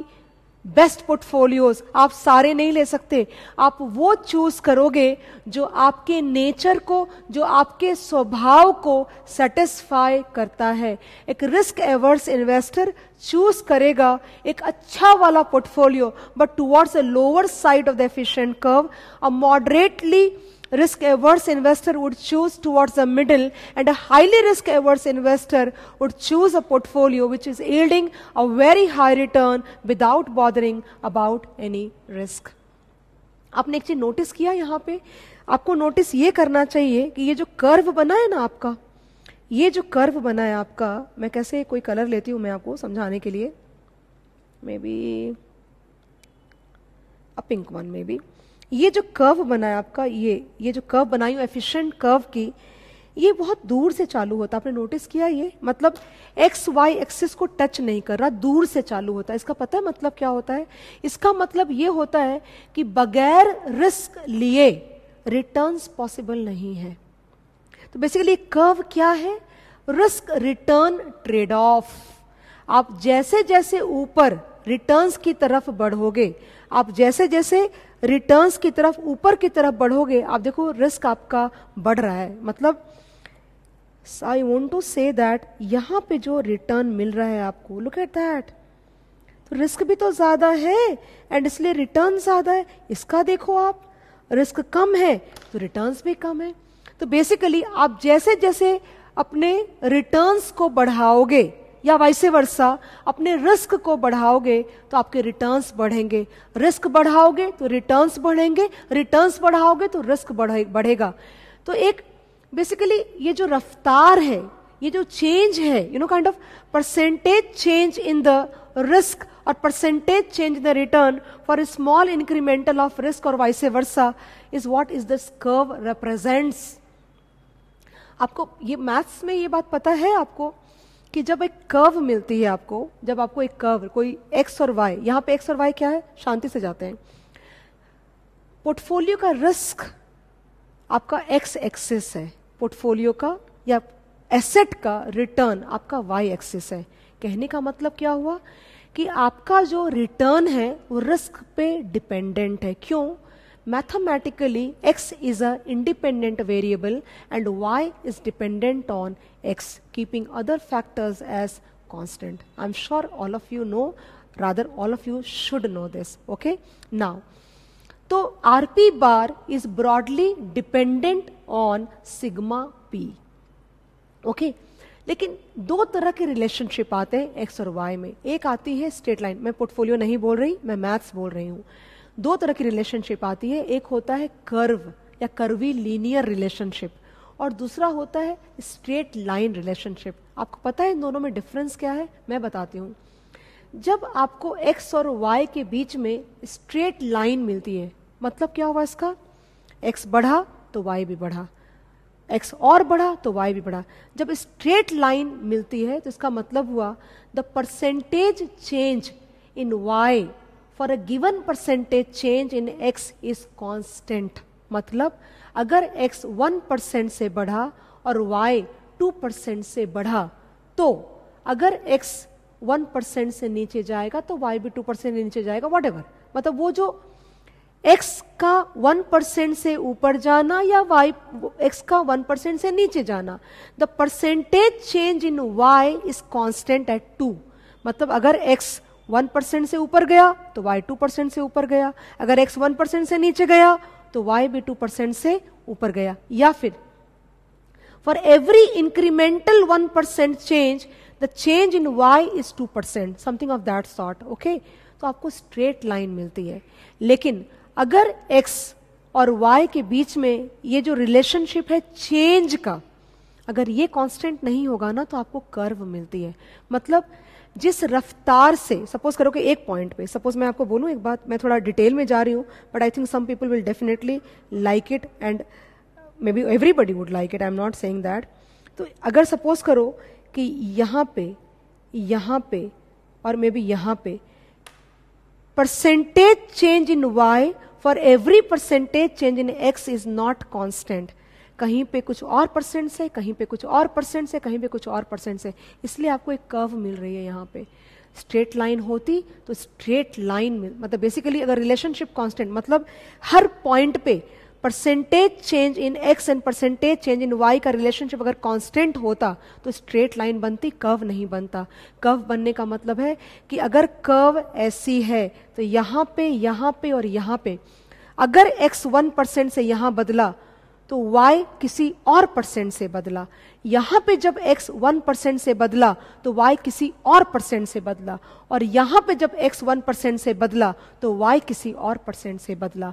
best portfolios आप सारे नहीं ले सकते आप वो चूज करोगे जो आपके नेचर को जो आपके स्वभाव को सेटिस्फाई करता है एक रिस्क एवर्स इन्वेस्टर चूज करेगा एक अच्छा वाला portfolio but towards a lower side of the efficient curve a moderately risk averse investor would choose towards the middle and a highly risk averse investor would choose a portfolio which is yielding a very high return without bothering about any risk आपने एक चीज notice किया यहाँ पे आपको notice ये करना चाहिए कि ये जो कर्व बना है ना आपका ये जो कर्व बना है आपका मैं कैसे कोई कलर लेती हूँ मैं आपको समझाने के लिए maybe a pink one maybe ये जो कर्व बना है आपका ये ये जो कर्व बनाई हूँ एफिशिएंट कर्व की ये बहुत दूर से चालू होता है आपने नोटिस किया ये मतलब एक्स वाई एक्सिस को टच नहीं कर रहा दूर से चालू होता है इसका पता है मतलब क्या होता है इसका मतलब ये होता है कि बगैर रिस्क लिए रिटर्न्स पॉसिबल नहीं है तो बेसिकली कर्व क्या है रिस्क रिटर्न ट्रेड ऑफ आप जैसे जैसे ऊपर रिटर्न्स की तरफ बढ़ोगे आप जैसे जैसे रिटर्न्स की तरफ ऊपर की तरफ बढ़ोगे आप देखो रिस्क आपका बढ़ रहा है मतलब I want to say that यहां पे जो रिटर्न मिल रहा है आपको लुक एट दैट तो रिस्क भी तो ज़्यादा है एंड इसलिए रिटर्न ज़्यादा है इसका देखो आप रिस्क कम है तो रिटर्न्स भी कम है तो बेसिकली आप जैसे जैसे अपने रिटर्न्स को बढ़ाओगे या वैसे वर्षा अपने रिस्क को बढ़ाओगे तो आपके रिटर्न्स बढ़ेंगे रिस्क बढ़ाओगे तो रिटर्न्स बढ़ेंगे रिटर्न्स बढ़ाओगे तो रिस्क बढ़ेगा तो एक बेसिकली ये जो रफ्तार है ये जो चेंज है you know kind of percentage change in the risk और percentage change in the return for a small incremental of risk और vice versa is what is this curve represents आपको ये मैथ्स में ये बात पता है आपको कि जब एक कर्व मिलती है आपको जब आपको एक कर्व कोई एक्स और वाई यहां पे एक्स और वाई क्या है शांति से जाते हैं पोर्टफोलियो का रिस्क आपका एक्स एक्सिस है पोर्टफोलियो का या एसेट का रिटर्न आपका वाई एक्सिस है कहने का मतलब क्या हुआ कि आपका जो रिटर्न है वो रिस्क पे डिपेंडेंट है क्यों Mathematically, x is a independent variable and y is dependent on x, keeping other factors as constant. I'm sure all of you know, rather all of you should know this, okay? Now, so RP bar is broadly dependent on sigma P, okay? लेकिन दो तरह के relationship आते हैं x और Y में एक आती है स्टेट लाइन मैं पोर्टफोलियो नहीं बोल रही मैं मैथ्स बोल रही हूं दो तरह की रिलेशनशिप आती है एक होता है कर्व या कर्वी लीनियर रिलेशनशिप और दूसरा होता है स्ट्रेट लाइन रिलेशनशिप आपको पता है इन दोनों में डिफरेंस क्या है मैं बताती हूँ जब आपको एक्स और वाई के बीच में स्ट्रेट लाइन मिलती है मतलब क्या हुआ इसका एक्स बढ़ा तो वाई भी बढ़ा एक्स और बढ़ा तो वाई भी बढ़ा जब स्ट्रेट लाइन मिलती है तो इसका मतलब हुआ the percentage change in Y for a given percentage change in X is constant मतलब अगर एक्स वन परसेंट से बढ़ा और वाई टू परसेंट से बढ़ा तो अगर एक्स वन परसेंट से नीचे जाएगा तो वाई भी टू परसेंट नीचे जाएगा वट मतलब वो जो एक्स का वन परसेंट से ऊपर जाना या वाई एक्स का वन परसेंट से नीचे जाना the percentage change in Y is constant at two मतलब अगर एक्स वन परसेंट से ऊपर गया तो वाई टू परसेंट से ऊपर गया अगर एक्स वन परसेंट से नीचे गया तो वाई भी टू परसेंट से ऊपर गया या फिर for every incremental one percent change the change in Y is two percent something of that sort okay तो आपको स्ट्रेट लाइन मिलती है लेकिन अगर एक्स और वाई के बीच में ये जो रिलेशनशिप है चेंज का अगर ये कांस्टेंट नहीं होगा ना तो आपको कर्व मिलती है मतलब जिस रफ्तार से सपोज करो कि एक पॉइंट पे सपोज मैं आपको बोलूँ एक बात मैं थोड़ा डिटेल में जा रही हूँ but I think some people will definitely like it and maybe everybody would like it I am not saying that तो अगर सपोज करो कि यहाँ पे यहाँ पे और मे बी यहाँ पे percentage change in Y for every percentage change in X is not constant कहीं पे कुछ और परसेंट से कहीं पे कुछ और परसेंट से कहीं पे कुछ और परसेंट से इसलिए आपको एक कर्व मिल रही है यहाँ पे स्ट्रेट लाइन होती तो स्ट्रेट लाइन में मतलब बेसिकली अगर रिलेशनशिप कांस्टेंट मतलब हर पॉइंट पे percentage change in X and percentage change in Y का रिलेशनशिप अगर कांस्टेंट होता तो स्ट्रेट लाइन बनती कर्व नहीं बनता कर्व बनने का मतलब है कि अगर कर्व ऐसी है तो यहाँ पे यहाँ पे और यहाँ पे अगर एक्स वन परसेंट से यहाँ बदला तो y किसी और परसेंट से बदला यहां पे जब x वन परसेंट से बदला तो y किसी और परसेंट से बदला और यहां पे जब x वन परसेंट से बदला तो y किसी और परसेंट से बदला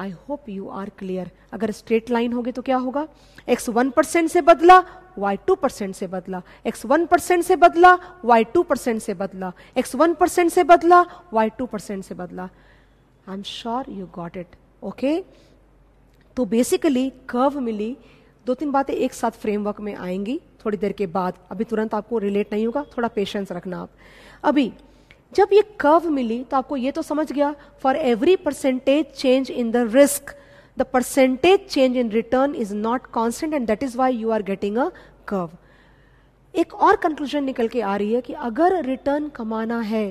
I hope you are clear अगर स्ट्रेट लाइन होगी तो क्या होगा x वन परसेंट से बदला y टू परसेंट से बदला x वन परसेंट से बदला y टू परसेंट से बदला x वन परसेंट से बदला y टू परसेंट से बदला I am sure you got it okay तो बेसिकली कर्व मिली दो तीन बातें एक साथ फ्रेमवर्क में आएंगी थोड़ी देर के बाद अभी तुरंत आपको रिलेट नहीं होगा थोड़ा पेशेंस रखना आप अभी जब ये कर्व मिली तो आपको ये तो समझ गया for every percentage change in the risk the percentage change in return is not constant and that is why you are getting a curve एक और कंक्लूजन निकल के आ रही है कि अगर रिटर्न कमाना है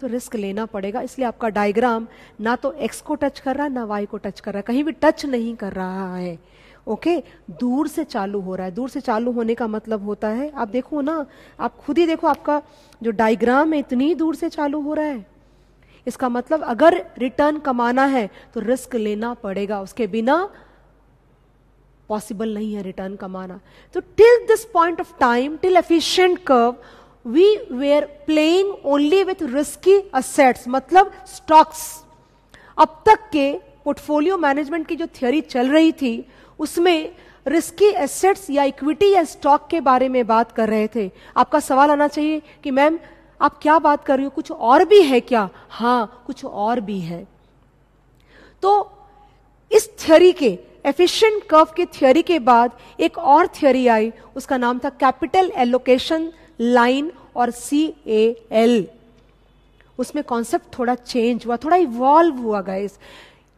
तो रिस्क लेना पड़ेगा इसलिए आपका डायग्राम ना तो एक्स को टच कर रहा है ना वाई को टच कर रहा है कहीं भी टच नहीं कर रहा है ओके दूर से चालू हो रहा है दूर से चालू होने का मतलब होता है आप देखो ना आप खुद ही देखो आपका जो डायग्राम है इतनी दूर से चालू हो रहा है इसका मतलब अगर रिटर्न कमाना है तो रिस्क लेना पड़ेगा उसके बिना पॉसिबल नहीं है रिटर्न कमाना तो till this point of time till efficient curve we were playing only with risky assets मतलब स्टॉक्स अब तक के पोर्टफोलियो मैनेजमेंट की जो थियोरी चल रही थी उसमें रिस्की एसेट्स या इक्विटी या स्टॉक के बारे में बात कर रहे थे आपका सवाल आना चाहिए कि मैम आप क्या बात कर रही हो कुछ और भी है क्या हाँ कुछ और भी है तो इस थ्योरी के एफिशिएंट कर्व के थ्योरी के बाद एक और थ्योरी आई उसका नाम था कैपिटल एलोकेशन लाइन और सी ए एल उसमें कॉन्सेप्ट थोड़ा चेंज हुआ थोड़ा इवॉल्व हुआ guys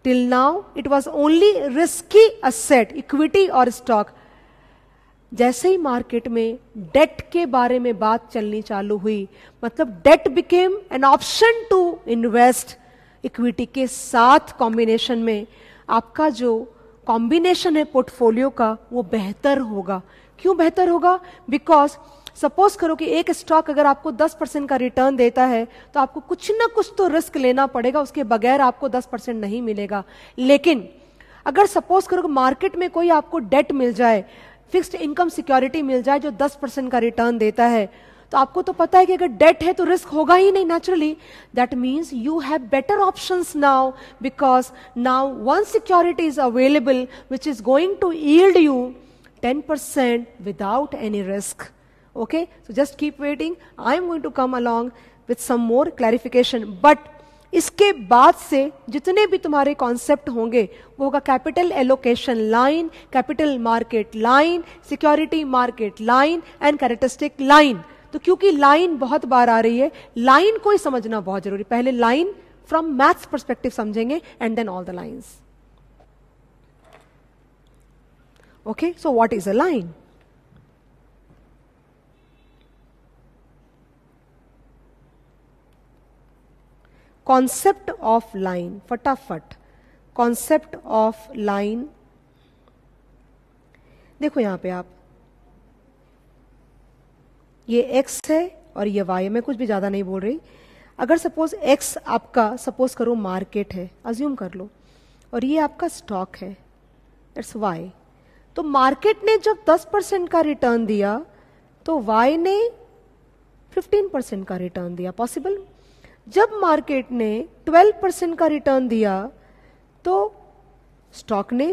till now it was only risky asset equity और स्टॉक जैसे ही मार्केट में डेट के बारे में बात चलनी चालू हुई मतलब debt became an option to invest equity के साथ कॉम्बिनेशन में आपका जो कॉम्बिनेशन है पोर्टफोलियो का वो बेहतर होगा क्यों बेहतर होगा बिकॉज सपोज करो कि एक स्टॉक अगर आपको 10 परसेंट का रिटर्न देता है तो आपको कुछ ना कुछ तो रिस्क लेना पड़ेगा उसके बगैर आपको 10 परसेंट नहीं मिलेगा लेकिन अगर सपोज करो कि मार्केट में कोई आपको डेट मिल जाए फिक्स्ड इनकम सिक्योरिटी मिल जाए जो 10 परसेंट का रिटर्न देता है तो आपको तो पता है कि अगर डेट है तो रिस्क होगा ही नहीं naturally that means you have better option now because now one security is available which is going to yield you ten percent without any risk Okay, so just keep waiting. I am going to come along with some more clarification. But इसके बाद से जितने भी तुम्हारे concept होंगे वो होगा capital allocation line capital market line security market line and characteristic line तो क्योंकि लाइन बहुत बार आ रही है लाइन को ही समझना बहुत जरूरी पहले लाइन फ्रॉम मैथ्स परस्पेक्टिव समझेंगे and then all the lines okay so what is a line concept of line फटाफट कॉन्सेप्ट ऑफ लाइन देखो यहां पे आप ये एक्स है और ये वाई मैं कुछ भी ज्यादा नहीं बोल रही अगर सपोज एक्स आपका सपोज करो मार्केट है अज्यूम कर लो और ये आपका स्टॉक है इट्स वाई तो मार्केट ने जब 10 परसेंट का रिटर्न दिया तो वाई ने 15 परसेंट का रिटर्न दिया पॉसिबल जब मार्केट ने 12 परसेंट का रिटर्न दिया तो स्टॉक ने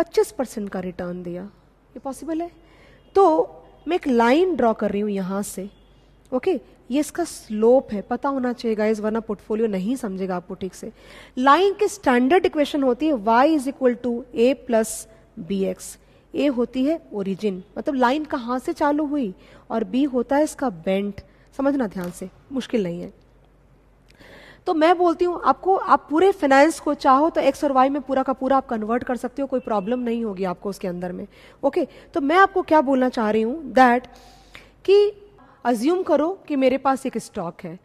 25 परसेंट का रिटर्न दिया ये पॉसिबल है तो मैं एक लाइन ड्रॉ कर रही हूँ यहाँ से ओके ये इसका स्लोप है पता होना चाहिए गाइज वरना पोर्टफोलियो नहीं समझेगा आपको ठीक से लाइन की स्टैंडर्ड इक्वेशन होती है Y is equal to A plus B X A होती है ओरिजिन मतलब लाइन कहाँ से चालू हुई और बी होता है इसका बेंट समझना ध्यान से मुश्किल नहीं है तो मैं बोलती हूँ आपको आप पूरे फाइनेंस को चाहो तो एक्स और वाई में पूरा का पूरा आप कन्वर्ट कर सकते हो कोई प्रॉब्लम नहीं होगी आपको उसके अंदर में ओके तो मैं आपको क्या बोलना चाह रही हूँ दैट कि अज्यूम करो कि मेरे पास एक स्टॉक है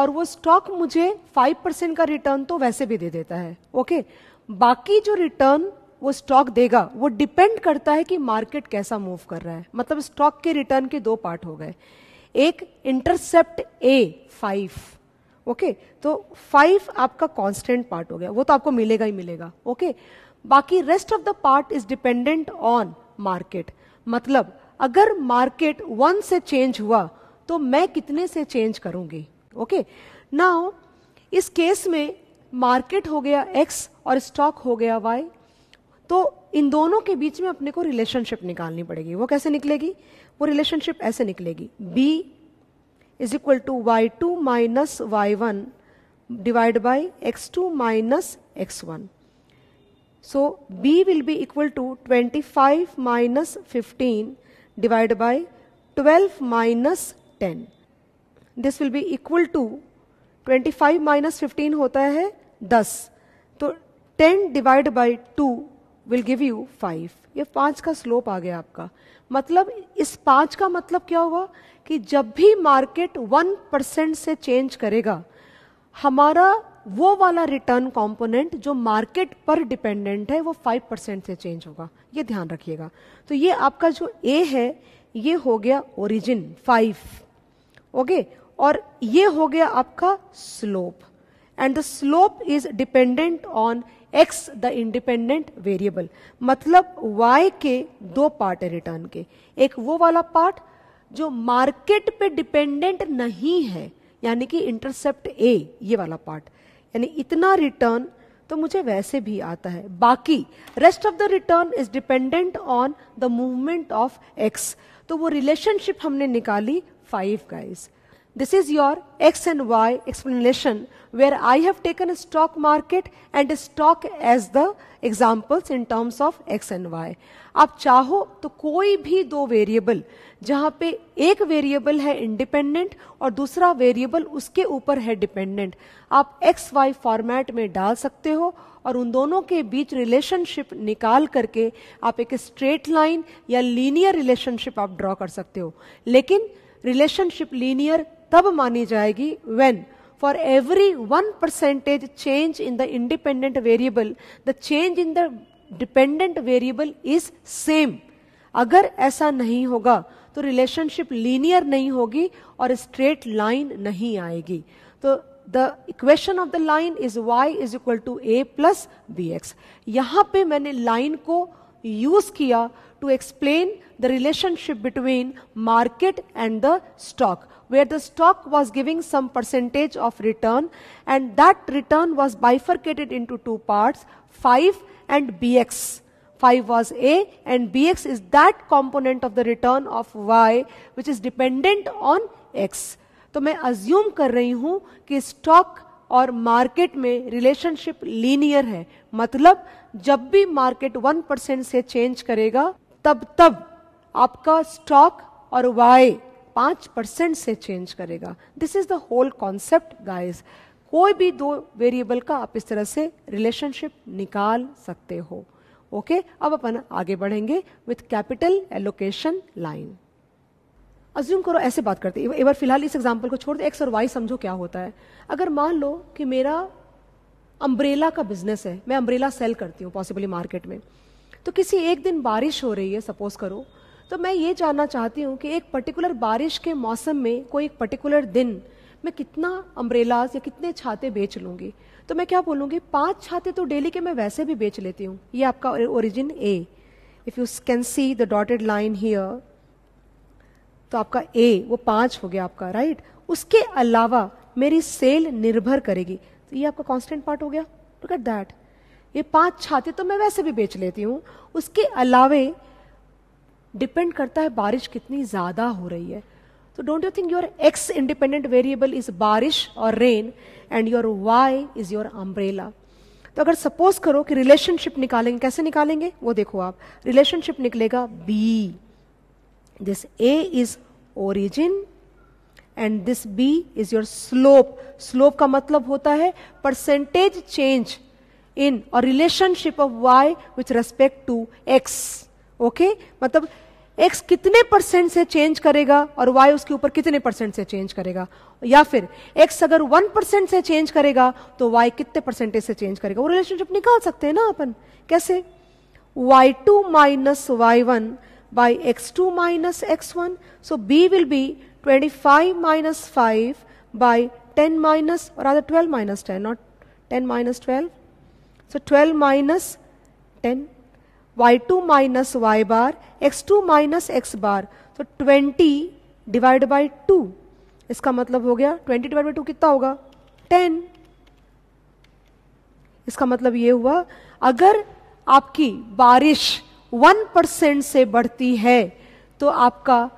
और वो स्टॉक मुझे फाइव परसेंट का रिटर्न तो वैसे भी दे देता है ओके बाकी जो रिटर्न वो स्टॉक देगा वो डिपेंड करता है कि मार्केट कैसा मूव कर रहा है मतलब स्टॉक के रिटर्न के दो पार्ट हो गए एक इंटरसेप्ट ए फाइव ओके तो फाइव आपका कांस्टेंट पार्ट हो गया वो तो आपको मिलेगा ही मिलेगा ओके बाकी rest of the part is dependent on market मतलब अगर मार्केट वन से चेंज हुआ तो मैं कितने से चेंज करूंगी ओके नाउ इस केस में मार्केट हो गया एक्स और स्टॉक हो गया वाई तो इन दोनों के बीच में अपने को रिलेशनशिप निकालनी पड़ेगी वो कैसे निकलेगी वो रिलेशनशिप ऐसे निकलेगी B is equal to Y two minus Y one divide by X two minus X one so B will be equal to twenty five minus fifteen divide by twelve minus ten this will be equal to twenty five minus fifteen होता है दस तो ten divide by two will give you five ये पांच का slope आ गया आपका मतलब इस पांच का मतलब क्या हुआ कि जब भी मार्केट वन परसेंट से चेंज करेगा हमारा वो वाला रिटर्न कंपोनेंट जो मार्केट पर डिपेंडेंट है वो फाइव परसेंट से चेंज होगा ये ध्यान रखिएगा तो ये आपका जो ए है ये हो गया ओरिजिन फाइव ओके और ये हो गया आपका slope and the slope is dependent on X the independent variable मतलब वाई के दो पार्ट है रिटर्न के एक वो वाला पार्ट जो मार्केट पे डिपेंडेंट नहीं है यानी कि इंटरसेप्ट ए ये वाला पार्ट यानी इतना रिटर्न तो मुझे वैसे भी आता है बाकी rest of the return is dependent on the movement of X तो वो रिलेशनशिप हमने निकाली five guys This is your X and Y explanation where I have taken a stock market and a stock as the examples in terms of X and Y. आप चाहो तो कोई भी दो वेरिएबल जहाँ पे एक वेरिएबल है इंडिपेंडेंट और दूसरा वेरिएबल उसके ऊपर है डिपेंडेंट आप एक्स वाई फॉर्मेट में डाल सकते हो और उन दोनों के बीच रिलेशनशिप निकाल करके आप एक स्ट्रेट लाइन या लीनियर रिलेशनशिप आप ड्रॉ कर सकते हो लेकिन रिलेशनशिप लीनियर तब मानी जाएगी when for every one percentage change in the independent variable the change in the dependent variable is same अगर ऐसा नहीं होगा तो रिलेशनशिप लीनियर नहीं होगी और स्ट्रेट लाइन नहीं आएगी तो the equation of the line is Y is equal to A plus B X यहां पे मैंने लाइन को यूज किया to explain the relationship between market and the stock where the stock was giving some percentage of return and that return was bifurcated into two parts 5 and bx 5 was a and bx is that component of the return of y which is dependent on x तो मैं assume कर रही हूँ कि stock और market में relationship linear है मतलब जब भी मार्केट 1 परसेंट से चेंज करेगा तब तब आपका स्टॉक और वाई पांच परसेंट से चेंज करेगा this is the whole concept guys कोई भी दो वेरिएबल का आप इस तरह से रिलेशनशिप निकाल सकते हो ओके okay? अब अपन आगे बढ़ेंगे with capital allocation line assume करो ऐसे बात करते एक बार फिलहाल इस एग्जाम्पल को छोड़ दो एक्स और वाई समझो क्या होता है अगर मान लो कि मेरा अम्ब्रेला का बिजनेस है मैं अम्ब्रेला सेल करती हूँ पॉसिबली मार्केट में तो किसी एक दिन बारिश हो रही है सपोज करो तो मैं ये जानना चाहती हूँ कि एक पर्टिकुलर बारिश के मौसम में कोई एक पर्टिकुलर दिन मैं कितना अम्ब्रेलाज या कितने छाते बेच लूँगी तो मैं क्या बोलूँगी पाँच छाते तो डेली के मैं वैसे भी बेच लेती हूँ ये आपका origin A if you can see the dotted line here तो आपका ए वो पाँच हो गया आपका राइट उसके अलावा मेरी सेल निर्भर करेगी तो ये आपका कॉन्स्टेंट पार्ट हो गया लुक एट दैट ये पांच छाते तो मैं वैसे भी बेच लेती हूँ उसके अलावे डिपेंड करता है बारिश कितनी ज़्यादा हो रही है तो don't you think your X independent variable is बारिश और rain and your Y is your umbrella तो अगर सपोज करो कि रिलेशनशिप निकालेंगे कैसे निकालेंगे वो देखो आप रिलेशनशिप निकलेगा B this A is origin and this B is your slope slope का मतलब होता है परसेंटेज चेंज इन और relationship of Y with respect to X okay मतलब एक्स कितने परसेंट से चेंज करेगा और वाई उसके ऊपर कितने परसेंट से चेंज करेगा या फिर एक्स अगर वन परसेंट से चेंज करेगा तो वाई कितने परसेंटेज से चेंज करेगा वो रिलेशनशिप निकाल सकते हैं ना अपन कैसे Y two minus Y one by X two minus X one so B will be twenty five minus five by ten minus और other twelve minus ten not ten minus twelve so twelve minus ten Y two minus Y bar X two minus x bar तो twenty divide by to इसका मतलब हो गया twenty divide by to कितना होगा ten इसका मतलब ये हुआ अगर आपकी बारिश वन परसेंट से बढ़ती है तो आपका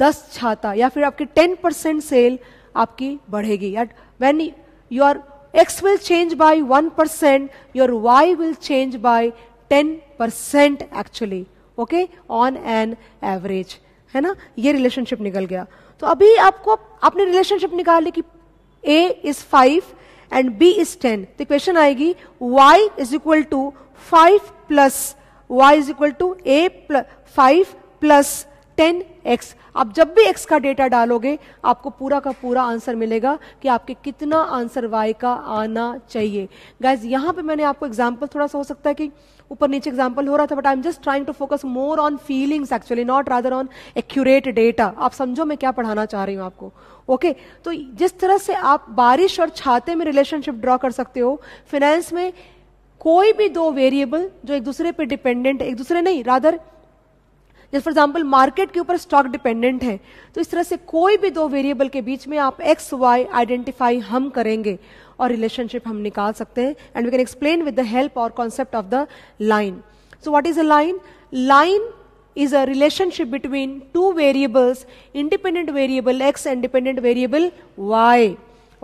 दस छाता या फिर आपकी टेन परसेंट सेल आपकी बढ़ेगी या when your X will change by one percent your Y will change by ten percent actually okay on an average है ना ये रिलेशनशिप निकल गया तो अभी आपको आपने रिलेशनशिप निकाल ली कि A is five and B is ten तो क्वेश्चन आएगी Y is equal to five plus Y is equal to A five plus ten X आप जब भी एक्स का डेटा डालोगे आपको पूरा का पूरा आंसर मिलेगा कि आपके कितना आंसर वाई का आना चाहिए गाइज यहाँ पे मैंने आपको एग्जाम्पल थोड़ा सा हो सकता है कि ऊपर नीचे एग्जाम्पल हो रहा था but I am just trying to focus more on feelings actually not rather on accurate data आप समझो मैं क्या पढ़ाना चाह रही हूँ आपको ओके okay, तो जिस तरह से आप बारिश और छाते में रिलेशनशिप ड्रॉ कर सकते हो फिनेंस में कोई भी दो वेरिएबल जो एक दूसरे पे डिपेंडेंट एक दूसरे नहीं रादर जैसे फॉर एग्जाम्पल मार्केट के ऊपर स्टॉक डिपेंडेंट है तो इस तरह से कोई भी दो वेरिएबल के बीच में आप एक्स वाई आइडेंटिफाई हम करेंगे और रिलेशनशिप हम निकाल सकते हैं and we can explain with the help और concept of the line so what is a line line is a relationship between two variables independent variable X and dependent variable Y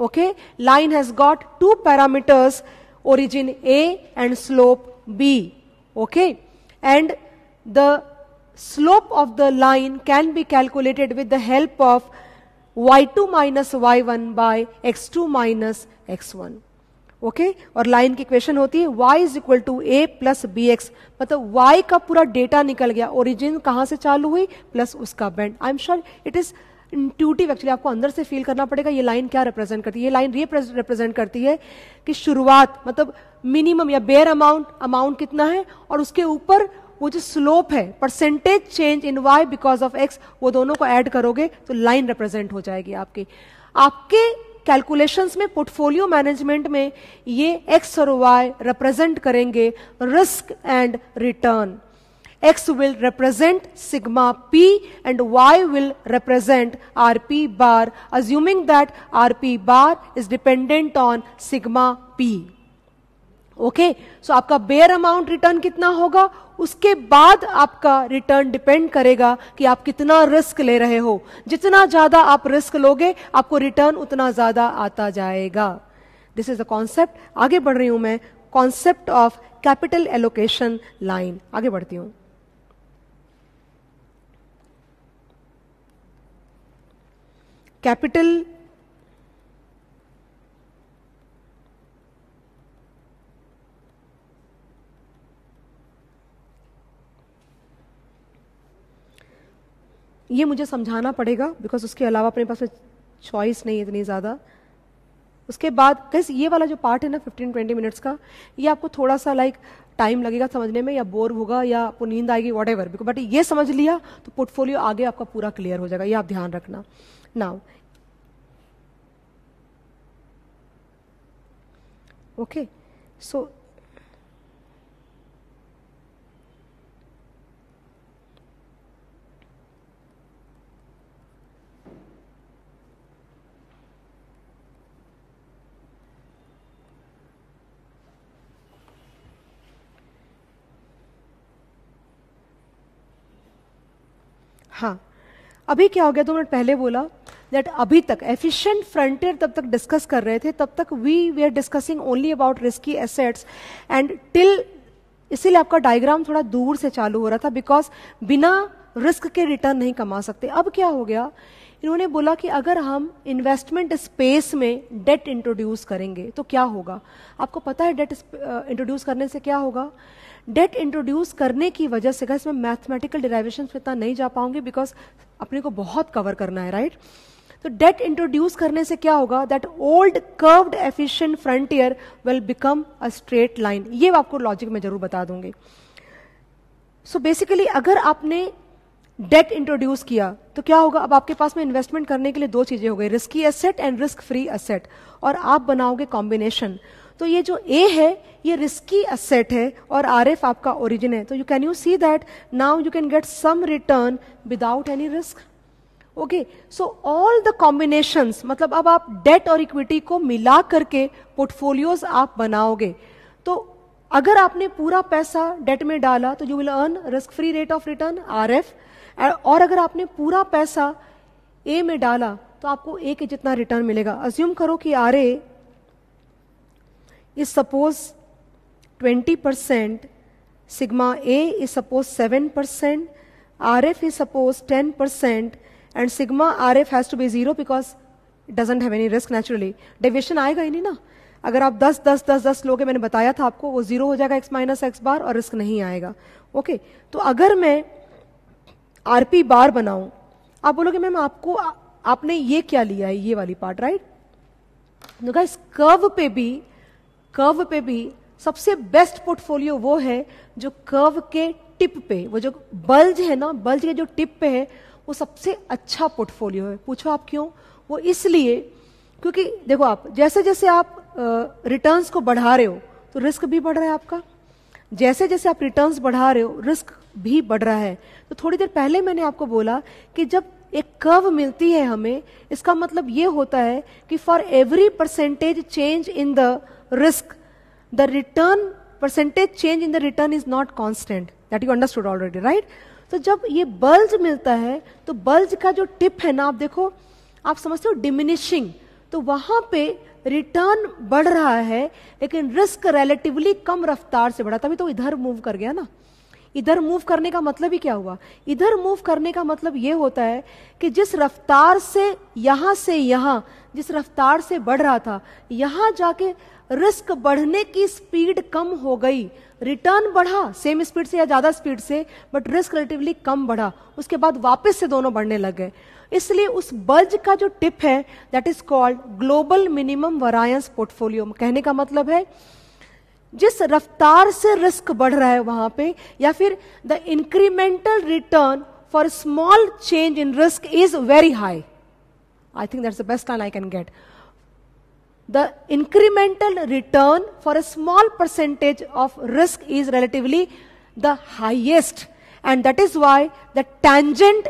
okay line has got two parameters origin A and slope B okay and the slope of the line can be calculated with the help of y2 minus y1 by x2 minus x1. Okay okay? और line की question होती है y is equal to A plus B X मतलब y का पूरा data निकल गया origin कहां से चालू हुई प्लस उसका बैंड I am sure it is intuitive actually आपको अंदर से फील करना पड़ेगा ये लाइन क्या रिप्रेजेंट करती है ये लाइन ये रिप्रेजेंट करती है कि शुरुआत मतलब मिनिमम या बेयर अमाउंट अमाउंट कितना है और उसके ऊपर वो जो स्लोप है percentage change in Y because of X वो दोनों को ऐड करोगे तो लाइन रिप्रेजेंट हो जाएगी आपकी आपके कैलकुलेशंस में पोर्टफोलियो मैनेजमेंट में ये एक्स और वाई रिप्रेजेंट करेंगे risk and return X will represent sigma P and Y will represent R P bar assuming that R P bar is dependent on sigma P okay okay? So so, आपका bare amount return कितना होगा उसके बाद आपका return depend करेगा कि आप कितना रिस्क ले रहे हो जितना ज्यादा आप रिस्क लोगे आपको रिटर्न उतना ज्यादा आता जाएगा दिस इज द कॉन्सेप्ट आगे बढ़ रही हूं मैं concept of capital allocation line आगे बढ़ती हूं कैपिटल ये मुझे समझाना पड़ेगा बिकॉज उसके अलावा अपने पास चॉइस नहीं है इतनी ज़्यादा उसके बाद कैसे ये वाला जो पार्ट है ना 15-20 मिनट्स का ये आपको थोड़ा सा लाइक टाइम लगेगा समझने में या बोर होगा या आपको नींद आएगी वॉट एवर बट ये समझ लिया तो पोर्टफोलियो आगे आपका पूरा क्लियर हो जाएगा ये आप ध्यान रखना नाउ ओके सो हाँ अभी क्या हो गया दो मिनट पहले बोला दैट अभी तक एफिशिएंट फ्रंटियर तब तक डिस्कस कर रहे थे तब तक we we are discussing only about risky assets and till इसीलिए आपका डायग्राम थोड़ा दूर से चालू हो रहा था बिकॉज बिना रिस्क के रिटर्न नहीं कमा सकते अब क्या हो गया इन्होंने बोला कि अगर हम इन्वेस्टमेंट स्पेस में डेट इंट्रोड्यूस करेंगे तो क्या होगा आपको पता है डेट इंट्रोड्यूस uh, करने से क्या होगा डेट इंट्रोड्यूस करने की वजह से मैं मैथमेटिकल डिराइवेशन इतना नहीं जा पाऊंगे बिकॉज अपने को बहुत कवर करना है राइट तो डेट इंट्रोड्यूस करने से क्या होगा that old curved efficient frontier will become a straight line ये आपको लॉजिक में जरूर बता दूंगी सो so बेसिकली अगर आपने डेट इंट्रोड्यूस किया तो क्या होगा अब आपके पास में इन्वेस्टमेंट करने के लिए दो चीजें हो गई risky asset and risk free asset और आप बनाओगे कॉम्बिनेशन तो ये जो ए है ये रिस्की असेट है और आर एफ आपका ओरिजिन है तो you can you see that now you can get some return without any risk okay so all the combination मतलब अब आप डेट और इक्विटी को मिला करके पोर्टफोलियोज आप बनाओगे तो अगर आपने पूरा पैसा डेट में डाला तो you will earn risk free rate of return R F और अगर आपने पूरा पैसा ए में डाला तो आपको ए के जितना रिटर्न मिलेगा अज्यूम करो कि R A is suppose 20 percent, sigma A is suppose 7 percent, RF is suppose 10 percent and sigma RF has to be 0 because it doesn't have any risk naturally. Deviation आएगा ही नहीं ना अगर आप 10 10 10 10 लोगे मैंने बताया था आपको वो जीरो हो जाएगा x माइनस एक्स बार और रिस्क नहीं आएगा ओके okay, तो अगर मैं आर पी बार बनाऊं आप बोलोगे मैम आपको आ, आपने ये क्या लिया है ये वाली पार्ट राइट तो गाइस कर्व पे भी कर्व पे भी सबसे बेस्ट पोर्टफोलियो वो है जो कर्व के टिप पे वो जो बल्ज है ना बल्ज के जो टिप पे है वो सबसे अच्छा पोर्टफोलियो है पूछो आप क्यों वो इसलिए क्योंकि देखो आप जैसे जैसे आप रिटर्न को बढ़ा रहे हो तो रिस्क भी बढ़ रहा है आपका जैसे जैसे आप रिटर्न बढ़ा रहे हो रिस्क भी बढ़ रहा है तो थोड़ी देर पहले मैंने आपको बोला कि जब एक कर्व मिलती है हमें इसका मतलब ये होता है कि for every percentage change in the risk, the return percentage change in the return is not constant. That you understood already, right? so, jab ye bulge milta hai to bulge ka jo tip hai na aap dekho aap samajhte ho diminishing to wahan pe return बढ़ रहा है लेकिन risk relatively कम रफ्तार से बढ़ा तभी तो इधर मूव कर गया ना इधर मूव करने का मतलब ही क्या हुआ इधर मूव करने का मतलब यह होता है कि जिस रफ्तार से यहां से यहां जिस रफ्तार से बढ़ रहा था यहां जाके रिस्क बढ़ने की स्पीड कम हो गई रिटर्न बढ़ा सेम स्पीड से या ज़्यादा स्पीड से बट रिस्क रिलेटिवली कम बढ़ा उसके बाद वापस से दोनों बढ़ने लग गए इसलिए उस बल्ज का जो टिप है that is called global minimum variance portfolio कहने का मतलब है जिस रफ्तार से रिस्क बढ़ रहा है वहां पे या फिर the incremental return for small change in risk is very high I think that's the best I can get the incremental return for a small percentage of risk is relatively the highest and that is why the tangent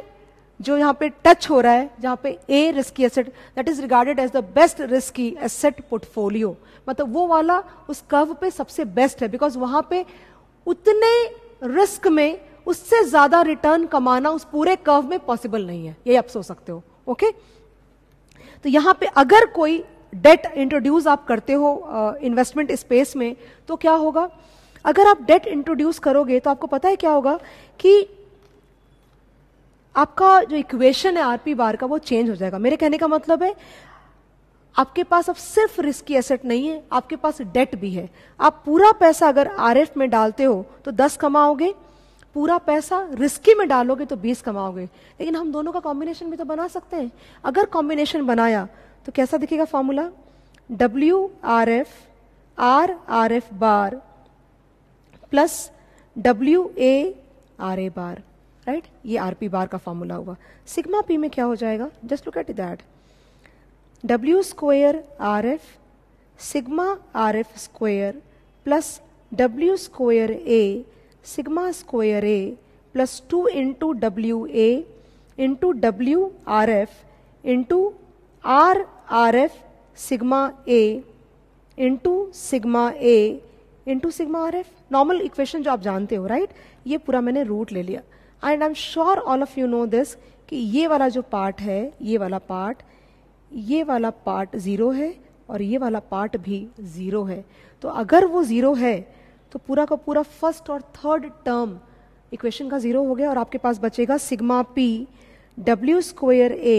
जो यहाँ पे touch हो रहा है जहाँ पे A risky asset that is regarded as the best risky asset portfolio मतलब वो वाला उस कर्व पे सबसे बेस्ट है बिकॉज वहां पे उतने रिस्क में उससे ज्यादा रिटर्न कमाना उस पूरे कर्व में पॉसिबल नहीं है ये आप सोच सकते हो ओके okay? तो यहां पे अगर कोई डेट इंट्रोड्यूस आप करते हो इन्वेस्टमेंट uh, स्पेस में तो क्या होगा अगर आप डेट इंट्रोड्यूस करोगे तो आपको पता है क्या होगा कि आपका जो इक्वेशन है आरपी बार का वो चेंज हो जाएगा मेरे कहने का मतलब है आपके पास अब सिर्फ रिस्की एसेट नहीं है आपके पास डेट भी है आप पूरा पैसा अगर आरएफ में डालते हो तो दस कमाओगे पूरा पैसा रिस्की में डालोगे तो बीस कमाओगे लेकिन हम दोनों का कॉम्बिनेशन भी तो बना सकते हैं अगर कॉम्बिनेशन बनाया तो कैसा दिखेगा formula W R F R R F bar plus W A R A bar right ये आर पी बार का फॉर्मूला हुआ सिग्मा पी में क्या हो जाएगा just look at that W square R F sigma R F square plus W square A sigma square A plus two into W A into W R F into R R F sigma A into sigma A into sigma R F normal equation जो आप जानते हो right right? ये पूरा मैंने route ले लिया and I am sure all of you know this कि ये वाला जो पार्ट है ये वाला पार्ट ये वाला पार्ट ज़ीरो है और ये वाला पार्ट भी ज़ीरो है तो अगर वो ज़ीरो है तो पूरा का पूरा फर्स्ट और थर्ड टर्म इक्वेशन का ज़ीरो हो गया और आपके पास बचेगा sigma P W square A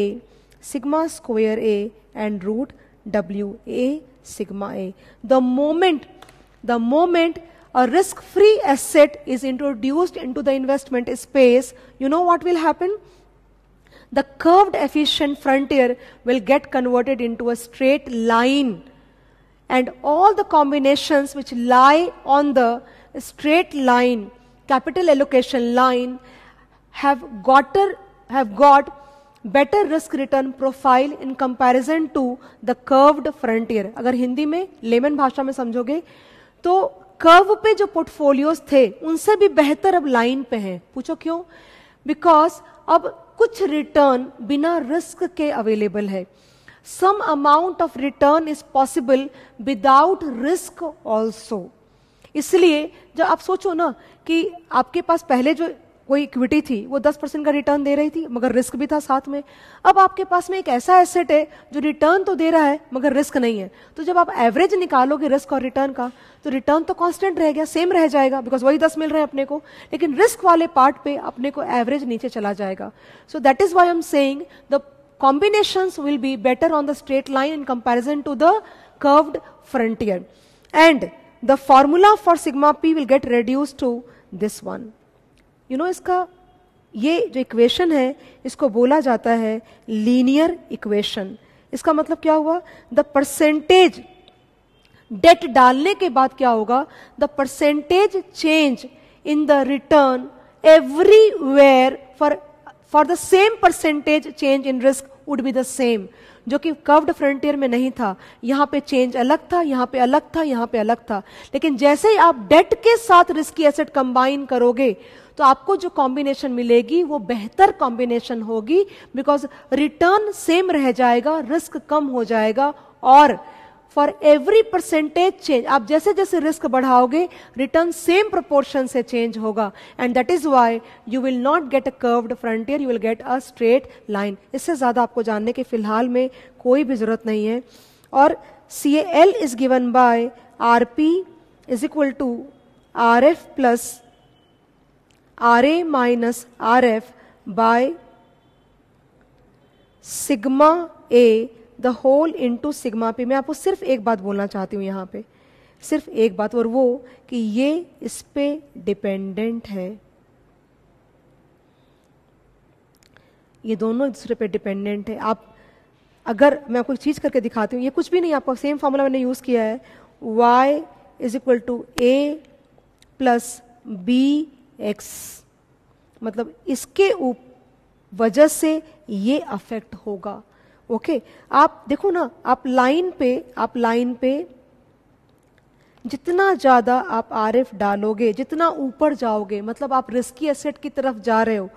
sigma square A and root WA sigma A. The moment, the moment a risk-free asset is introduced into the investment space, you know what will happen? The curved efficient frontier will get converted into a straight line and all the combinations which lie on the straight line, capital allocation line have gotten, have got better risk return profile in comparison to the curved frontier अगर हिंदी में lemon भाषा में समझोगे तो curve पे जो portfolios थे उनसे भी बेहतर अब लाइन पे हैं पूछो क्यों बिकॉज अब कुछ रिटर्न बिना रिस्क के अवेलेबल है some amount of return is possible without risk also इसलिए जब आप सोचो ना कि आपके पास पहले जो कोई इक्विटी थी वो 10 परसेंट का रिटर्न दे रही थी मगर रिस्क भी था साथ में अब आपके पास में एक ऐसा एसेट है जो रिटर्न तो दे रहा है मगर रिस्क नहीं है तो जब आप एवरेज निकालोगे रिस्क और रिटर्न का तो रिटर्न तो कॉन्स्टेंट रह गया सेम रह जाएगा बिकॉज वही दस मिल रहे हैं अपने को लेकिन रिस्क वाले पार्ट पे अपने को एवरेज नीचे चला जाएगा so that is why am saying the combination will be better on the straight line in comparison to the curved frontier and the formula for sigma P will get reduce to this one you know इसका ये जो equation है इसको बोला जाता है linear equation इसका मतलब क्या हुआ द परसेंटेज डेट डालने के बाद क्या होगा the percentage change in the return everywhere for for the same percentage change in risk would be the same जो कि कर्व्ड फ्रंटियर में नहीं था यहाँ पे चेंज अलग था यहाँ पे अलग था यहाँ पे अलग था लेकिन जैसे ही आप डेट के साथ रिस्की एसेट कंबाइन करोगे तो आपको जो कॉम्बिनेशन मिलेगी वो बेहतर कॉम्बिनेशन होगी बिकॉज रिटर्न सेम रह जाएगा रिस्क कम हो जाएगा और फॉर एवरी परसेंटेज चेंज आप जैसे जैसे रिस्क बढ़ाओगे रिटर्न सेम प्रोपोर्शन से चेंज होगा and that is why you will not get a curved frontier you will get a straight line इससे ज़्यादा आपको जानने की फिलहाल में कोई भी ज़रूरत नहीं है और C L is given by R P is equal to R F plus R A minus R F by sigma A the whole into sigma P मैं आपको सिर्फ एक बात बोलना चाहती हूँ यहाँ पे सिर्फ एक बात और वो कि ये इस पर डिपेंडेंट है ये दोनों एक दूसरे पे डिपेंडेंट है आप अगर मैं आपको चीज़ करके दिखाती हूँ ये कुछ भी नहीं आपको सेम फॉर्मूला मैंने यूज़ किया है y is equal to A plus B X मतलब इसके वजह से ये अफेक्ट होगा ओके आप देखो ना आप लाइन पे आप लाइन पे जितना ज़्यादा आप आर डालोगे जितना ऊपर जाओगे मतलब आप रिस्की एसेट की तरफ जा रहे हो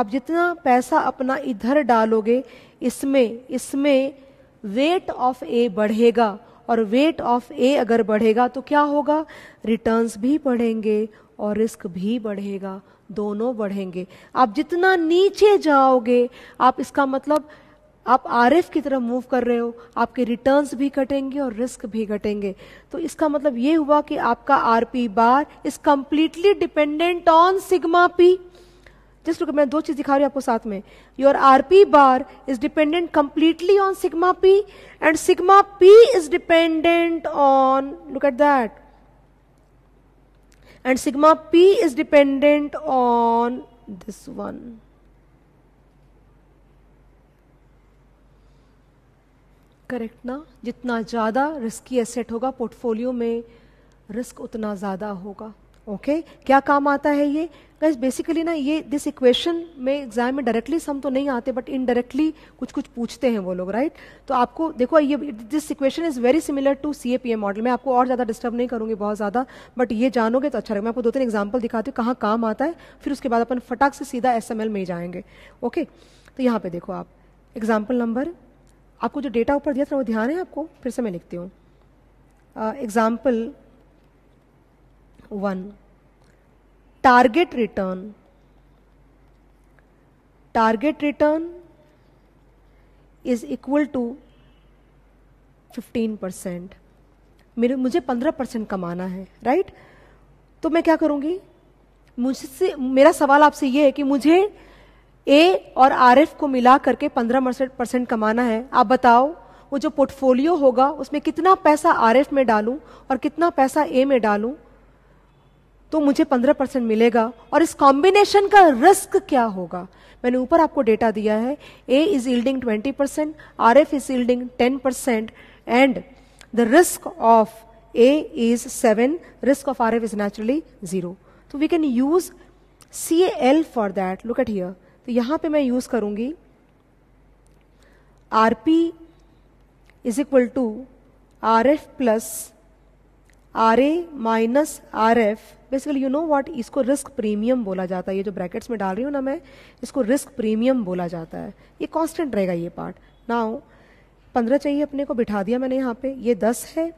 आप जितना पैसा अपना इधर डालोगे इसमें इसमें वेट ऑफ ए बढ़ेगा और वेट ऑफ ए अगर बढ़ेगा तो क्या होगा रिटर्न्स भी बढ़ेंगे और रिस्क भी बढ़ेगा दोनों बढ़ेंगे आप जितना नीचे जाओगे आप इसका मतलब आप आर की तरफ मूव कर रहे हो आपके रिटर्न्स भी घटेंगे और रिस्क भी घटेंगे तो इसका मतलब ये हुआ कि आपका R P bar is completely dependent on sigma P just मैं दो चीज दिखा रही हूँ आपको साथ में your R P bar is dependent completely on sigma P and sigma P is dependent on look at that and sigma P is dependent on this one correct ना जितना ज़्यादा रिस्की एसेट होगा पोर्टफोलियो में risk उतना ज़्यादा होगा okay okay? क्या काम आता है ये गैस बेसिकली ना ये दिस इक्वेशन में एग्जाम में डायरेक्टली सम तो नहीं आते बट इनडायरेक्टली कुछ कुछ पूछते हैं वो लोग राइट right? तो आपको देखो ये this equation is very similar to C A P A model मैं आपको और ज़्यादा डिस्टर्ब नहीं करूंगी बहुत ज़्यादा बट ये जानोगे तो अच्छा रहेगा मैं आपको दो तीन एग्जाम्पल दिखाती हूँ कहाँ काम आता है फिर उसके बाद अपन फटाक से सीधा एस एम एल में ही जाएंगे ओके okay? तो यहाँ पे देखो आप एग्जाम्पल नंबर आपको जो डेटा ऊपर दिया था वो ध्यान है आपको फिर से मैं लिखती हूँ example one target return target return is equal to 15 percent मेरे मुझे 15 परसेंट कमाना है राइट right? तो मैं क्या करूँगी मुझसे मेरा सवाल आपसे ये है कि मुझे ए और आर एफ को मिला करके पंद्रह परसेंट कमाना है आप बताओ वो जो पोर्टफोलियो होगा उसमें कितना पैसा आर एफ में डालूं और कितना पैसा ए में डालूं तो मुझे पंद्रह परसेंट मिलेगा और इस कॉम्बिनेशन का रिस्क क्या होगा मैंने ऊपर आपको डेटा दिया है A is yielding twenty percent R F is yielding ten percent and the risk of A is seven risk of R F is naturally zero तो we can use C L for that look at here तो यहां पे मैं use करूंगी R P is equal to R F plus R A minus R F basically you know what इसको risk premium बोला जाता है ये जो ब्रैकेट्स में डाल रही हूँ ना मैं इसको रिस्क प्रीमियम बोला जाता है ये कॉन्स्टेंट रहेगा ये पार्ट नाउ पंद्रह चाहिए अपने को बिठा दिया मैंने यहां पे ये दस है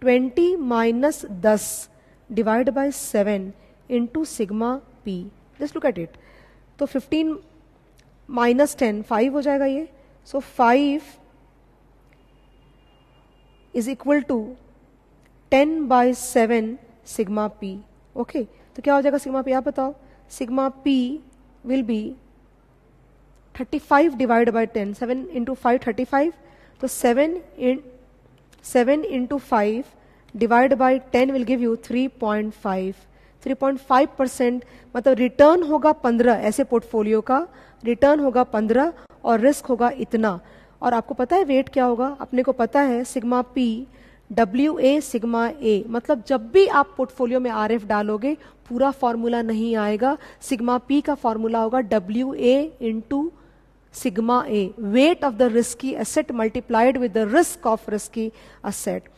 ट्वेंटी माइनस दस divide by seven into sigma P just look at it तो 15 माइनस टेन फाइव हो जाएगा ये so five is equal to ten by seven sigma P okay तो क्या हो जाएगा सिग्मा पी आप बताओ sigma P will be 35 divide by ten seven into five thirty five तो seven in seven into five divide by ten will give you three point five 3.5 percent मतलब return होगा 15 ऐसे पोर्टफोलियो का return होगा 15 और risk होगा इतना और आपको पता है वेट क्या होगा अपने को पता है sigma P W A sigma A मतलब जब भी आप पोर्टफोलियो में आर एफ डालोगे पूरा फॉर्मूला नहीं आएगा सिग्मा पी का फॉर्मूला होगा W A into sigma A weight of the risky asset multiplied with the risk of risky asset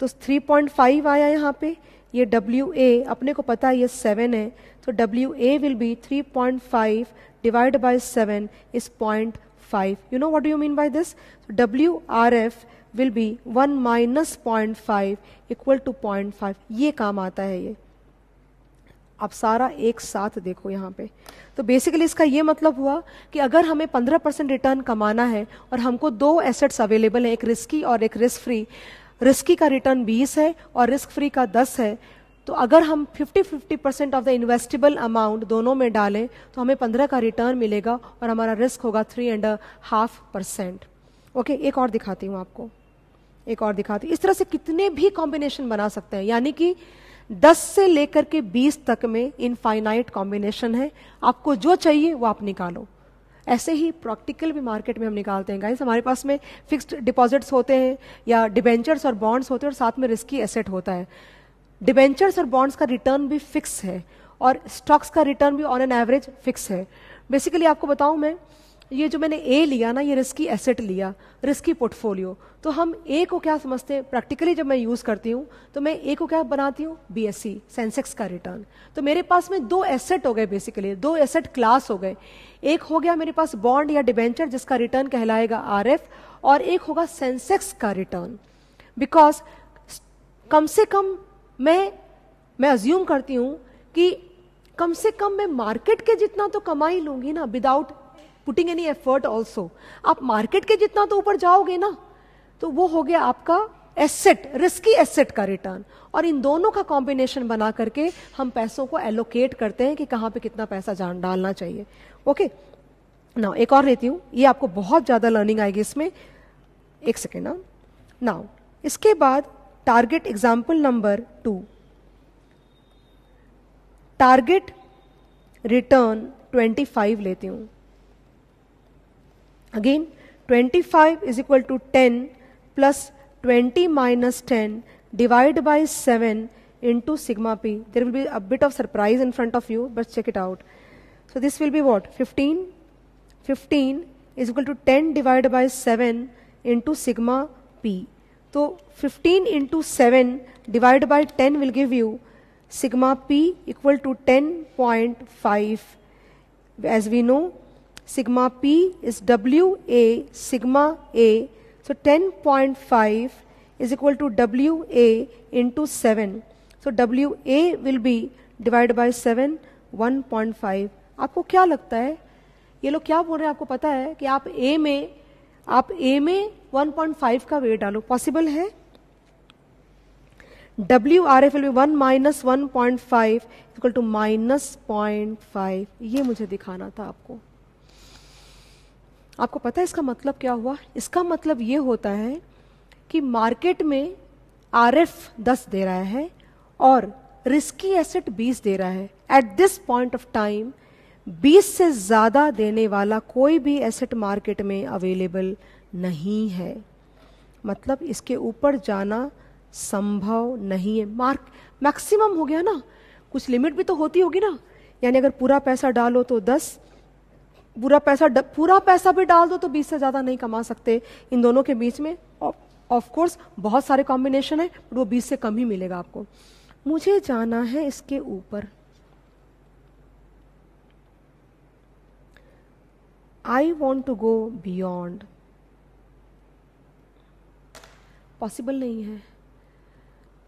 तो 3.5 आया यहाँ पे ये डब्ल्यू ए अपने को पता है ये सेवन है तो W A will be three point five divide by seven is point five you know what do you mean by this W R F will be one minus point five equal to point five ये काम आता है ये आप सारा एक साथ देखो यहाँ पे तो बेसिकली इसका ये मतलब हुआ कि अगर हमें 15 परसेंट रिटर्न कमाना है और हमको दो एसेट्स अवेलेबल हैं एक रिस्की और एक रिस्क फ्री रिस्की का रिटर्न 20 है और रिस्क फ्री का 10 है तो अगर हम 50 50 percent of the investable amount दोनों में डालें तो हमें 15 का रिटर्न मिलेगा और हमारा रिस्क होगा three and half percent okay एक और दिखाती हूँ आपको एक और दिखाती हूँ इस तरह से कितने भी कॉम्बिनेशन बना सकते हैं यानी कि 10 से लेकर के 20 तक में इनफाइनाइट कॉम्बिनेशन है आपको जो चाहिए वो आप निकालो ऐसे ही प्रैक्टिकल भी मार्केट में हम निकालते हैं गाइस हमारे पास में फिक्स्ड डिपॉजिट्स होते हैं या डिबेंचर्स और बॉन्ड्स होते हैं और साथ में रिस्की एसेट होता है डिबेंचर्स और बॉन्ड्स का रिटर्न भी फिक्स है और स्टॉक्स का रिटर्न भी ऑन एन एवरेज फिक्स है बेसिकली आपको बताऊं मैं ये जो मैंने ए लिया ना ये रिस्की एसेट लिया रिस्की पोर्टफोलियो तो हम ए को क्या समझते हैं प्रैक्टिकली जब मैं यूज़ करती हूँ तो मैं ए को क्या बनाती हूँ बीएससी सेंसेक्स का रिटर्न तो मेरे पास में दो एसेट हो गए बेसिकली दो एसेट क्लास हो गए एक हो गया मेरे पास बॉन्ड या डिबेंचर जिसका रिटर्न कहलाएगा आर और एक होगा सेंसेक्स का रिटर्न बिकॉज कम से कम मैं मैं अज्यूम करती हूँ कि कम से कम मैं मार्केट के जितना तो कमाई लूंगी ना without putting any effort also आप मार्केट के जितना तो ऊपर जाओगे ना तो वो हो गया आपका एसेट रिस्की एसेट का रिटर्न और इन दोनों का कॉम्बिनेशन बना करके हम पैसों को एलोकेट करते हैं कि कहाँ पे कितना पैसा जान डालना चाहिए ओके नाउ एक और लेती हूँ ये आपको बहुत ज़्यादा लर्निंग आएगी इसमें एक सेकेंड ना नाउ इसके बाद target example number two target return twenty five लेती हूँ Again 25 is equal to 10 plus 20 minus 10 divided by 7 into sigma p. There will be a bit of surprise in front of you but check it out. So this will be what 15 15 is equal to 10 divided by 7 into sigma p. So 15 into 7 divided by 10 will give you sigma p equal to 10.5 as we know sigma p is WA sigma A. So 10.5 is equal to WA into 7. So WA will be divided by 7 1.5. आपको क्या लगता है ये लोग क्या बोल रहे हैं आपको पता है कि आप A में आप A में 1.5 का वेट डालो पॉसिबल है W R F will be one minus one point five equal to minus point five ये मुझे दिखाना था आपको आपको पता है इसका मतलब क्या हुआ इसका मतलब ये होता है कि मार्केट में आर एफ दस दे रहा है और रिस्की एसेट बीस दे रहा है at this point of time बीस से ज़्यादा देने वाला कोई भी एसेट मार्केट में अवेलेबल नहीं है मतलब इसके ऊपर जाना संभव नहीं है मार्क मैक्सिमम हो गया ना कुछ लिमिट भी तो होती होगी ना यानी अगर पूरा पैसा डालो तो दस पूरा पैसा पूरा पैसा भी डाल दो तो बीस से ज़्यादा नहीं कमा सकते इन दोनों के बीच में ऑफ कोर्स बहुत सारे कॉम्बिनेशन है बट वो बीस से कम ही मिलेगा आपको मुझे जाना है इसके ऊपर I want to go beyond possible नहीं है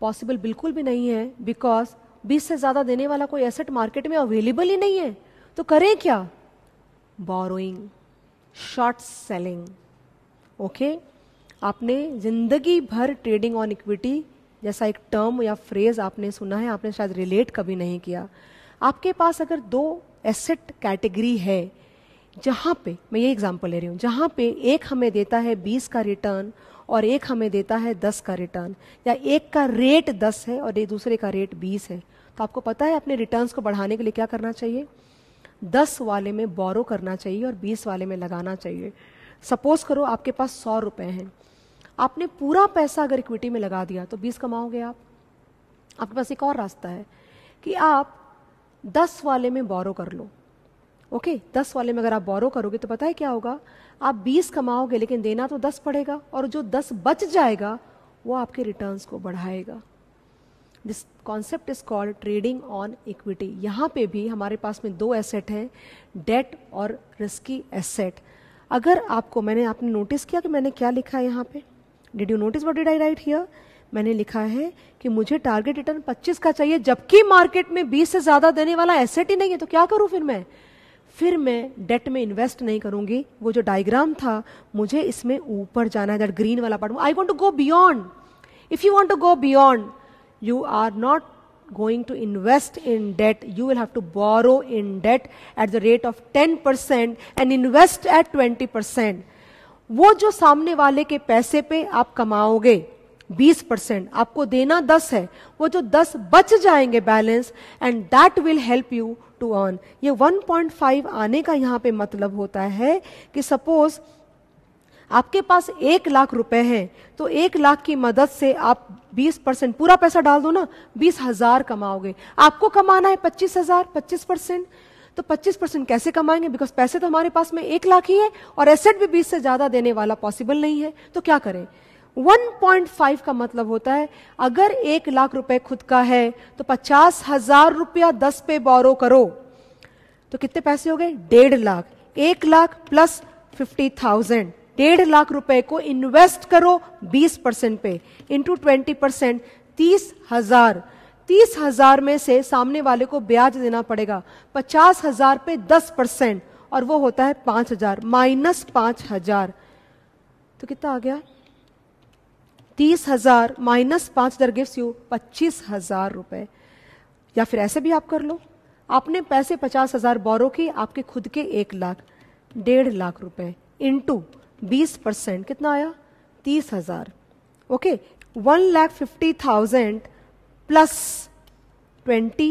पॉसिबल बिल्कुल भी नहीं है बिकॉज 20 से ज़्यादा देने वाला कोई एसेट मार्केट में अवेलेबल ही नहीं है तो करें क्या बोरोइंग शॉर्ट सेलिंग ओके आपने जिंदगी भर ट्रेडिंग ऑन इक्विटी जैसा एक टर्म या फ्रेज आपने सुना है आपने शायद रिलेट कभी नहीं किया आपके पास अगर दो एसेट कैटेगरी है जहां पे मैं ये एग्जांपल ले रही हूं जहां पे एक हमें देता है बीस का रिटर्न और एक हमें देता है दस का रिटर्न या एक का रेट दस है और एक दूसरे का रेट बीस है तो आपको पता है अपने रिटर्न्स को बढ़ाने के लिए क्या करना चाहिए दस वाले में बोरो करना चाहिए और बीस वाले में लगाना चाहिए सपोज करो आपके पास सौ रुपये हैं आपने पूरा पैसा अगर इक्विटी में लगा दिया तो बीस कमाओगे आप आपके पास एक और रास्ता है कि आप दस वाले में बोरो कर लो ओके दस वाले में अगर आप बोरो करोगे तो पता है क्या होगा आप बीस कमाओगे लेकिन देना तो दस पड़ेगा और जो दस बच जाएगा वो आपके रिटर्न्स को बढ़ाएगा this concept is called trading on equity यहाँ पे भी हमारे पास में दो एसेट हैं डेट और रिस्की एसेट अगर आपको मैंने आपने नोटिस किया कि मैंने क्या लिखा है यहाँ पे did you notice what did I write here मैंने लिखा है कि मुझे टारगेट रिटर्न 25 का चाहिए जबकि मार्केट में 20 से ज़्यादा देने वाला एसेट ही नहीं है तो क्या करूं फिर मैं फिर मैं डेट में इन्वेस्ट नहीं करूंगी वो जो डायग्राम था मुझे इसमें ऊपर जाना है दैट ग्रीन वाला part I want to go beyond if you want to go beyond you are not going to invest in debt, you will have to borrow in debt at the rate of 10% and invest at 20%. वो जो सामने वाले के पैसे पे आप कमाओगे 20 percent आपको देना 10 है वो जो 10 बच जाएंगे balance and that will help you to earn ये 1.5 आने का यहाँ पे मतलब होता है कि सपोज आपके पास एक लाख रुपए हैं तो एक लाख की मदद से आप 20 परसेंट पूरा पैसा डाल दो ना बीस हजार कमाओगे आपको कमाना है पच्चीस हजार पच्चीस परसेंट तो 25 परसेंट कैसे कमाएंगे बिकॉज पैसे तो हमारे पास में एक लाख ही है और एसेट भी 20 से ज्यादा देने वाला पॉसिबल नहीं है तो क्या करें 1.5 का मतलब होता है अगर एक लाख रुपए खुद का है तो पचास हजार रुपया दस पे बोरो करो तो कितने पैसे हो गए डेढ़ लाख एक लाख प्लस फिफ्टी थाउजेंड डेढ़ लाख रुपए को इन्वेस्ट करो 20 परसेंट पे इंटू ट्वेंटी परसेंट तीस हजार तीस हजार में से सामने वाले को ब्याज देना पड़ेगा पचास हजार पे दस परसेंट और वो होता है पांच हजार माइनस पांच हजार तो कितना आ गया तीस हजार माइनस पांच हजार गिफ्ट यू पच्चीस हजार रुपए या फिर ऐसे भी आप कर लो आपने पैसे पचास हजार बोरो की आपके खुद के एक लाख डेढ़ लाख रुपए इंटू बीस परसेंट कितना आया तीस हजार okay one lakh fifty thousand plus twenty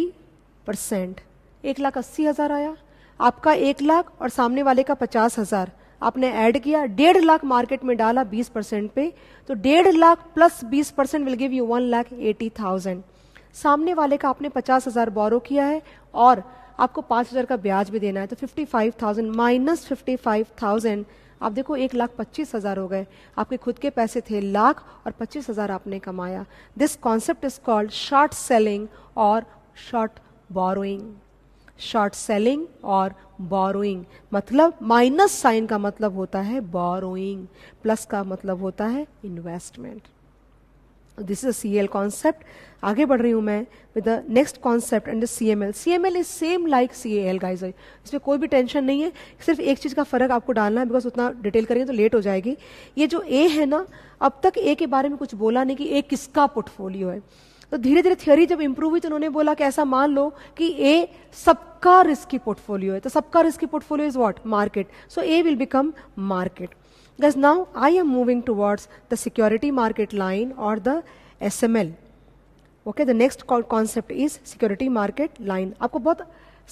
percent एक लाख अस्सी हजार आया आपका एक लाख और सामने वाले का पचास हजार आपने ऐड किया डेढ़ लाख मार्केट में डाला बीस परसेंट पे तो डेढ़ लाख प्लस बीस percent will give you one lakh eighty thousand सामने वाले का आपने पचास हजार बोरो किया है और आपको पांच हजार का ब्याज भी देना है तो fifty five thousand minus fifty five thousand आप देखो एक लाख पच्चीस हजार हो गए आपके खुद के पैसे थे लाख और पच्चीस हजार आपने कमाया this concept is called short selling और शॉर्ट बोरोइंग शॉर्ट सेलिंग और बोरोइंग मतलब माइनस साइन का मतलब होता है बोरोइंग प्लस का मतलब होता है investment this is C L concept आगे बढ़ रही हूं मैं with the next concept and C M L C M L is same like C A L guys इसमें कोई भी टेंशन नहीं है सिर्फ एक चीज़ का फर्क आपको डालना है बिकॉज उतना डिटेल करेंगे तो लेट हो जाएगी ये जो ए है ना अब तक ए के बारे में कुछ बोला नहीं कि ए किसका पोर्टफोलियो है तो धीरे धीरे थियोरी जब इंप्रूव हुई तो उन्होंने बोला कि ऐसा मान लो कि ए सबका रिस्की पोर्टफोलियो है तो सबका risky portfolio is what market so A will become market Thus now I am moving towards the security market line or the SML. Okay the next concept is security market line आपको बहुत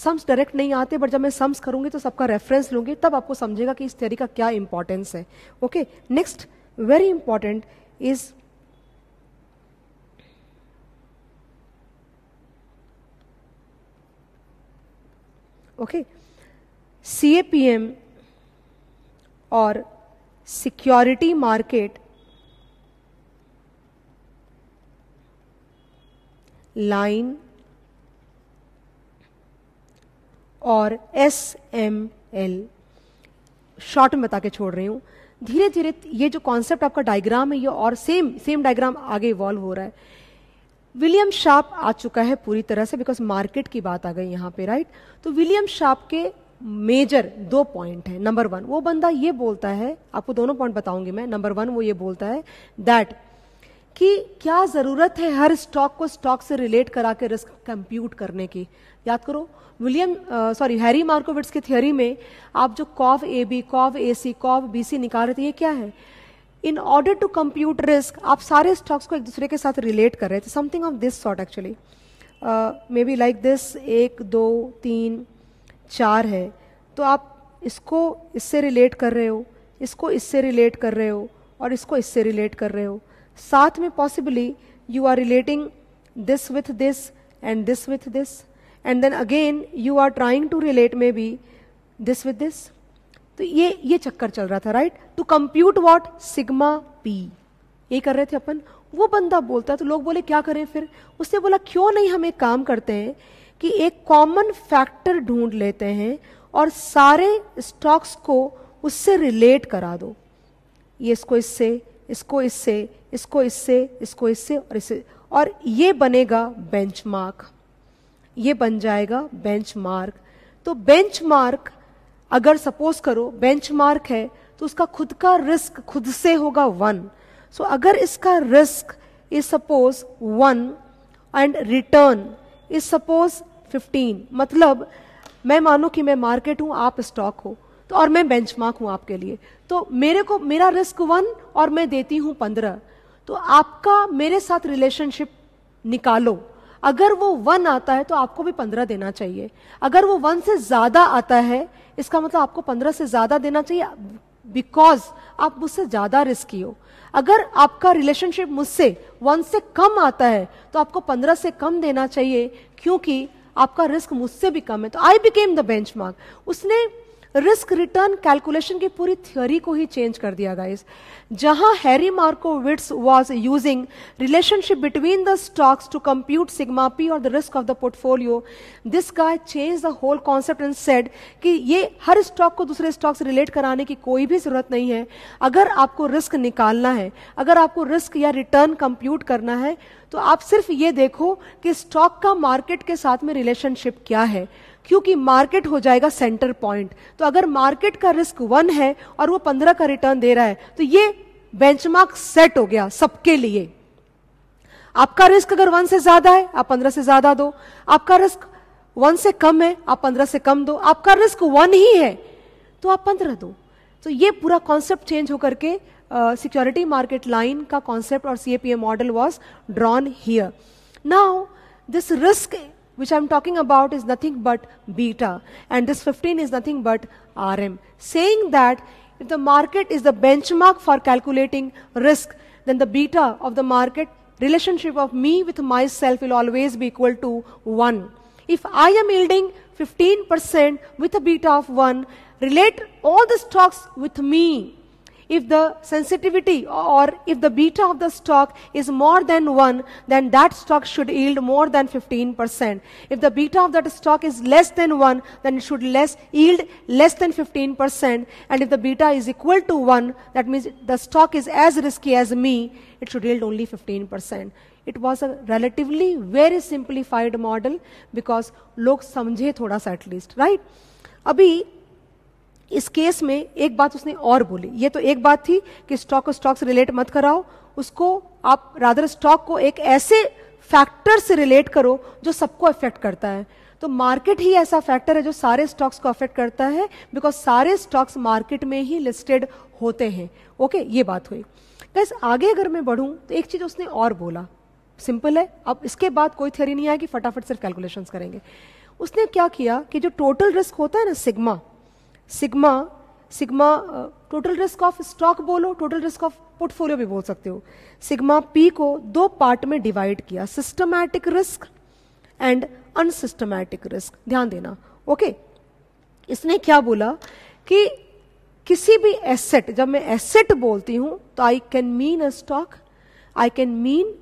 sums direct नहीं आते but जब मैं sums करूंगी तो सबका reference लूंगी तब आपको समझेगा कि इस theory का क्या इंपॉर्टेंस है okay next very important is okay C A P M और सिक्योरिटी मार्केट लाइन और एस एम एल शॉर्ट में बता के छोड़ रही हूं धीरे धीरे ये जो कॉन्सेप्ट आपका डायग्राम है ये और सेम सेम डायग्राम आगे इवॉल्व हो रहा है विलियम शार्प आ चुका है पूरी तरह से बिकॉज मार्केट की बात आ गई यहां पे राइट तो विलियम शार्प के मेजर दो पॉइंट है नंबर वन वो बंदा ये बोलता है आपको दोनों पॉइंट बताऊंगी मैं नंबर वन वो ये बोलता है दैट कि क्या जरूरत है हर स्टॉक को स्टॉक से रिलेट करा के रिस्क कंप्यूट करने की याद करो विलियम सॉरी हैरी मार्कोविट्स की थियोरी में आप जो कॉफ A B cough A C cough B C निकाल रहे थे ये क्या है in order to compute risk आप सारे स्टॉक्स को एक दूसरे के साथ रिलेट कर रहे थे something of this sort actually maybe like this एक दो तीन चार है तो आप इसको इससे रिलेट कर रहे हो इसको इससे रिलेट कर रहे हो और इसको इससे रिलेट कर रहे हो साथ में possibly you are relating this with this and this with this and then again you are trying to relate maybe this with this तो ये ये चक्कर चल रहा था right to compute what sigma P ये कर रहे थे अपन वो बंदा बोलता है तो लोग बोले क्या करें फिर उसने बोला क्यों नहीं हम एक काम करते हैं कि एक कॉमन फैक्टर ढूंढ लेते हैं और सारे स्टॉक्स को उससे रिलेट करा दो ये इसको इससे इसको इससे इसको इससे इसको इससे और इससे और ये बनेगा बेंचमार्क ये बन जाएगा बेंचमार्क तो बेंचमार्क अगर सपोज करो बेंचमार्क है तो उसका खुद का रिस्क खुद से होगा वन सो so, अगर इसका risk is suppose one and return is suppose 15 मतलब मैं मानू कि मैं मार्केट हूं आप स्टॉक हो तो और मैं बेंचमार्क हूं आपके लिए तो मेरे को मेरा रिस्क वन और मैं देती हूं पंद्रह तो आपका मेरे साथ रिलेशनशिप निकालो अगर वो वन आता है तो आपको भी पंद्रह देना चाहिए अगर वो वन से ज्यादा आता है इसका मतलब आपको पंद्रह से ज्यादा देना चाहिए बिकॉज आप मुझसे ज्यादा रिस्की हो अगर आपका रिलेशनशिप मुझसे वन से कम आता है तो आपको पंद्रह से कम देना चाहिए क्योंकि आपका रिस्क मुझसे भी कम है तो आई बिकेम द बेंच उसने रिस्क रिटर्न कैलकुलेशन की पूरी थ्योरी को ही चेंज कर दिया गाइस जहां Harry Markowitz was using relationship between the stocks to compute sigma P और the risk of the portfolio this guy change the whole concept and said कि ये हर stock को दूसरे स्टॉक से रिलेट कराने की कोई भी जरूरत नहीं है अगर आपको रिस्क निकालना है अगर आपको रिस्क या रिटर्न कंप्यूट करना है तो आप सिर्फ ये देखो कि स्टॉक का मार्केट के साथ में रिलेशनशिप क्या है क्योंकि मार्केट हो जाएगा सेंटर पॉइंट तो अगर मार्केट का रिस्क वन है और वो पंद्रह का रिटर्न दे रहा है तो ये बेंचमार्क सेट हो गया सबके लिए आपका रिस्क अगर वन से ज्यादा है आप पंद्रह से ज्यादा दो आपका रिस्क वन से कम है आप पंद्रह से कम दो आपका रिस्क वन ही है तो आप पंद्रह दो तो ये पूरा कॉन्सेप्ट चेंज होकर के सिक्योरिटी मार्केट लाइन का कॉन्सेप्ट और CAPA model was drawn here now this risk which I'm talking about is nothing but beta, and this 15 is nothing but RM. Saying that if the market is the benchmark for calculating risk, then the beta of the market relationship of me with myself will always be equal to 1. If I am yielding 15% with a beta of 1, relate all the stocks with me if the sensitivity or if the beta of the stock is more than 1, then that stock should yield more than 15%. If the beta of that stock is less than 1, then it should less yield less than 15%. And if the beta is equal to 1, that means the stock is as risky as me, it should yield only 15%. It was a relatively very simplified model because log samjhe thoda sa at least, right? अभी इस case में एक बात उसने और बोली ये तो एक बात थी कि स्टॉक को स्टॉक से रिलेट मत कराओ उसको आप रादर स्टॉक को एक ऐसे फैक्टर से रिलेट करो जो सबको अफेक्ट करता है तो मार्केट ही ऐसा फैक्टर है जो सारे स्टॉक्स को अफेक्ट करता है बिकॉज सारे स्टॉक्स मार्केट में ही लिस्टेड होते हैं ओके ये बात हुई बस आगे अगर मैं बढ़ूँ तो एक चीज़ उसने और बोला सिंपल है अब इसके बाद कोई थ्योरी नहीं आया कि फटाफट सिर्फ कैलकुलेशंस करेंगे उसने क्या किया कि जो टोटल रिस्क होता है ना sigma sigma sigma total risk of stock बोलो टोटल रिस्क ऑफ पोर्टफोलियो भी बोल सकते हो सिग्मा पी को दो पार्ट में डिवाइड किया systematic risk and unsystematic risk ध्यान देना ओके okay? इसने क्या बोला कि किसी भी एसेट जब मैं एसेट बोलती हूं तो I can mean a stock I can mean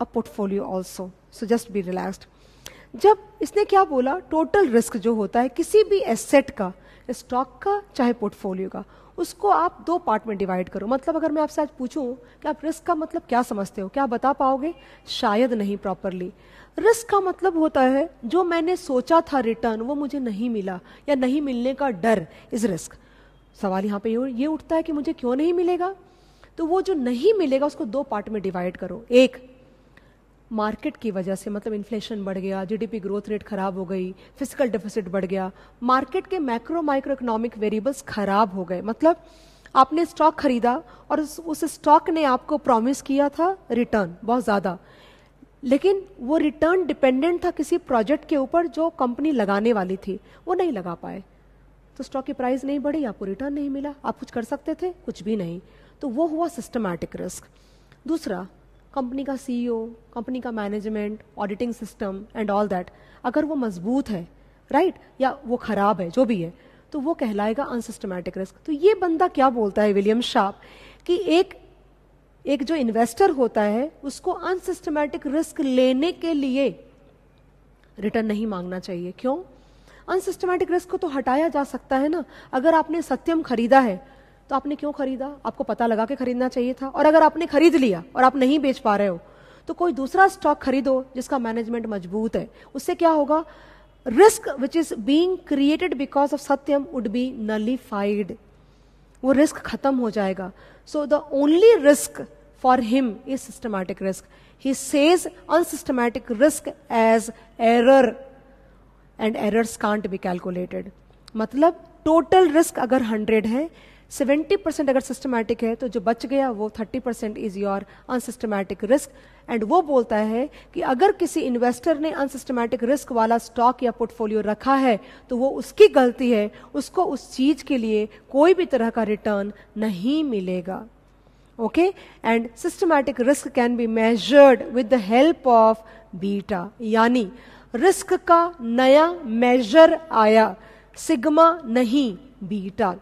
a portfolio also so just be relaxed जब इसने क्या बोला टोटल रिस्क जो होता है किसी भी एसेट का स्टॉक का चाहे पोर्टफोलियो का उसको आप दो पार्ट में डिवाइड करो मतलब अगर मैं आपसे आज पूछूं कि आप रिस्क का मतलब क्या समझते हो क्या बता पाओगे शायद नहीं प्रॉपरली रिस्क का मतलब होता है जो मैंने सोचा था रिटर्न वो मुझे नहीं मिला या नहीं मिलने का डर इज रिस्क सवाल यहाँ पे ये उठता है कि मुझे क्यों नहीं मिलेगा तो वो जो नहीं मिलेगा उसको दो पार्ट में डिवाइड करो एक मार्केट की वजह से मतलब इन्फ्लेशन बढ़ गया जीडीपी ग्रोथ रेट खराब हो गई फिजिकल डिफिसिट बढ़ गया मार्केट के मैक्रो माइक्रो इकोनॉमिक वेरिएबल्स खराब हो गए मतलब आपने स्टॉक खरीदा और उस, उस स्टॉक ने आपको प्रॉमिस किया था रिटर्न बहुत ज़्यादा लेकिन वो रिटर्न डिपेंडेंट था किसी प्रोजेक्ट के ऊपर जो कंपनी लगाने वाली थी वो नहीं लगा पाए तो स्टॉक की प्राइस नहीं बढ़ी आपको रिटर्न नहीं मिला आप कुछ कर सकते थे कुछ भी नहीं तो वो हुआ सिस्टमैटिक रिस्क दूसरा कंपनी का सीईओ कंपनी e का management auditing system and all that अगर वो मजबूत है राइट right? या वो खराब है जो भी है तो वो कहलाएगा अनसिस्टमैटिक रिस्क तो ये बंदा क्या बोलता है विलियम शार्प कि एक एक जो इन्वेस्टर होता है उसको अनसिस्टमैटिक रिस्क लेने के लिए रिटर्न नहीं मांगना चाहिए क्यों अनसिस्टमैटिक रिस्क को तो हटाया जा सकता है ना अगर आपने सत्यम खरीदा है तो आपने क्यों खरीदा आपको पता लगा के खरीदना चाहिए था और अगर आपने खरीद लिया और आप नहीं बेच पा रहे हो तो कोई दूसरा स्टॉक खरीदो जिसका मैनेजमेंट मजबूत है उससे क्या होगा risk which is being created because of Satyam would be nullified वो रिस्क खत्म हो जाएगा so the only risk for him is systematic risk he says unsystematic risk as error and errors can't be calculated मतलब total risk अगर hundred है seventy percent अगर systematic है तो जो बच गया वो thirty percent is your unsystematic risk and वो बोलता है कि अगर किसी इन्वेस्टर ने अनसिस्टमैटिक रिस्क वाला स्टॉक या पोर्टफोलियो रखा है तो वो उसकी गलती है उसको उस चीज के लिए कोई भी तरह का रिटर्न नहीं मिलेगा okay and systematic risk can be measured with the help of beta यानी रिस्क का नया मेजर आया सिग्मा नहीं बीटा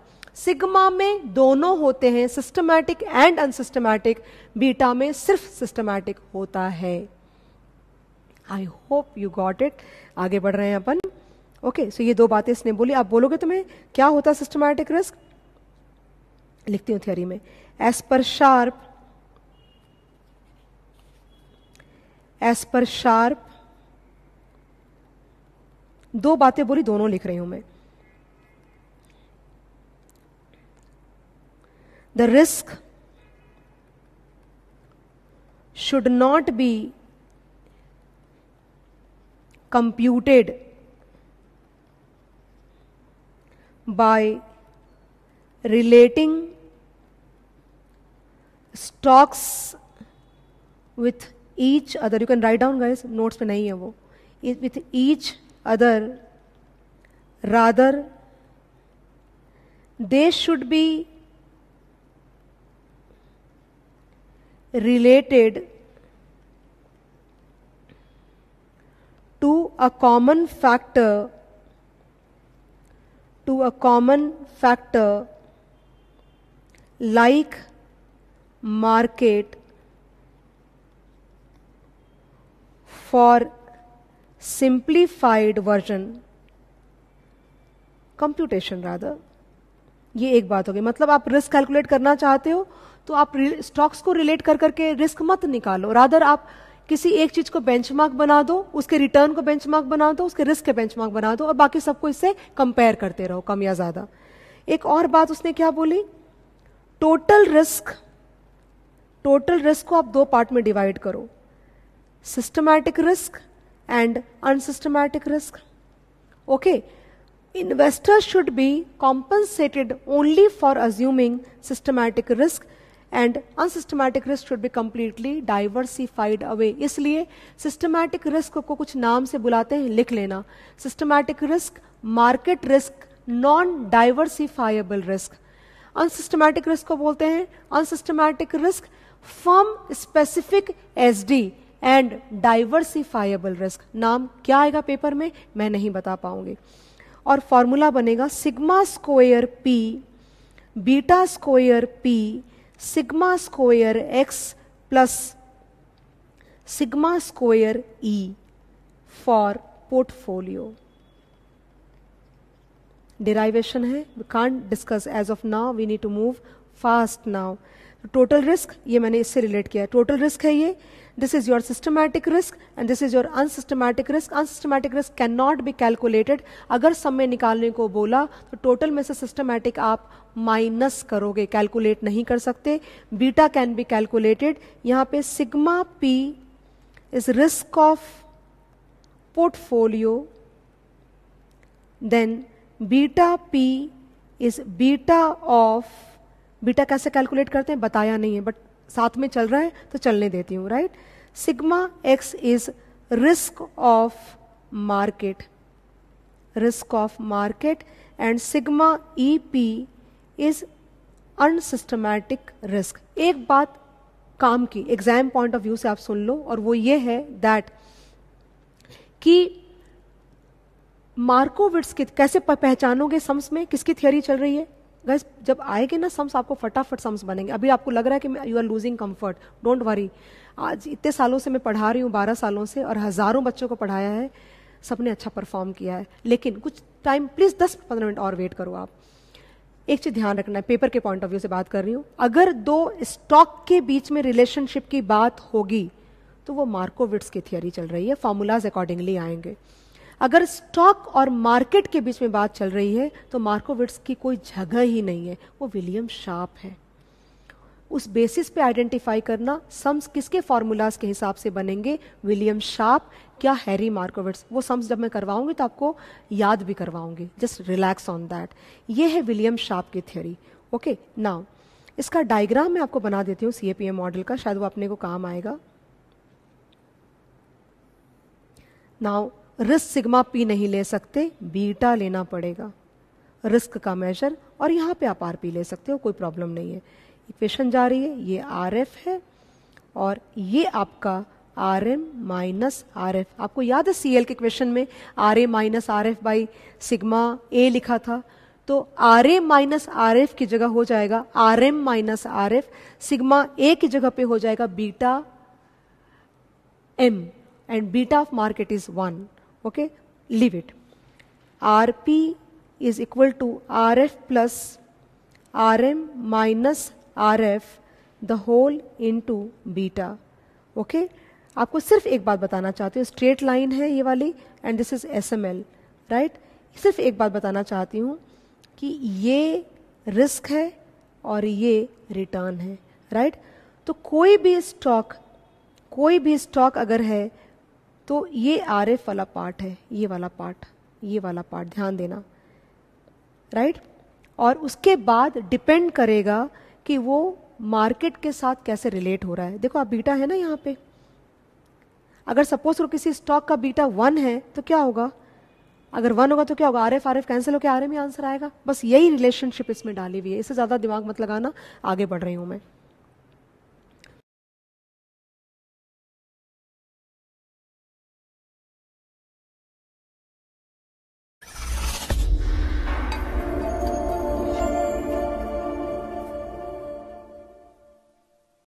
सिग्मा में दोनों होते हैं सिस्टमैटिक एंड अनसिस्टमैटिक बीटा में सिर्फ सिस्टमैटिक होता है I hope you got it आगे बढ़ रहे हैं अपन ओके okay, सो so ये दो बातें इसने बोली आप बोलोगे तुम्हें क्या होता है सिस्टमैटिक रिस्क लिखती हूं थियोरी में एस पर शार्प एस पर शार्प दो बातें बोली दोनों लिख रही हूं मैं The risk should not be computed by relating stocks with each other you can write down guys notes mein nahi hai wo with each other rather they should be related to a common factor to a common factor like market for simplified version computation rather ये एक बात हो गई मतलब आप risk calculate करना चाहते हो तो आप स्टॉक्स को रिलेट कर करके रिस्क मत निकालो रादर आप किसी एक चीज को बेंचमार्क बना दो उसके रिटर्न को बेंचमार्क बना दो उसके रिस्क के बेंचमार्क बना दो और बाकी सबको इससे कंपेयर करते रहो कम या ज्यादा एक और बात उसने क्या बोली टोटल रिस्क टोटल रिस्क को आप दो पार्ट में डिवाइड करो systematic risk and unsystematic risk okay investors should be compensated only for assuming systematic risk and unsystematic risk should be completely diversified away इसलिए सिस्टमैटिक रिस्क को कुछ नाम से बुलाते हैं लिख लेना systematic risk market risk non diversifiable risk unsystematic risk को बोलते हैं unsystematic risk firm specific S D and diversifiable risk नाम क्या आएगा पेपर में मैं नहीं बता पाऊंगी और फॉर्मूला बनेगा sigma square P beta square P sigma square x plus sigma square E for portfolio. Derivation है we can't discuss as of now we need to move fast now. Total risk ये मैंने इससे relate किया total risk है ये This is your systematic risk and this is your unsystematic risk. Unsystematic risk cannot be calculated. अगर सब में निकालने को बोला तो टोटल में से systematic आप माइनस करोगे कैलकुलेट नहीं कर सकते बीटा कैन बी कैलकुलेटेड यहाँ पे sigma P is risk of portfolio then beta P is beta of beta कैसे कैलकुलेट करते हैं बताया नहीं है बट साथ में चल रहा है तो चलने देती हूँ right sigma X is risk of market risk of market and sigma E P is unsystematic risk एक बात काम की एग्जाम पॉइंट ऑफ व्यू से आप सुन लो और वो ये है दैट कि मार्कोविट्स की कैसे पहचानोगे सम्स में किसकी थियोरी चल रही है गैस जब आएंगे ना सम्स आपको फटाफट सम्स बनेंगे अभी आपको लग रहा है कि you are losing comfort don't worry आज इतने सालों से मैं पढ़ा रही हूँ बारह सालों से और हज़ारों बच्चों को पढ़ाया है सबने अच्छा परफॉर्म किया है लेकिन कुछ टाइम प्लीज़ दस पंद्रह मिनट और वेट करो आप एक चीज़ ध्यान रखना है पेपर के पॉइंट ऑफ व्यू से बात कर रही हूं अगर दो स्टॉक के बीच में रिलेशनशिप की बात होगी तो वो मार्कोविट्स की थियोरी चल रही है फॉर्मूलाज अकॉर्डिंगली आएंगे अगर स्टॉक और मार्केट के बीच में बात चल रही है तो मार्कोविट्स की कोई जगह ही नहीं है वो विलियम शार्प है उस बेसिस पे आइडेंटिफाई करना सम्स किसके फॉर्मूलाज के हिसाब से बनेंगे विलियम शार्प क्या हैरी मार्कोविट्स वो सम्स जब मैं करवाऊंगी तो आपको याद भी करवाऊंगी जस्ट रिलैक्स ऑन दैट ये है विलियम शार्प की थ्योरी ओके नाउ इसका डायग्राम मैं आपको बना देती हूँ सी मॉडल का शायद वो अपने को काम आएगा नाउ रिस्क सिग्मा पी नहीं ले सकते बीटा लेना पड़ेगा रिस्क का मेजर और यहाँ पे आप आर पी ले सकते हो कोई प्रॉब्लम नहीं है इक्वेशन जा रही है ये आर एफ है और ये आपका R M minus R F आपको याद है सी एल के क्वेश्चन में R A minus R F by sigma A लिखा था तो are A minus R F की जगह हो जाएगा R M minus R F sigma A की जगह पे हो जाएगा beta M and beta of market is one R P is equal to R F plus R M minus R F the whole into beta okay आपको सिर्फ एक बात बताना चाहती हूँ स्ट्रेट लाइन है ये वाली and this is S M L right सिर्फ एक बात बताना चाहती हूँ कि ये रिस्क है और ये रिटर्न है राइट right? तो कोई भी स्टॉक कोई भी स्टॉक अगर है तो ये आर एफ वाला पार्ट है ये वाला पार्ट ये वाला पार्ट ध्यान देना राइट और उसके बाद डिपेंड करेगा कि वो मार्केट के साथ कैसे रिलेट हो रहा है देखो आप बीटा है ना यहाँ पे अगर सपोज करो किसी स्टॉक का बीटा वन है तो क्या होगा अगर वन होगा तो क्या होगा R F R F cancel होकर आर एम ही आंसर आएगा बस यही रिलेशनशिप इसमें डाली हुई है इससे ज़्यादा दिमाग मत लगाना आगे बढ़ रही हूँ मैं